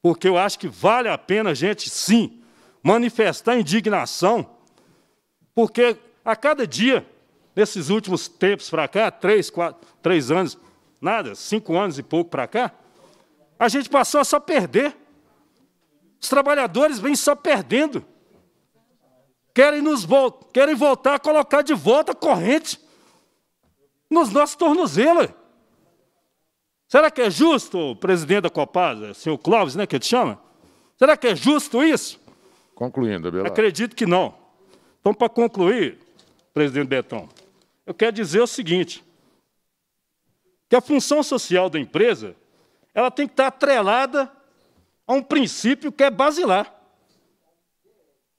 porque eu acho que vale a pena a gente, sim, manifestar indignação, porque a cada dia, nesses últimos tempos para cá, três, quatro, três anos, nada, cinco anos e pouco para cá, a gente passou a só perder. Os trabalhadores vêm só perdendo querem nos voltar, querem voltar a colocar de volta corrente nos nossos tornozelos. Será que é justo, presidente da Copasa, senhor Clóvis, né, que ele chama? Será que é justo isso? Concluindo, Abelardo. Acredito que não. Então, para concluir, presidente Betão, eu quero dizer o seguinte, que a função social da empresa, ela tem que estar atrelada a um princípio que é basilar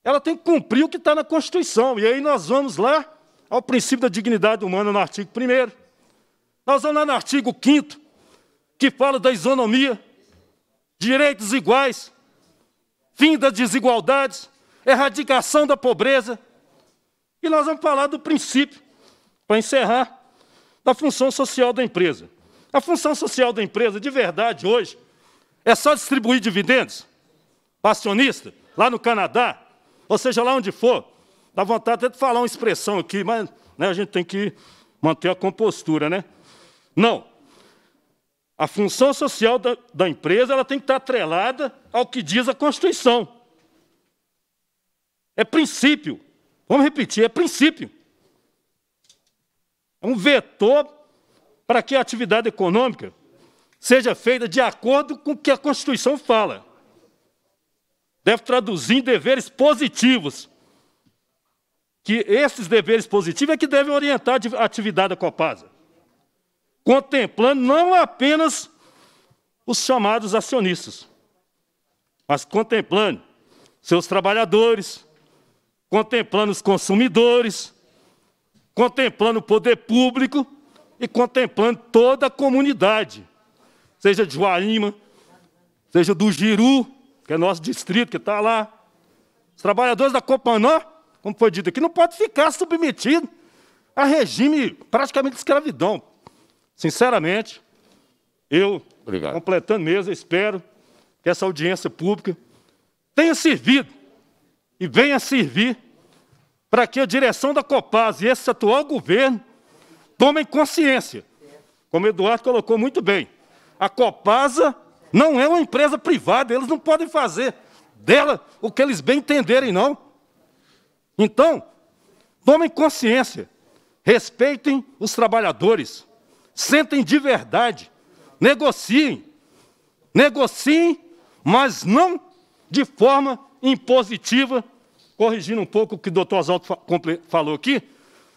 ela tem que cumprir o que está na Constituição. E aí nós vamos lá ao princípio da dignidade humana no artigo 1. Nós vamos lá no artigo 5, que fala da isonomia, direitos iguais, fim das desigualdades, erradicação da pobreza. E nós vamos falar do princípio, para encerrar, da função social da empresa. A função social da empresa, de verdade, hoje, é só distribuir dividendos? Passionista, lá no Canadá, ou seja lá onde for, dá vontade até de falar uma expressão aqui, mas né, a gente tem que manter a compostura, né? Não. A função social da, da empresa ela tem que estar atrelada ao que diz a Constituição. É princípio. Vamos repetir, é princípio. É um vetor para que a atividade econômica seja feita de acordo com o que a Constituição fala deve traduzir em deveres positivos. Que esses deveres positivos é que devem orientar a atividade da Copasa, contemplando não apenas os chamados acionistas, mas contemplando seus trabalhadores, contemplando os consumidores, contemplando o poder público e contemplando toda a comunidade, seja de Joaíma, seja do Giru, que é nosso distrito que está lá. Os trabalhadores da Copanã, como foi dito aqui, não podem ficar submetidos a regime praticamente de escravidão. Sinceramente, eu, Obrigado. completando mesmo, espero que essa audiência pública tenha servido e venha servir para que a direção da Copaz e esse atual governo tomem consciência. Como o Eduardo colocou muito bem, a Copasa não é uma empresa privada, eles não podem fazer dela o que eles bem entenderem, não. Então, tomem consciência, respeitem os trabalhadores, sentem de verdade, negociem, negociem, mas não de forma impositiva, corrigindo um pouco o que o doutor Oswaldo falou aqui,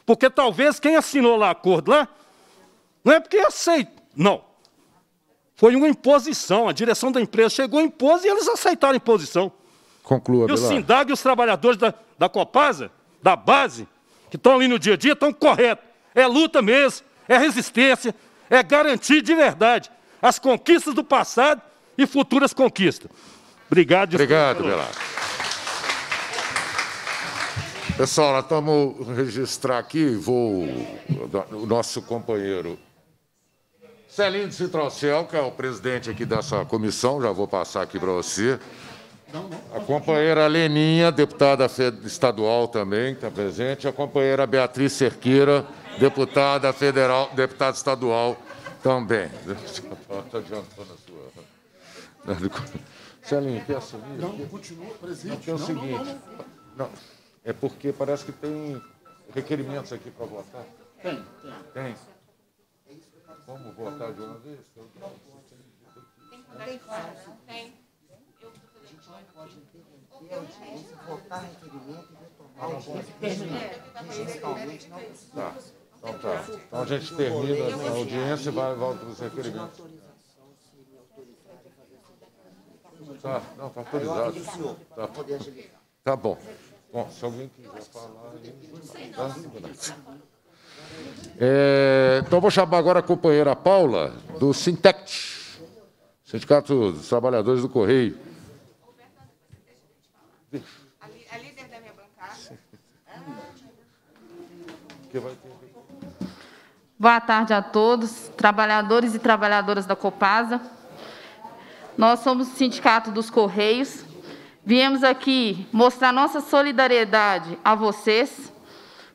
porque talvez quem assinou lá acordo lá, não é porque aceita, não. Foi uma imposição. A direção da empresa chegou, impôs e eles aceitaram a imposição. Conclua, E o Bilar. Sindag e os trabalhadores da, da Copasa, da base, que estão ali no dia a dia, estão corretos. É luta mesmo, é resistência, é garantir de verdade as conquistas do passado e futuras conquistas. Obrigado. Obrigado, Belar. Pessoal, nós estamos registrar aqui, vou o nosso companheiro de Citrocel, que é o presidente aqui dessa comissão, já vou passar aqui para você. A companheira Leninha, deputada estadual também, está presente. A companheira Beatriz Cerqueira, deputada federal, deputada estadual também. Está jantando a Celinho, quer assumir? Não, continua presente. Então é o seguinte. Não, é porque parece que tem requerimentos aqui para votar. Tem, tem. Tem. Vamos votar de uma vez? Tem que mudar de fase. Né? Tem. Eu vou fazer de novo. Pode interromper a audiência, votar requerimento e retomar a audiência. Principalmente não precisa. Tá. Então, tá. então a gente termina a audiência e vai voltar para os requerimentos. Tá, não, está autorizado. Tá. tá bom. Bom, se alguém quiser falar, tá? É, então, vou chamar agora a companheira Paula, do Sintect, Sindicato dos Trabalhadores do Correio. A líder da minha bancada. Boa tarde a todos, trabalhadores e trabalhadoras da Copasa. Nós somos o Sindicato dos Correios. Viemos aqui mostrar nossa solidariedade a vocês,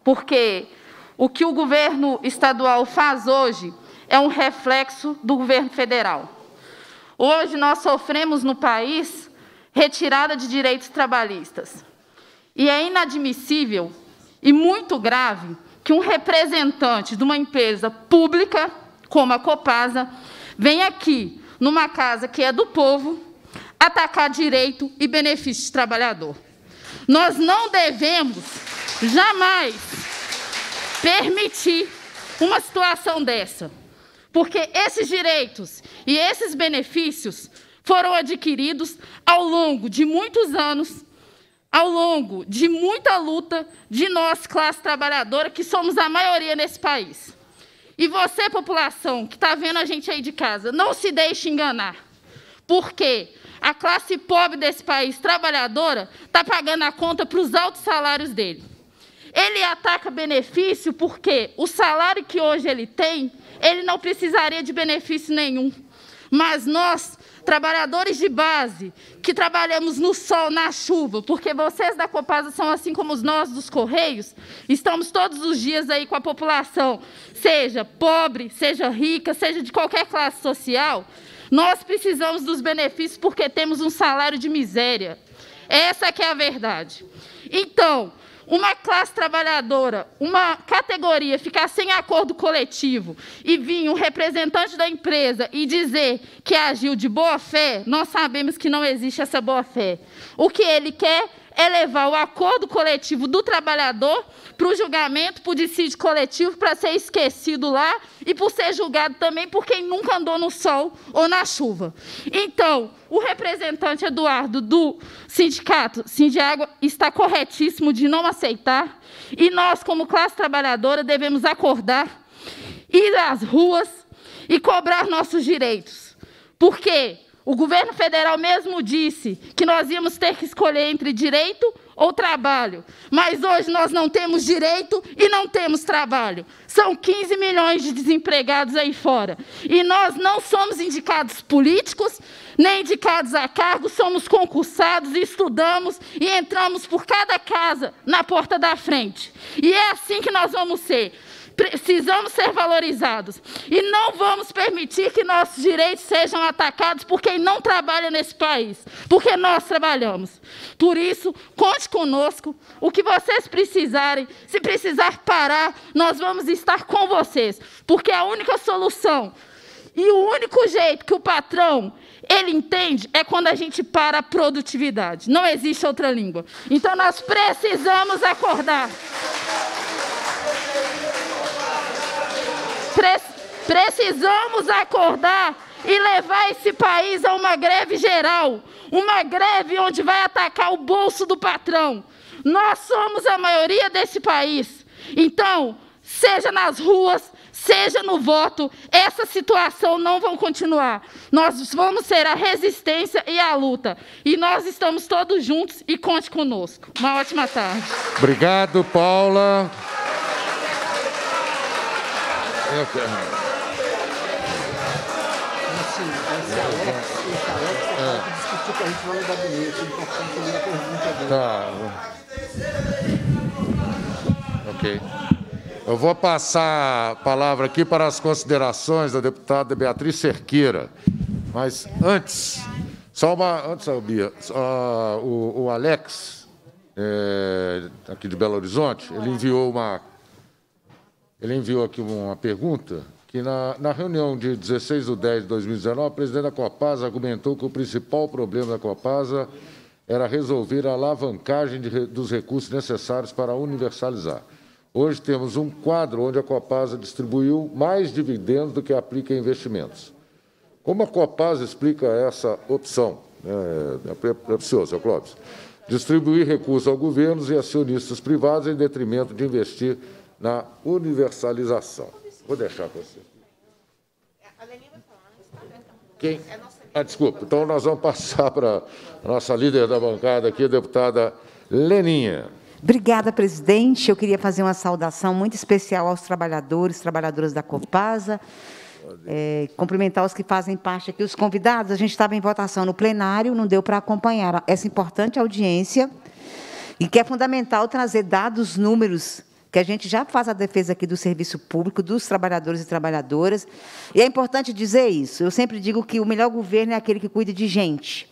porque o que o governo estadual faz hoje é um reflexo do governo federal. Hoje nós sofremos no país retirada de direitos trabalhistas. E é inadmissível e muito grave que um representante de uma empresa pública, como a Copasa, venha aqui, numa casa que é do povo, atacar direito e benefício de trabalhador. Nós não devemos jamais permitir uma situação dessa. Porque esses direitos e esses benefícios foram adquiridos ao longo de muitos anos, ao longo de muita luta de nós, classe trabalhadora, que somos a maioria nesse país. E você, população, que está vendo a gente aí de casa, não se deixe enganar. Porque a classe pobre desse país, trabalhadora, está pagando a conta para os altos salários dele. Ele ataca benefício porque o salário que hoje ele tem, ele não precisaria de benefício nenhum. Mas nós, trabalhadores de base, que trabalhamos no sol, na chuva, porque vocês da Copasa são assim como nós dos Correios, estamos todos os dias aí com a população, seja pobre, seja rica, seja de qualquer classe social, nós precisamos dos benefícios porque temos um salário de miséria. Essa que é a verdade. Então, uma classe trabalhadora, uma categoria ficar sem acordo coletivo e vir um representante da empresa e dizer que agiu de boa fé, nós sabemos que não existe essa boa fé. O que ele quer é levar o acordo coletivo do trabalhador para o julgamento, para o dissídio coletivo, para ser esquecido lá e por ser julgado também por quem nunca andou no sol ou na chuva. Então, o representante Eduardo do sindicato Sindiágua está corretíssimo de não aceitar e nós, como classe trabalhadora, devemos acordar, ir às ruas e cobrar nossos direitos. Por quê? O governo federal mesmo disse que nós íamos ter que escolher entre direito ou trabalho. Mas hoje nós não temos direito e não temos trabalho. São 15 milhões de desempregados aí fora. E nós não somos indicados políticos, nem indicados a cargos, somos concursados, estudamos e entramos por cada casa na porta da frente. E é assim que nós vamos ser. Precisamos ser valorizados. E não vamos permitir que nossos direitos sejam atacados por quem não trabalha nesse país, porque nós trabalhamos. Por isso, conte conosco. O que vocês precisarem, se precisar parar, nós vamos estar com vocês, porque a única solução e o único jeito que o patrão ele entende é quando a gente para a produtividade. Não existe outra língua. Então nós precisamos acordar. Pre precisamos acordar e levar esse país a uma greve geral, uma greve onde vai atacar o bolso do patrão. Nós somos a maioria desse país. Então, seja nas ruas, seja no voto, essa situação não vai continuar. Nós vamos ser a resistência e a luta. E nós estamos todos juntos e conte conosco. Uma ótima tarde. Obrigado, Paula. Eu quero. Assim, esse esse é. tá discutir com a gente lá no é Tá. Ok. Eu vou passar a palavra aqui para as considerações da deputada Beatriz Cerqueira. Mas antes, só uma. Antes, Bia, uh, o, o Alex, é, aqui de Belo Horizonte, ele enviou uma ele enviou aqui uma pergunta que na, na, reunião de 16 de 10 de 2019, a presidente da Copasa argumentou que o principal problema da Copasa era resolver a alavancagem de, dos recursos necessários para universalizar. Hoje temos um quadro onde a Copasa distribuiu mais dividendos do que aplica em investimentos. Como a Copasa explica essa opção? É, é, é, é Clóvis. Distribuir recursos ao governo e acionistas privados em detrimento de investir na universalização. Vou deixar para você. Quem? Ah, desculpa. Então, nós vamos passar para a nossa líder da bancada aqui, a deputada Leninha. Obrigada, presidente. Eu queria fazer uma saudação muito especial aos trabalhadores, trabalhadoras da Copasa, é, cumprimentar os que fazem parte aqui, os convidados. A gente estava em votação no plenário, não deu para acompanhar essa importante audiência, e que é fundamental trazer dados, números que a gente já faz a defesa aqui do serviço público, dos trabalhadores e trabalhadoras. E é importante dizer isso. Eu sempre digo que o melhor governo é aquele que cuida de gente.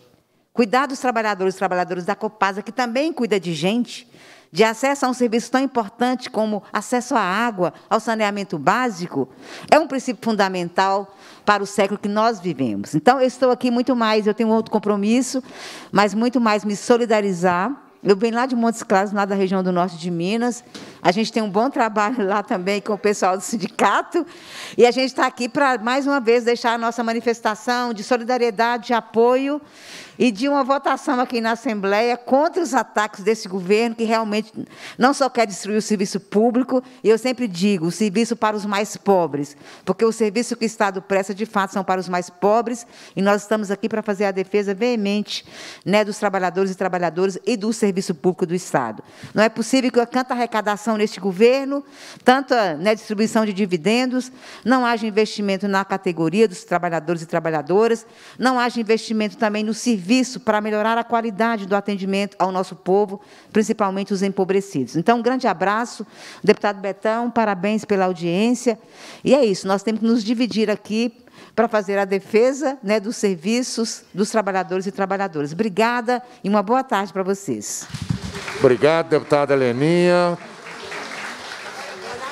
Cuidar dos trabalhadores e trabalhadoras da Copasa, que também cuida de gente, de acesso a um serviço tão importante como acesso à água, ao saneamento básico, é um princípio fundamental para o século que nós vivemos. Então, eu estou aqui muito mais, eu tenho outro compromisso, mas muito mais me solidarizar eu venho lá de Montes Claros, lá da região do norte de Minas. A gente tem um bom trabalho lá também com o pessoal do sindicato. E a gente está aqui para, mais uma vez, deixar a nossa manifestação de solidariedade, de apoio e de uma votação aqui na Assembleia contra os ataques desse governo, que realmente não só quer destruir o serviço público, e eu sempre digo, o serviço para os mais pobres, porque o serviço que o Estado presta, de fato, são para os mais pobres, e nós estamos aqui para fazer a defesa veemente né, dos trabalhadores e trabalhadoras e do serviço público do Estado. Não é possível que tanta arrecadação neste governo, tanta né, distribuição de dividendos, não haja investimento na categoria dos trabalhadores e trabalhadoras, não haja investimento também no serviço serviço para melhorar a qualidade do atendimento ao nosso povo, principalmente os empobrecidos. Então, um grande abraço, deputado Betão, parabéns pela audiência. E é isso, nós temos que nos dividir aqui para fazer a defesa né, dos serviços dos trabalhadores e trabalhadoras. Obrigada e uma boa tarde para vocês. Obrigado, deputada Leninha.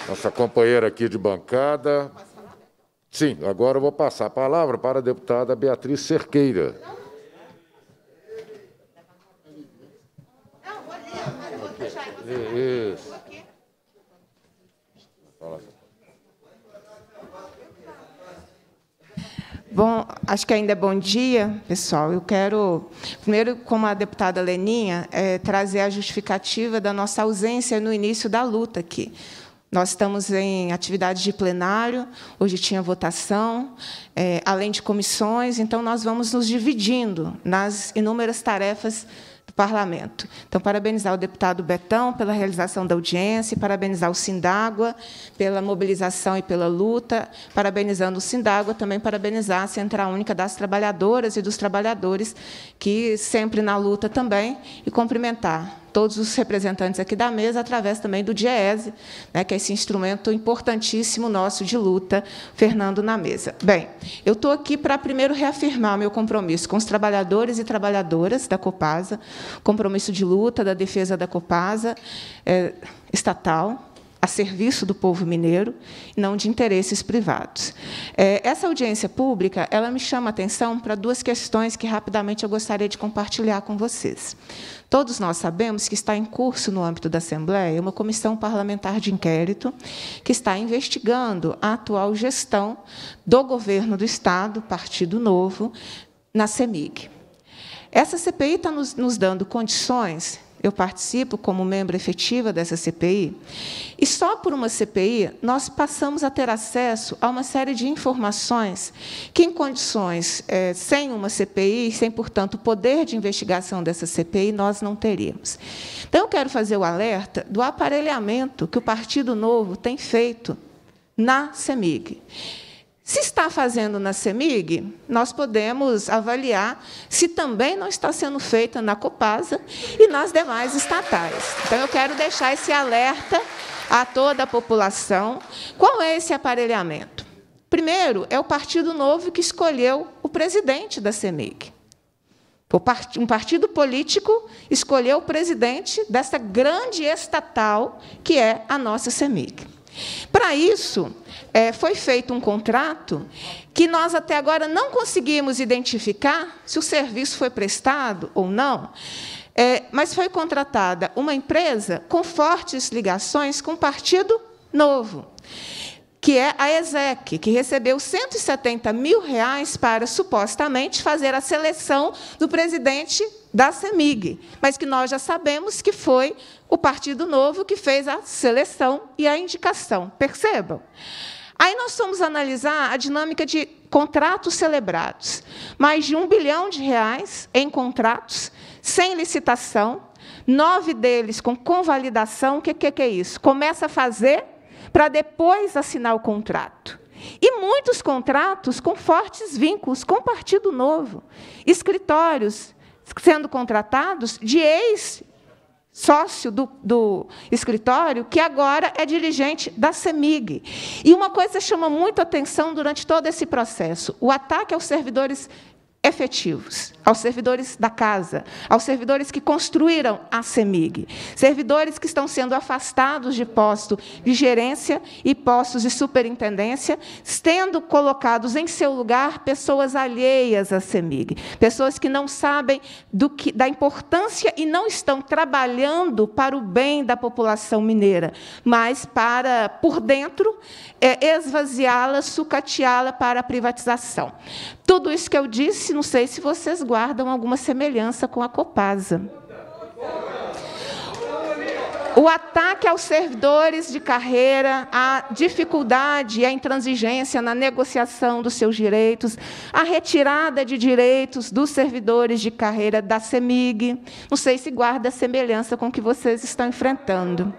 Nossa companheira aqui de bancada. Sim, agora eu vou passar a palavra para a deputada Beatriz Cerqueira. Isso. Bom, acho que ainda é bom dia, pessoal. Eu quero, primeiro, como a deputada Leninha, é, trazer a justificativa da nossa ausência no início da luta aqui. Nós estamos em atividade de plenário, hoje tinha votação, é, além de comissões, então nós vamos nos dividindo nas inúmeras tarefas parlamento. Então, parabenizar o deputado Betão pela realização da audiência, parabenizar o Sindágua pela mobilização e pela luta, parabenizando o Sindágua, também parabenizar a Central Única das Trabalhadoras e dos Trabalhadores, que sempre na luta também, e cumprimentar todos os representantes aqui da mesa, através também do DIEESE, né, que é esse instrumento importantíssimo nosso de luta, Fernando na mesa. Bem, eu estou aqui para primeiro reafirmar meu compromisso com os trabalhadores e trabalhadoras da Copasa, compromisso de luta, da defesa da Copasa é, estatal, a serviço do povo mineiro, não de interesses privados. É, essa audiência pública, ela me chama a atenção para duas questões que rapidamente eu gostaria de compartilhar com vocês. Todos nós sabemos que está em curso no âmbito da Assembleia uma comissão parlamentar de inquérito que está investigando a atual gestão do governo do Estado, Partido Novo, na CEMIG. Essa CPI está nos, nos dando condições eu participo como membro efetiva dessa CPI, e só por uma CPI nós passamos a ter acesso a uma série de informações que, em condições é, sem uma CPI, sem, portanto, o poder de investigação dessa CPI, nós não teríamos. Então, eu quero fazer o alerta do aparelhamento que o Partido Novo tem feito na CEMIG. Se está fazendo na CEMIG, nós podemos avaliar se também não está sendo feita na Copasa e nas demais estatais. Então, eu quero deixar esse alerta a toda a população. Qual é esse aparelhamento? Primeiro, é o Partido Novo que escolheu o presidente da CEMIG. Um partido político escolheu o presidente dessa grande estatal que é a nossa CEMIG. Para isso, é, foi feito um contrato que nós até agora não conseguimos identificar se o serviço foi prestado ou não, é, mas foi contratada uma empresa com fortes ligações com o Partido Novo, que é a ESEC, que recebeu 170 mil reais para supostamente fazer a seleção do presidente da CEMIG, mas que nós já sabemos que foi o Partido Novo que fez a seleção e a indicação. Percebam? Aí nós vamos analisar a dinâmica de contratos celebrados. Mais de um bilhão de reais em contratos, sem licitação, nove deles com convalidação. O que, que, que é isso? Começa a fazer para depois assinar o contrato. E muitos contratos com fortes vínculos com o Partido Novo. Escritórios sendo contratados de ex sócio do, do, escritório, que agora é dirigente da CEMIG. E uma coisa chama muito atenção durante todo esse processo: o ataque aos servidores efetivos, aos servidores da casa, aos servidores que construíram a CEMIG, servidores que estão sendo afastados de posto de gerência e postos de superintendência, sendo colocados em seu lugar pessoas alheias à CEMIG, pessoas que não sabem que, da importância e não estão trabalhando para o bem da população mineira, mas para, por dentro, é, esvaziá-la, sucateá-la para a privatização. Tudo isso que eu disse, não sei se vocês guardam alguma semelhança com a Copasa. O ataque aos servidores de carreira, a dificuldade e a intransigência na negociação dos seus direitos, a retirada de direitos dos servidores de carreira da CEMIG. Não sei se guarda semelhança com o que vocês estão enfrentando.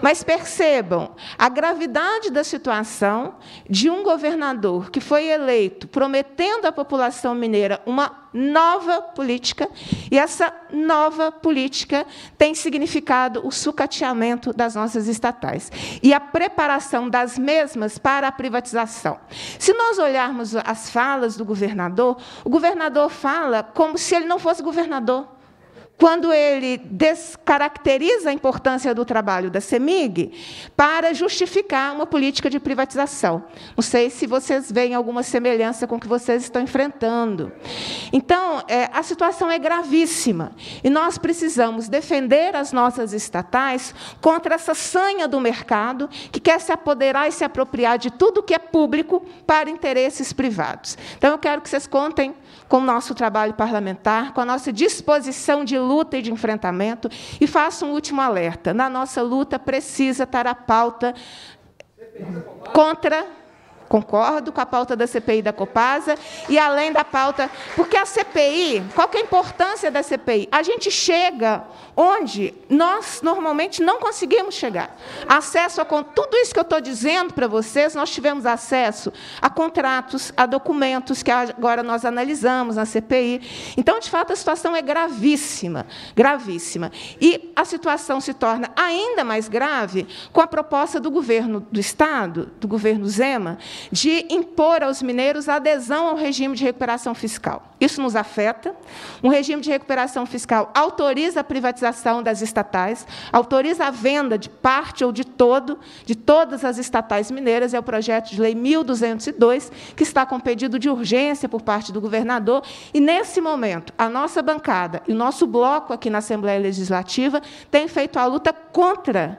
Mas percebam a gravidade da situação de um governador que foi eleito prometendo à população mineira uma nova política, e essa nova política tem significado o sucateamento das nossas estatais e a preparação das mesmas para a privatização. Se nós olharmos as falas do governador, o governador fala como se ele não fosse governador quando ele descaracteriza a importância do trabalho da CEMIG para justificar uma política de privatização. Não sei se vocês veem alguma semelhança com o que vocês estão enfrentando. Então, é, a situação é gravíssima e nós precisamos defender as nossas estatais contra essa sanha do mercado que quer se apoderar e se apropriar de tudo que é público para interesses privados. Então, eu quero que vocês contem com o nosso trabalho parlamentar, com a nossa disposição de luta e de enfrentamento. E faço um último alerta: na nossa luta precisa estar a pauta contra concordo com a pauta da CPI da Copasa e além da pauta, porque a CPI, qual é a importância da CPI? A gente chega onde nós normalmente não conseguimos chegar. Acesso a tudo isso que eu estou dizendo para vocês, nós tivemos acesso a contratos, a documentos que agora nós analisamos na CPI. Então, de fato, a situação é gravíssima, gravíssima. E a situação se torna ainda mais grave com a proposta do governo do Estado, do governo Zema, de impor aos mineiros a adesão ao regime de recuperação fiscal. Isso nos afeta. Um regime de recuperação fiscal autoriza a privatização das estatais, autoriza a venda de parte ou de todo, de todas as estatais mineiras. É o projeto de lei 1202, que está com pedido de urgência por parte do governador. E, nesse momento, a nossa bancada e o nosso bloco aqui na Assembleia Legislativa têm feito a luta contra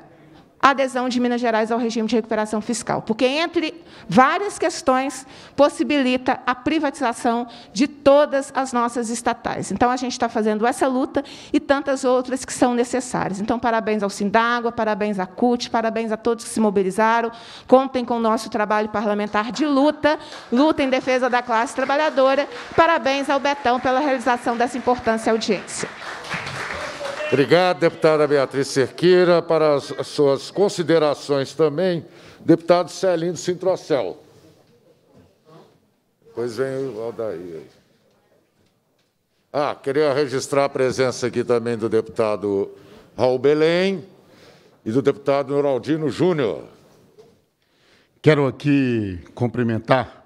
a adesão de Minas Gerais ao regime de recuperação fiscal, porque, entre várias questões, possibilita a privatização de todas as nossas estatais. Então, a gente está fazendo essa luta e tantas outras que são necessárias. Então, parabéns ao Sindágua, parabéns à CUT, parabéns a todos que se mobilizaram. Contem com o nosso trabalho parlamentar de luta, luta em defesa da classe trabalhadora. Parabéns ao Betão pela realização dessa importante audiência. Obrigado, deputada Beatriz Cerqueira. Para as suas considerações também, deputado Celindo Sintrocel. Depois vem o Aldair. Ah, queria registrar a presença aqui também do deputado Raul Belém e do deputado Noraldino Júnior. Quero aqui cumprimentar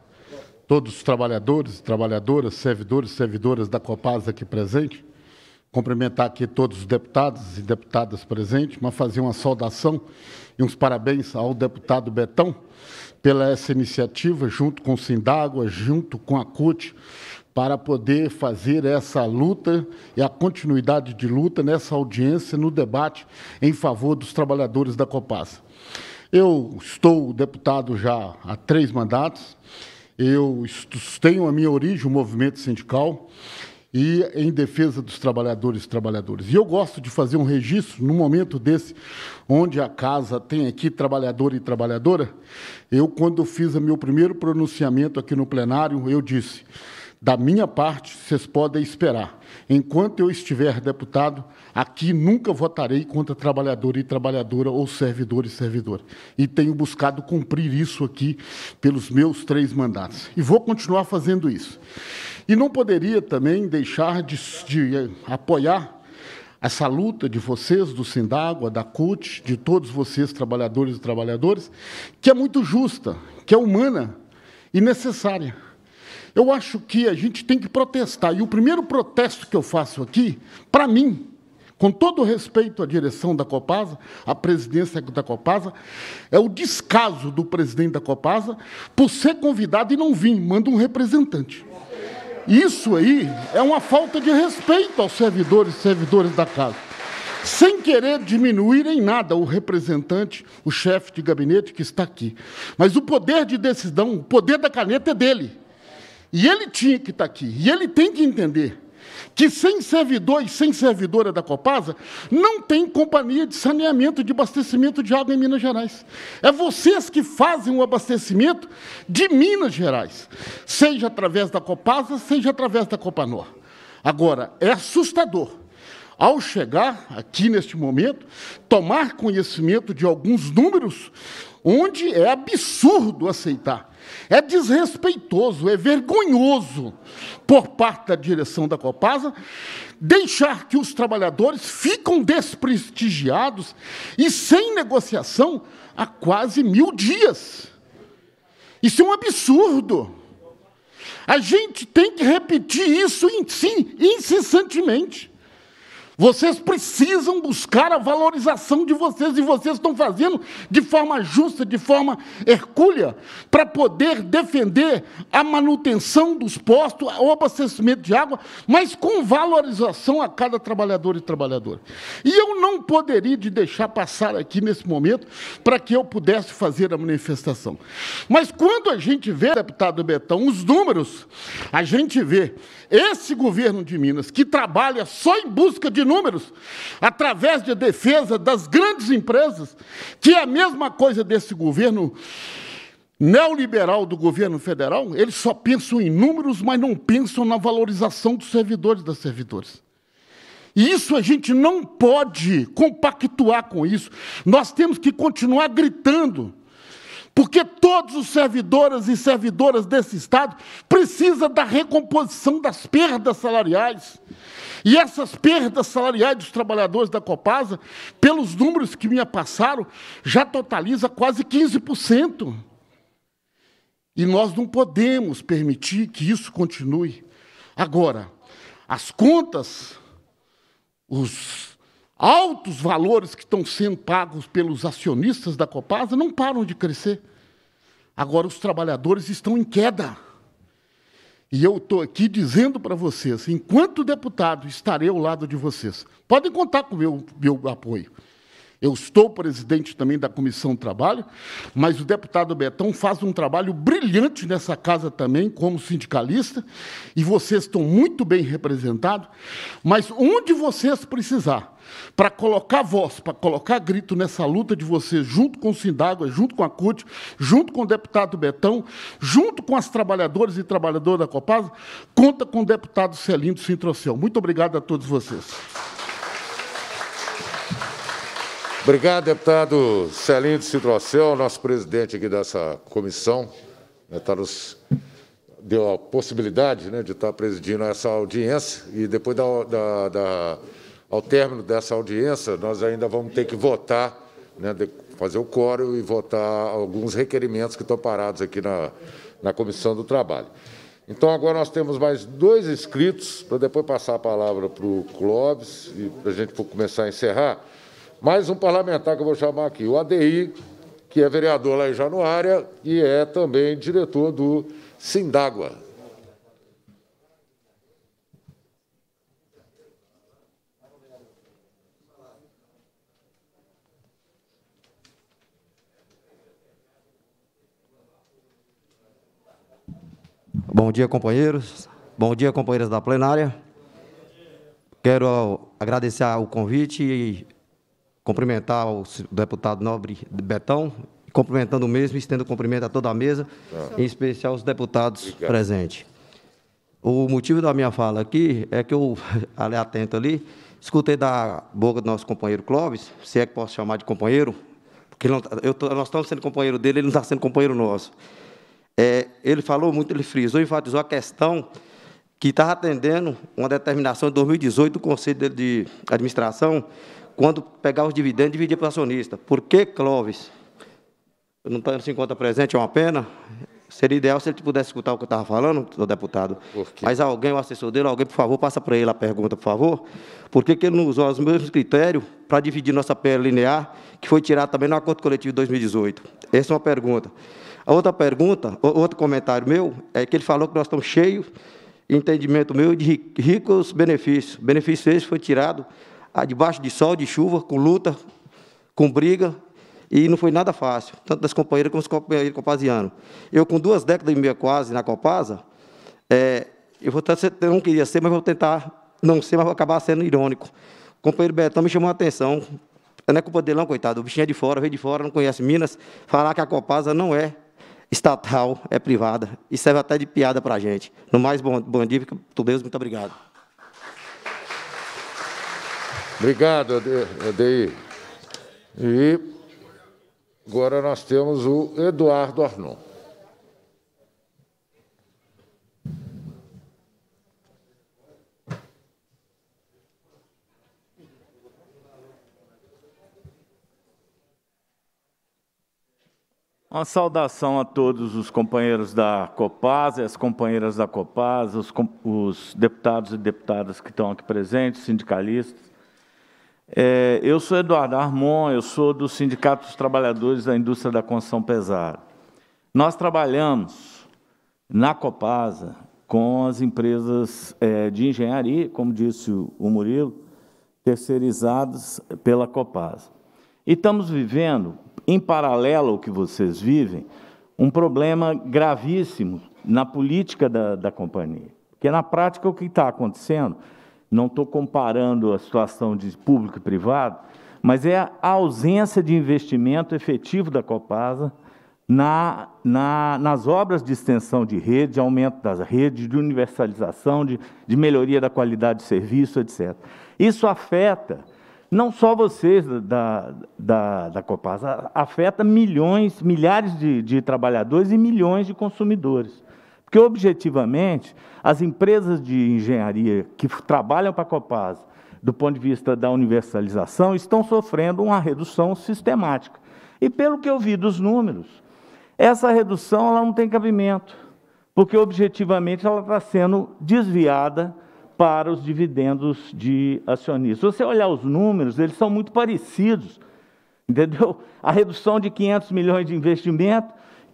todos os trabalhadores trabalhadoras, servidores e servidoras da Copasa aqui presente cumprimentar aqui todos os deputados e deputadas presentes, mas fazer uma saudação e uns parabéns ao deputado Betão pela essa iniciativa, junto com o Sindágua, junto com a CUT, para poder fazer essa luta e a continuidade de luta nessa audiência, no debate em favor dos trabalhadores da Copasa. Eu estou deputado já há três mandatos, eu tenho a minha origem, o movimento sindical, e em defesa dos trabalhadores e trabalhadoras. E eu gosto de fazer um registro no momento desse, onde a casa tem aqui trabalhador e trabalhadora. Eu, quando fiz o meu primeiro pronunciamento aqui no plenário, eu disse: da minha parte, vocês podem esperar. Enquanto eu estiver deputado, aqui nunca votarei contra trabalhador e trabalhadora ou servidor e servidora. E tenho buscado cumprir isso aqui pelos meus três mandatos. E vou continuar fazendo isso. E não poderia também deixar de, de apoiar essa luta de vocês, do Sindágua, da CUT, de todos vocês, trabalhadores e trabalhadoras, que é muito justa, que é humana e necessária. Eu acho que a gente tem que protestar. E o primeiro protesto que eu faço aqui, para mim, com todo respeito à direção da Copasa, à presidência da Copasa, é o descaso do presidente da Copasa por ser convidado e não vir, manda um representante. Isso aí é uma falta de respeito aos servidores e servidores da casa. Sem querer diminuir em nada o representante, o chefe de gabinete que está aqui. Mas o poder de decisão, o poder da caneta é dele. E ele tinha que estar tá aqui, e ele tem que entender que sem servidor e sem servidora da Copasa, não tem companhia de saneamento, de abastecimento de água em Minas Gerais. É vocês que fazem o abastecimento de Minas Gerais, seja através da Copasa, seja através da Copanor. Agora, é assustador ao chegar aqui neste momento, tomar conhecimento de alguns números onde é absurdo aceitar. É desrespeitoso, é vergonhoso por parte da direção da Copasa deixar que os trabalhadores ficam desprestigiados e sem negociação há quase mil dias. Isso é um absurdo. A gente tem que repetir isso em si incessantemente. Vocês precisam buscar a valorização de vocês e vocês estão fazendo de forma justa, de forma hercúlea, para poder defender a manutenção dos postos, o abastecimento de água, mas com valorização a cada trabalhador e trabalhadora. E eu não poderia de deixar passar aqui nesse momento para que eu pudesse fazer a manifestação. Mas quando a gente vê, deputado Betão, os números, a gente vê esse governo de Minas, que trabalha só em busca de números, através de defesa das grandes empresas, que é a mesma coisa desse governo neoliberal do governo federal, eles só pensam em números, mas não pensam na valorização dos servidores e das servidoras. E isso a gente não pode compactuar com isso. Nós temos que continuar gritando porque todos os servidores e servidoras desse Estado precisam da recomposição das perdas salariais. E essas perdas salariais dos trabalhadores da Copasa, pelos números que me passaram, já totaliza quase 15%. E nós não podemos permitir que isso continue. Agora, as contas, os altos valores que estão sendo pagos pelos acionistas da Copasa não param de crescer. Agora os trabalhadores estão em queda. E eu estou aqui dizendo para vocês, enquanto deputado, estarei ao lado de vocês. Podem contar com o meu, meu apoio. Eu estou presidente também da Comissão do Trabalho, mas o deputado Betão faz um trabalho brilhante nessa casa também, como sindicalista, e vocês estão muito bem representados. Mas onde vocês precisar, para colocar voz, para colocar grito nessa luta de vocês, junto com o Sindágua, junto com a CUT, junto com o deputado Betão, junto com as trabalhadoras e trabalhadores da Copasa, conta com o deputado Celindo Sintrocel. Muito obrigado a todos vocês. Obrigado, deputado Celinho de Citrocel, nosso presidente aqui dessa comissão, né, tá nos, deu a possibilidade né, de estar tá presidindo essa audiência e depois da, da, da, ao término dessa audiência, nós ainda vamos ter que votar, né, fazer o quórum e votar alguns requerimentos que estão parados aqui na, na Comissão do Trabalho. Então, agora nós temos mais dois inscritos, para depois passar a palavra para o Clóvis e para a gente começar a encerrar. Mais um parlamentar que eu vou chamar aqui, o ADI, que é vereador lá em Januária e é também diretor do Sindágua. Bom dia, companheiros. Bom dia, companheiras da plenária. Quero agradecer o convite e cumprimentar o deputado Nobre Betão, cumprimentando o mesmo, estendo o cumprimento a toda a mesa, tá. em especial os deputados Obrigado. presentes. O motivo da minha fala aqui é que eu, ali atento ali, escutei da boca do nosso companheiro Clóvis, se é que posso chamar de companheiro, porque não, tá, eu, nós estamos sendo companheiro dele, ele não está sendo companheiro nosso. É, ele falou muito, ele frisou, enfatizou a questão que estava atendendo uma determinação de 2018 do Conselho de Administração quando pegar os dividendos, dividir para o acionista. Por que Clóvis? Não, se encontra presente, é uma pena. Seria ideal se ele pudesse escutar o que eu estava falando, senhor deputado. Mas alguém, o assessor dele, alguém, por favor, passa para ele a pergunta, por favor. Por que, que ele não usou os mesmos critérios para dividir nossa PL linear, que foi tirada também no acordo coletivo de 2018? Essa é uma pergunta. A outra pergunta, outro comentário meu, é que ele falou que nós estamos cheios, entendimento meu, de ricos benefícios. Benefício esse foi tirado ah, debaixo de sol, de chuva, com luta, com briga, e não foi nada fácil, tanto das companheiras como dos companheiros copasianos. Eu, com duas décadas e meia quase na Copasa, é, eu vou tentar, eu não queria ser, mas vou tentar não ser, mas vou acabar sendo irônico. O companheiro Betão me chamou a atenção, não é culpa dele não, coitado, o bichinho é de fora, veio de fora, não conhece Minas, falar que a Copasa não é estatal, é privada, e serve até de piada para a gente. No mais, bom, bom dia, fica com Deus, muito obrigado. Obrigado, Adair. E agora nós temos o Eduardo Arnon. Uma saudação a todos os companheiros da Copasa e as companheiras da Copasa, os, os deputados e deputadas que estão aqui presentes, sindicalistas. É, eu sou Eduardo Armon, eu sou do Sindicato dos Trabalhadores da Indústria da Construção Pesada. Nós trabalhamos na Copasa com as empresas é, de engenharia, como disse o Murilo, terceirizadas pela Copasa. E estamos vivendo, em paralelo ao que vocês vivem, um problema gravíssimo na política da, da companhia. Porque, é na prática, o que está acontecendo não estou comparando a situação de público e privado, mas é a ausência de investimento efetivo da Copasa na, na, nas obras de extensão de rede, de aumento das redes, de universalização, de, de melhoria da qualidade de serviço, etc. Isso afeta não só vocês da, da, da Copasa, afeta milhões, milhares de, de trabalhadores e milhões de consumidores. Porque, objetivamente, as empresas de engenharia que trabalham para a Copasa, do ponto de vista da universalização, estão sofrendo uma redução sistemática. E, pelo que eu vi dos números, essa redução ela não tem cabimento, porque, objetivamente, ela está sendo desviada para os dividendos de acionistas. Se você olhar os números, eles são muito parecidos, entendeu? A redução de 500 milhões de investimento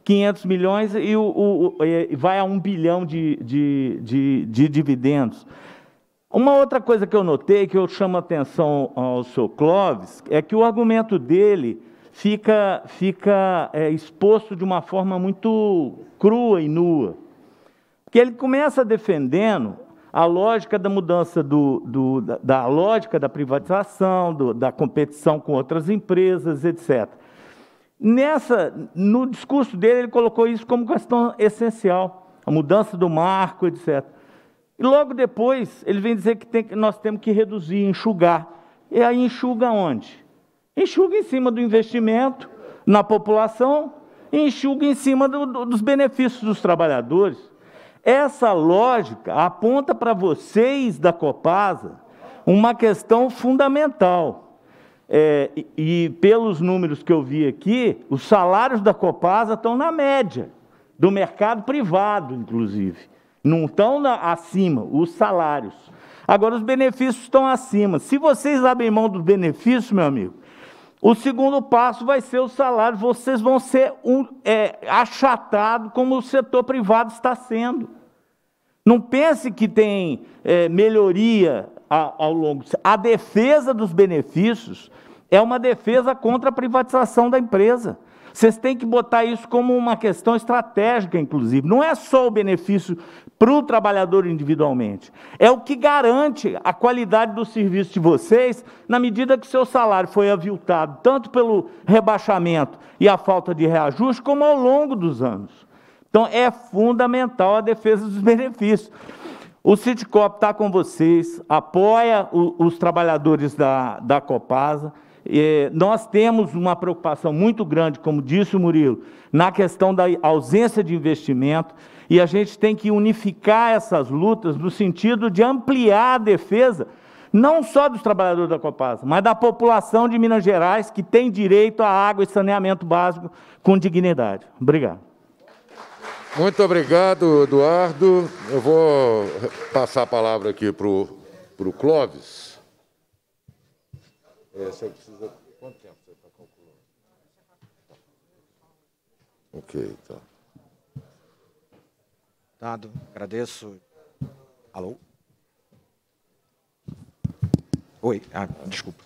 500 milhões e o, o, vai a 1 bilhão de, de, de, de, dividendos. Uma outra coisa que eu notei, que eu chamo a atenção ao seu Clóvis, é que o argumento dele fica, fica é, exposto de uma forma muito crua e nua. Porque ele começa defendendo a lógica da mudança do, do, da, da, lógica da privatização, do, da competição com outras empresas, etc. Nessa, no discurso dele, ele colocou isso como questão essencial, a mudança do marco, etc. E logo depois, ele vem dizer que, tem, que nós temos que reduzir, enxugar. E aí enxuga onde? Enxuga em cima do investimento na população e enxuga em cima do, do, dos benefícios dos trabalhadores. Essa lógica aponta para vocês da Copasa uma questão fundamental é, e, pelos números que eu vi aqui, os salários da Copasa estão na média, do mercado privado, inclusive. Não estão na, acima, os salários. Agora, os benefícios estão acima. Se vocês abrem mão dos benefícios, meu amigo, o segundo passo vai ser o salário. Vocês vão ser um, é, achatado como o setor privado está sendo. Não pense que tem é, melhoria ao longo. A defesa dos benefícios é uma defesa contra a privatização da empresa. Vocês têm que botar isso como uma questão estratégica, inclusive. Não é só o benefício para o trabalhador individualmente. É o que garante a qualidade do serviço de vocês, na medida que seu salário foi aviltado, tanto pelo rebaixamento e a falta de reajuste, como ao longo dos anos. Então, é fundamental a defesa dos benefícios. O Sindicop está com vocês, apoia o, os trabalhadores da, da Copasa. É, nós temos uma preocupação muito grande, como disse o Murilo, na questão da ausência de investimento, e a gente tem que unificar essas lutas no sentido de ampliar a defesa, não só dos trabalhadores da Copasa, mas da população de Minas Gerais que tem direito à água e saneamento básico com dignidade. Obrigado. Muito obrigado, Eduardo. Eu vou passar a palavra aqui para o Clóvis. É, se eu preciso... Quanto tempo você está calculando? Ok, tá. Dado, agradeço. Alô? Oi, ah, desculpa.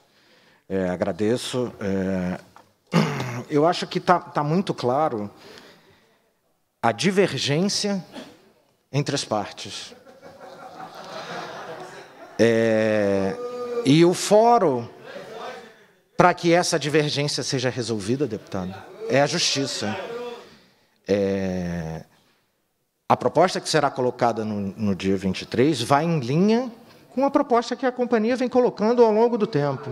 É, agradeço. É, eu acho que está tá muito claro a divergência entre as partes. É, e o fórum para que essa divergência seja resolvida, deputado, é a justiça. É, a proposta que será colocada no, no dia 23 vai em linha com a proposta que a companhia vem colocando ao longo do tempo.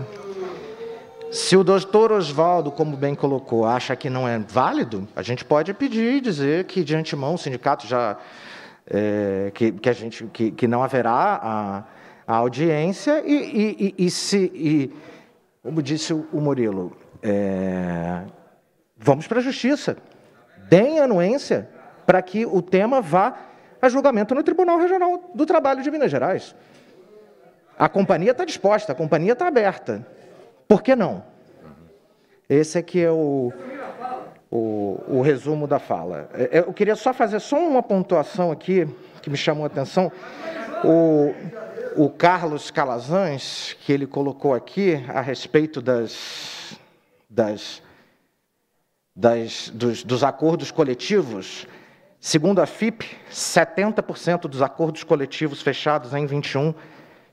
Se o doutor Oswaldo, como bem colocou, acha que não é válido, a gente pode pedir e dizer que, de antemão, o sindicato já. É, que, que, a gente, que, que não haverá a, a audiência e, e, e, e se. E, como disse o Murilo, é, vamos para a justiça. Deem anuência para que o tema vá a julgamento no Tribunal Regional do Trabalho de Minas Gerais. A companhia está disposta, a companhia está aberta. Por que não? Esse aqui é, é o, o, o resumo da fala. É, é, eu queria só fazer só uma pontuação aqui que me chamou a atenção. O, o Carlos Calazans, que ele colocou aqui a respeito das, das, das, dos, dos acordos coletivos, segundo a FIP, 70% dos acordos coletivos fechados em 21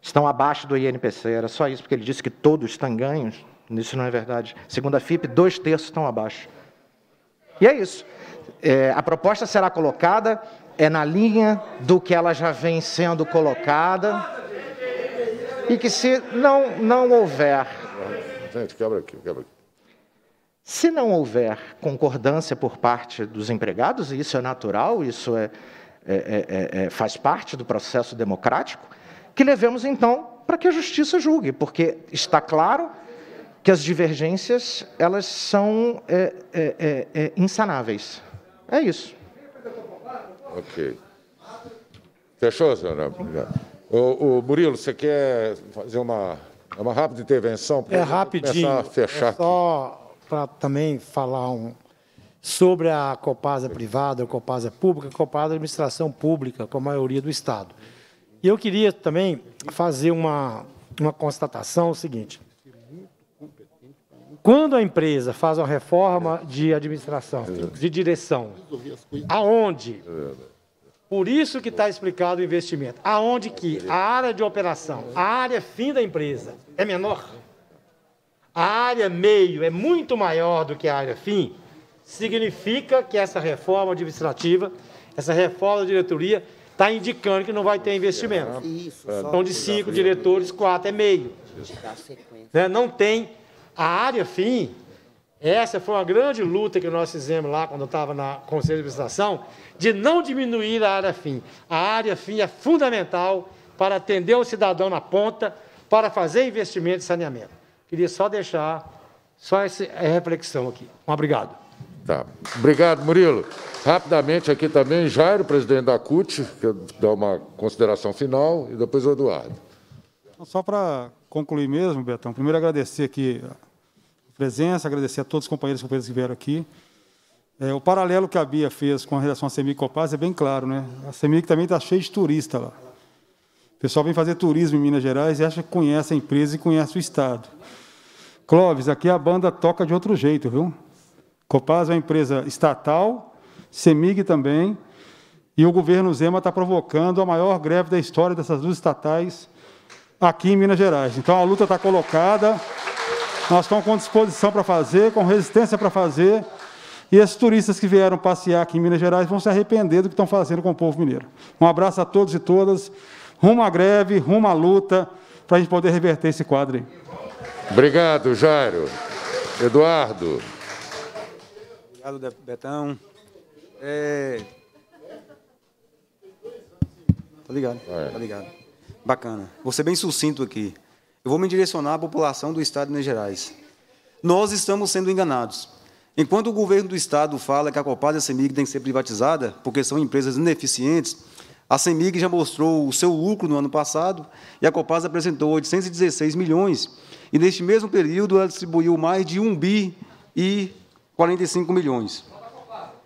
estão abaixo do INPC. Era só isso, porque ele disse que todos estão ganhos. Isso não é verdade. Segundo a FIP, dois terços estão abaixo. E é isso. É, a proposta será colocada é na linha do que ela já vem sendo colocada e que se não não houver gente quebra aqui quebra aqui se não houver concordância por parte dos empregados e isso é natural isso é, é, é, é, é faz parte do processo democrático que levemos então para que a justiça julgue, porque está claro que as divergências elas são é, é, é, é insanáveis. É isso. Ok. Fechou, senhora? Obrigado. O, o Murilo, você quer fazer uma, uma rápida intervenção? É rapidinho. Começar a fechar é só para também falar um, sobre a Copasa privada, a Copasa pública, a Copasa administração pública, com a maioria do Estado. E eu queria também fazer uma, uma constatação, é o seguinte. Quando a empresa faz uma reforma de administração, de direção, aonde? Por isso que está explicado o investimento. Aonde que a área de operação, a área fim da empresa é menor, a área meio é muito maior do que a área fim, significa que essa reforma administrativa, essa reforma da diretoria está indicando que não vai ter investimento. É. então, de cinco diretores, quatro é meio. Né? Não tem a área fim. Essa foi uma grande luta que nós fizemos lá quando eu estava na Conselho de Administração, de não diminuir a área fim. A área fim é fundamental para atender o cidadão na ponta, para fazer investimento em saneamento. Queria só deixar só essa reflexão aqui. Um obrigado. Tá. Obrigado, Murilo. Rapidamente aqui também, Jairo, presidente da CUT, que dá uma consideração final, e depois o Eduardo. Só para concluir mesmo, Betão, primeiro agradecer aqui a presença, agradecer a todos os companheiros e companheiras que vieram aqui. É, o paralelo que a Bia fez com relação à semi Copaz é bem claro, né? A semi também está cheia de turista lá. O pessoal vem fazer turismo em Minas Gerais e acha que conhece a empresa e conhece o Estado. Clóvis, aqui a banda toca de outro jeito, viu? Copasa é uma empresa estatal, Semig também, e o governo Zema está provocando a maior greve da história dessas duas estatais aqui em Minas Gerais. Então a luta está colocada, nós estamos com disposição para fazer, com resistência para fazer, e esses turistas que vieram passear aqui em Minas Gerais vão se arrepender do que estão fazendo com o povo mineiro. Um abraço a todos e todas, rumo à greve, rumo à luta, para a gente poder reverter esse quadro aí. Obrigado, Jairo. Eduardo. Obrigado, Betão. É... Tá ligado, é. tá ligado. Bacana. Vou ser bem sucinto aqui. Eu vou me direcionar à população do Estado de Minas Gerais. Nós estamos sendo enganados. Enquanto o governo do Estado fala que a Copasa e a CEMIG têm que ser privatizada, porque são empresas ineficientes, a CEMIG já mostrou o seu lucro no ano passado e a Copasa apresentou 816 milhões. E, neste mesmo período, ela distribuiu mais de 1 bi e 45 milhões.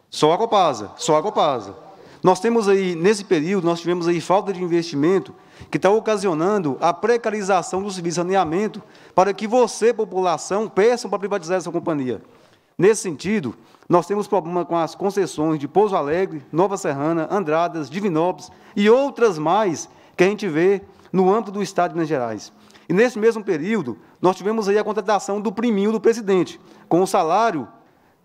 Só a Copasa, só a Copasa. Nós temos aí, nesse período, nós tivemos aí falta de investimento que está ocasionando a precarização do serviço de saneamento para que você, população, peça para privatizar essa companhia. Nesse sentido, nós temos problema com as concessões de Pouso Alegre, Nova Serrana, Andradas, Divinópolis e outras mais que a gente vê no âmbito do Estado de Minas Gerais. E nesse mesmo período, nós tivemos aí a contratação do priminho do presidente, com um salário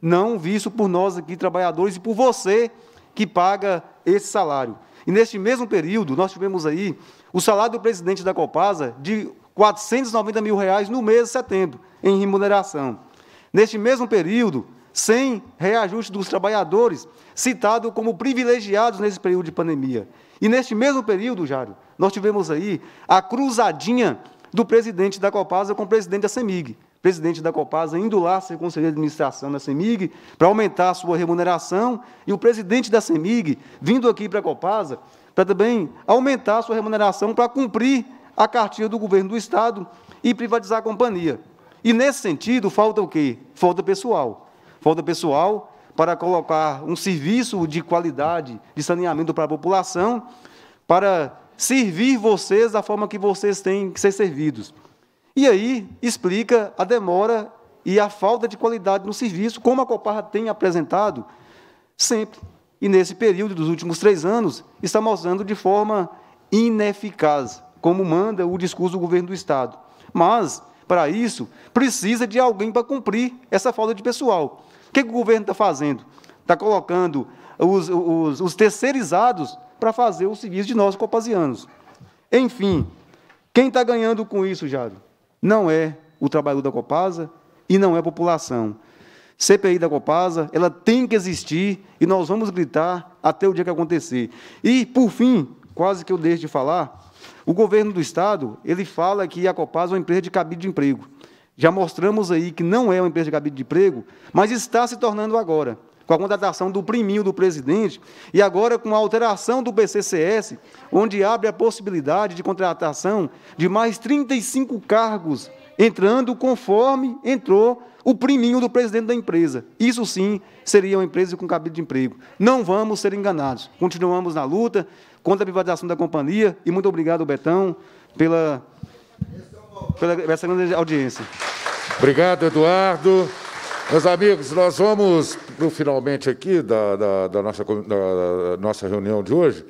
não visto por nós aqui, trabalhadores, e por você que paga esse salário. E neste mesmo período, nós tivemos aí o salário do presidente da Copasa de R$ 490 mil reais no mês de setembro, em remuneração. Neste mesmo período, sem reajuste dos trabalhadores, citado como privilegiados nesse período de pandemia. E neste mesmo período, Jário, nós tivemos aí a cruzadinha do presidente da Copasa com o presidente da CEMIG presidente da Copasa, indo lá ser conselheiro de administração da CEMIG, para aumentar a sua remuneração, e o presidente da CEMIG vindo aqui para a Copasa, para também aumentar a sua remuneração para cumprir a cartilha do governo do Estado e privatizar a companhia. E, nesse sentido, falta o quê? Falta pessoal. Falta pessoal para colocar um serviço de qualidade de saneamento para a população, para servir vocês da forma que vocês têm que ser servidos. E aí explica a demora e a falta de qualidade no serviço, como a Coparra tem apresentado sempre. E nesse período dos últimos três anos, está mostrando de forma ineficaz, como manda o discurso do governo do Estado. Mas, para isso, precisa de alguém para cumprir essa falta de pessoal. O que, que o governo está fazendo? Está colocando os, os, os terceirizados para fazer o serviço de nós copasianos. Enfim, quem está ganhando com isso, Jairo? não é o trabalho da Copasa e não é a população. CPI da Copasa, ela tem que existir e nós vamos gritar até o dia que acontecer. E, por fim, quase que eu deixo de falar, o governo do Estado, ele fala que a Copasa é uma empresa de cabide de emprego. Já mostramos aí que não é uma empresa de cabide de emprego, mas está se tornando agora com a contratação do priminho do presidente, e agora com a alteração do BCCS, onde abre a possibilidade de contratação de mais 35 cargos, entrando conforme entrou o priminho do presidente da empresa. Isso sim seria uma empresa com cabide de emprego. Não vamos ser enganados. Continuamos na luta contra a privatização da companhia e muito obrigado, Betão, pela, pela essa grande audiência. Obrigado, Eduardo. Meus amigos, nós vamos para o finalmente aqui da, da, da nossa, da, nossa reunião de hoje.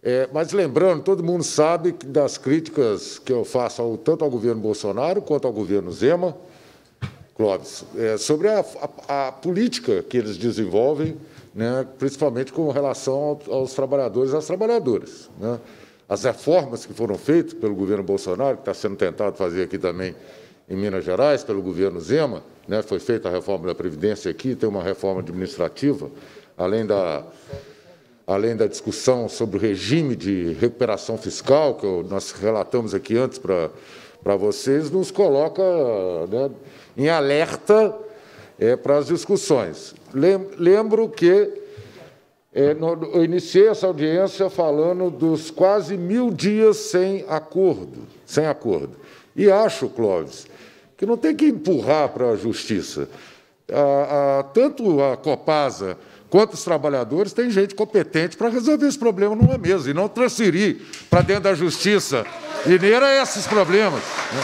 É, mas lembrando, todo mundo sabe das críticas que eu faço ao, tanto ao governo Bolsonaro quanto ao governo Zema, Clóvis, é, sobre a, a, a, política que eles desenvolvem, né, principalmente com relação ao, aos trabalhadores e às trabalhadoras. Né? As reformas que foram feitas pelo governo Bolsonaro, que está sendo tentado fazer aqui também em Minas Gerais, pelo governo Zema, né, foi feita a reforma da Previdência aqui, tem uma reforma administrativa, além da, além da discussão sobre o regime de recuperação fiscal, que eu, nós relatamos aqui antes para vocês, nos coloca né, em alerta é, para as discussões. Lembro que é, no, eu iniciei essa audiência falando dos quase mil dias sem acordo, sem acordo. E acho, Clóvis, que não tem que empurrar para a justiça. A, a, tanto a Copasa quanto os trabalhadores têm gente competente para resolver esse problema numa mesa e não transferir para dentro da justiça mineira é esses problemas. Né?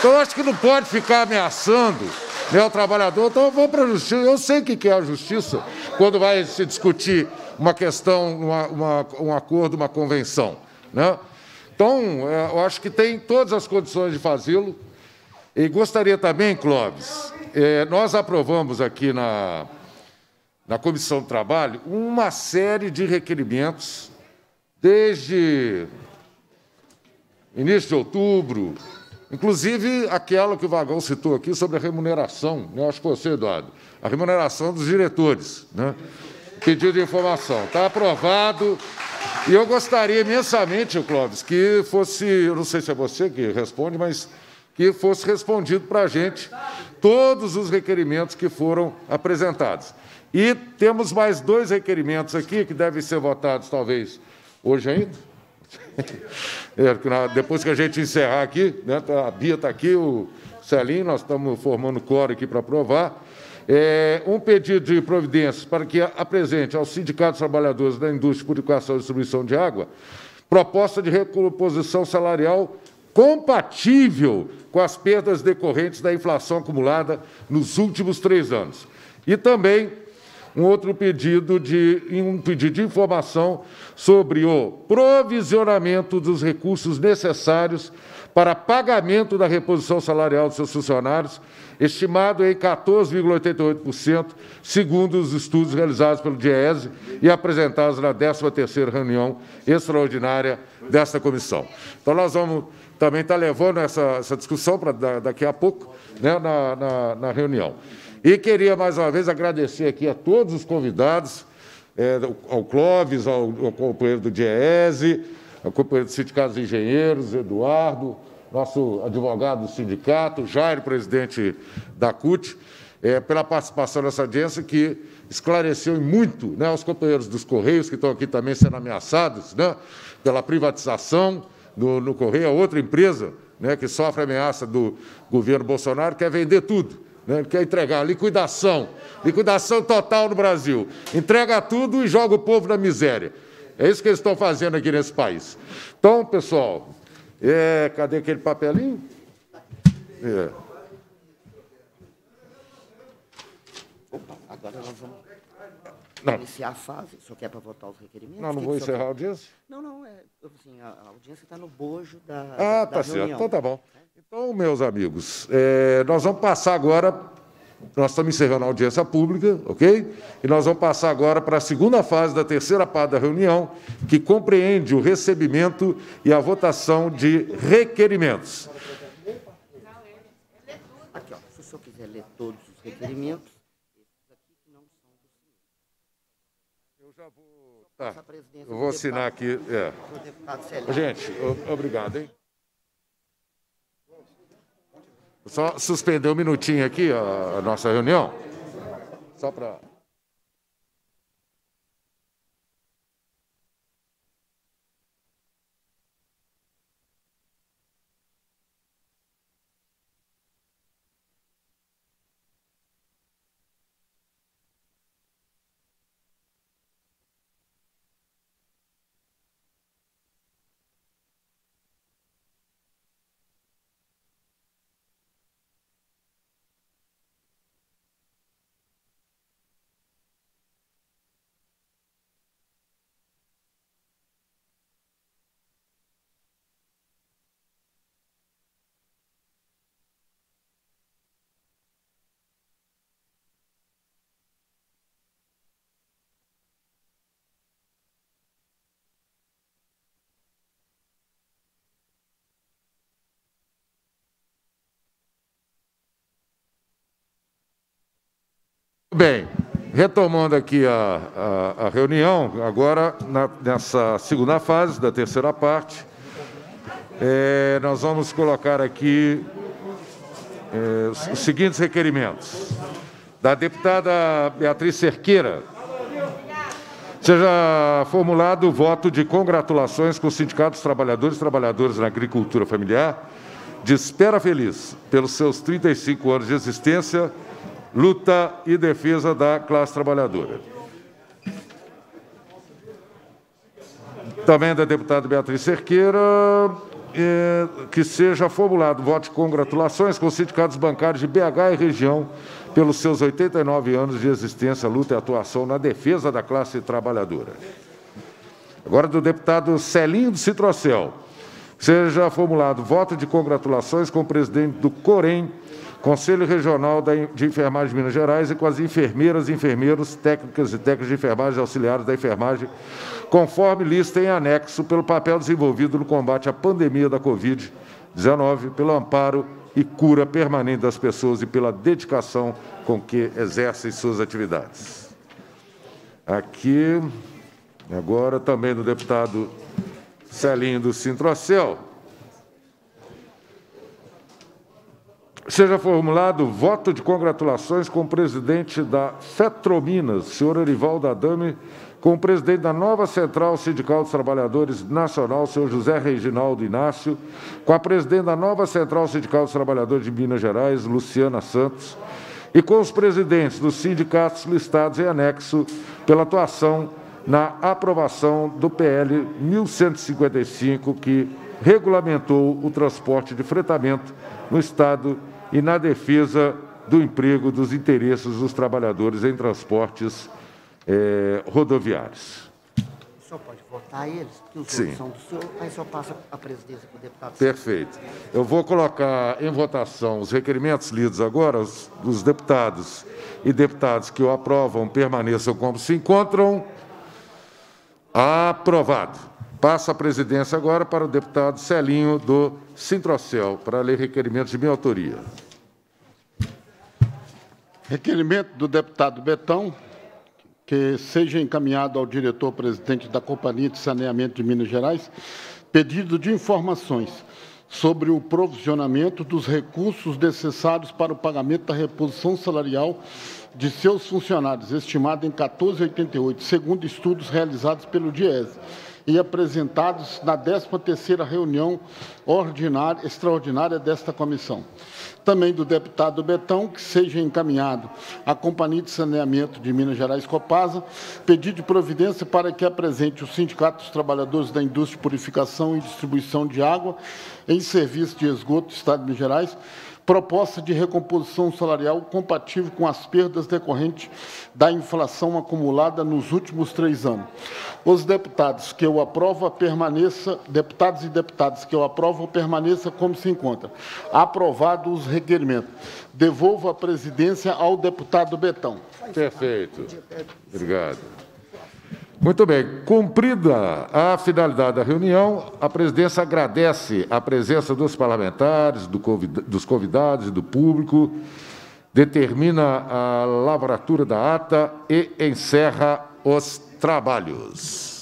Então, acho que não pode ficar ameaçando né, o trabalhador. Então, vamos para a justiça. Eu sei o que é a justiça quando vai se discutir uma questão, uma, uma, um acordo, uma convenção. Né? Então, é, eu acho que tem todas as condições de fazê-lo. E gostaria também, Clóvis, é, nós aprovamos aqui na, na Comissão do Trabalho uma série de requerimentos, desde início de outubro, inclusive aquela que o Vagão citou aqui sobre a remuneração, né? acho que foi você, Eduardo, a remuneração dos diretores. Né? pedido de informação. Está aprovado. E eu gostaria imensamente, Clóvis, que fosse, eu não sei se é você que responde, mas que fosse respondido para a gente todos os requerimentos que foram apresentados. E temos mais dois requerimentos aqui que devem ser votados, talvez, hoje ainda. É, depois que a gente encerrar aqui, né, tá, a Bia está aqui, o Celinho, nós estamos formando coro aqui para aprovar. É, um pedido de providências para que apresente aos sindicatos trabalhadores da indústria de purificação e distribuição de água proposta de recomposição salarial compatível com as perdas decorrentes da inflação acumulada nos últimos três anos. E também um outro pedido de um pedido de informação sobre o provisionamento dos recursos necessários para pagamento da reposição salarial dos seus funcionários, estimado em 14,88%, segundo os estudos realizados pelo DIESE e apresentados na 13ª reunião extraordinária desta comissão. Então, nós vamos também estar tá levando essa, essa discussão para daqui a pouco né, na, na, na reunião. E queria, mais uma vez, agradecer aqui a todos os convidados, é, ao Clóvis, ao, ao companheiro do DIESE, a companhia é do Sindicato Engenheiros, Eduardo, nosso advogado do sindicato, Jair, presidente da CUT, é, pela participação nessa audiência que esclareceu muito né, os companheiros dos Correios, que estão aqui também sendo ameaçados né, pela privatização do, no Correio, outra empresa né, que sofre ameaça do governo Bolsonaro, quer vender tudo. Né, quer entregar liquidação, liquidação total no Brasil. Entrega tudo e joga o povo na miséria. É isso que eles estão fazendo aqui nesse país. Então, pessoal, é, cadê aquele papelinho? É. Opa, agora nós vamos não. iniciar a fase. O senhor quer é para votar os requerimentos? Não, não vou encerrar quer? a audiência? Não, não. É, assim, a audiência está no bojo da. Ah, da tá certo. Então tá bom. Então, meus amigos, é, nós vamos passar agora nós estamos encerrando a audiência pública, ok? E nós vamos passar agora para a segunda fase da terceira parte da reunião, que compreende o recebimento e a votação de requerimentos. Aqui, ó, se o senhor quiser ler todos os requerimentos, esses aqui não são do senhor. Eu já vou. Tá. Eu vou assinar aqui. É. Gente, obrigado, hein? Só suspender um minutinho aqui a, nossa reunião. Só para. Bem, retomando aqui a, a, a reunião, agora na, nessa segunda fase da terceira parte, é, nós vamos colocar aqui é, os, os seguintes requerimentos. Da deputada Beatriz Cerqueira, seja formulado o voto de congratulações com o Sindicato dos Trabalhadores e Trabalhadoras na Agricultura Familiar, de espera feliz pelos seus 35 anos de existência luta e defesa da classe trabalhadora. Também da deputada Beatriz Cerqueira, é, que seja formulado voto de congratulações com os sindicatos bancários de BH e região pelos seus 89 anos de existência, luta e atuação na defesa da classe trabalhadora. Agora do deputado Celinho do Citrocel. Seja formulado voto de congratulações com o presidente do Corém, Conselho Regional de Enfermagem de Minas Gerais e com as enfermeiras, enfermeiros, técnicas e técnicos de enfermagem auxiliares da enfermagem, conforme lista em anexo pelo papel desenvolvido no combate à pandemia da Covid-19, pelo amparo e cura permanente das pessoas e pela dedicação com que exercem suas atividades. Aqui, agora também do deputado Celinho do Sintrocel Seja formulado voto de congratulações com o presidente da Fetrominas, senhor Erivaldo Adame, com o presidente da nova Central Sindical dos Trabalhadores Nacional, senhor José Reginaldo Inácio, com a presidente da nova Central Sindical dos Trabalhadores de Minas Gerais, Luciana Santos, e com os presidentes dos sindicatos listados em anexo pela atuação na aprovação do PL 1155, que regulamentou o transporte de fretamento no Estado de e na defesa do emprego dos interesses dos trabalhadores em transportes eh, rodoviários. O senhor pode votar eles, porque os Sim. são do senhor, aí só passa a presidência para o deputado. Perfeito. Eu vou colocar em votação os requerimentos lidos agora, os, os deputados e deputados que o aprovam permaneçam como se encontram. Aprovado. Passa a presidência agora para o deputado Celinho do Sintrocel, para ler requerimentos de minha autoria. Requerimento do deputado Betão, que seja encaminhado ao diretor-presidente da Companhia de Saneamento de Minas Gerais pedido de informações sobre o provisionamento dos recursos necessários para o pagamento da reposição salarial de seus funcionários, estimado em 14,88, segundo estudos realizados pelo DIESE e apresentados na 13ª reunião ordinária, extraordinária desta comissão também do deputado Betão, que seja encaminhado à Companhia de Saneamento de Minas Gerais, Copasa, pedido de providência para que apresente o Sindicato dos Trabalhadores da Indústria de Purificação e Distribuição de Água em Serviço de Esgoto do Estado de Minas Gerais, proposta de recomposição salarial compatível com as perdas decorrentes da inflação acumulada nos últimos três anos. Os deputados que eu aprovo permaneça, deputados e deputadas que eu aprovo permaneça como se encontra. Aprovado os requerimentos. Devolvo a presidência ao deputado Betão. Perfeito. Obrigado. Muito bem. Cumprida a finalidade da reunião, a presidência agradece a presença dos parlamentares, do dos convidados e do público, determina a lavratura da ata e encerra os trabalhos.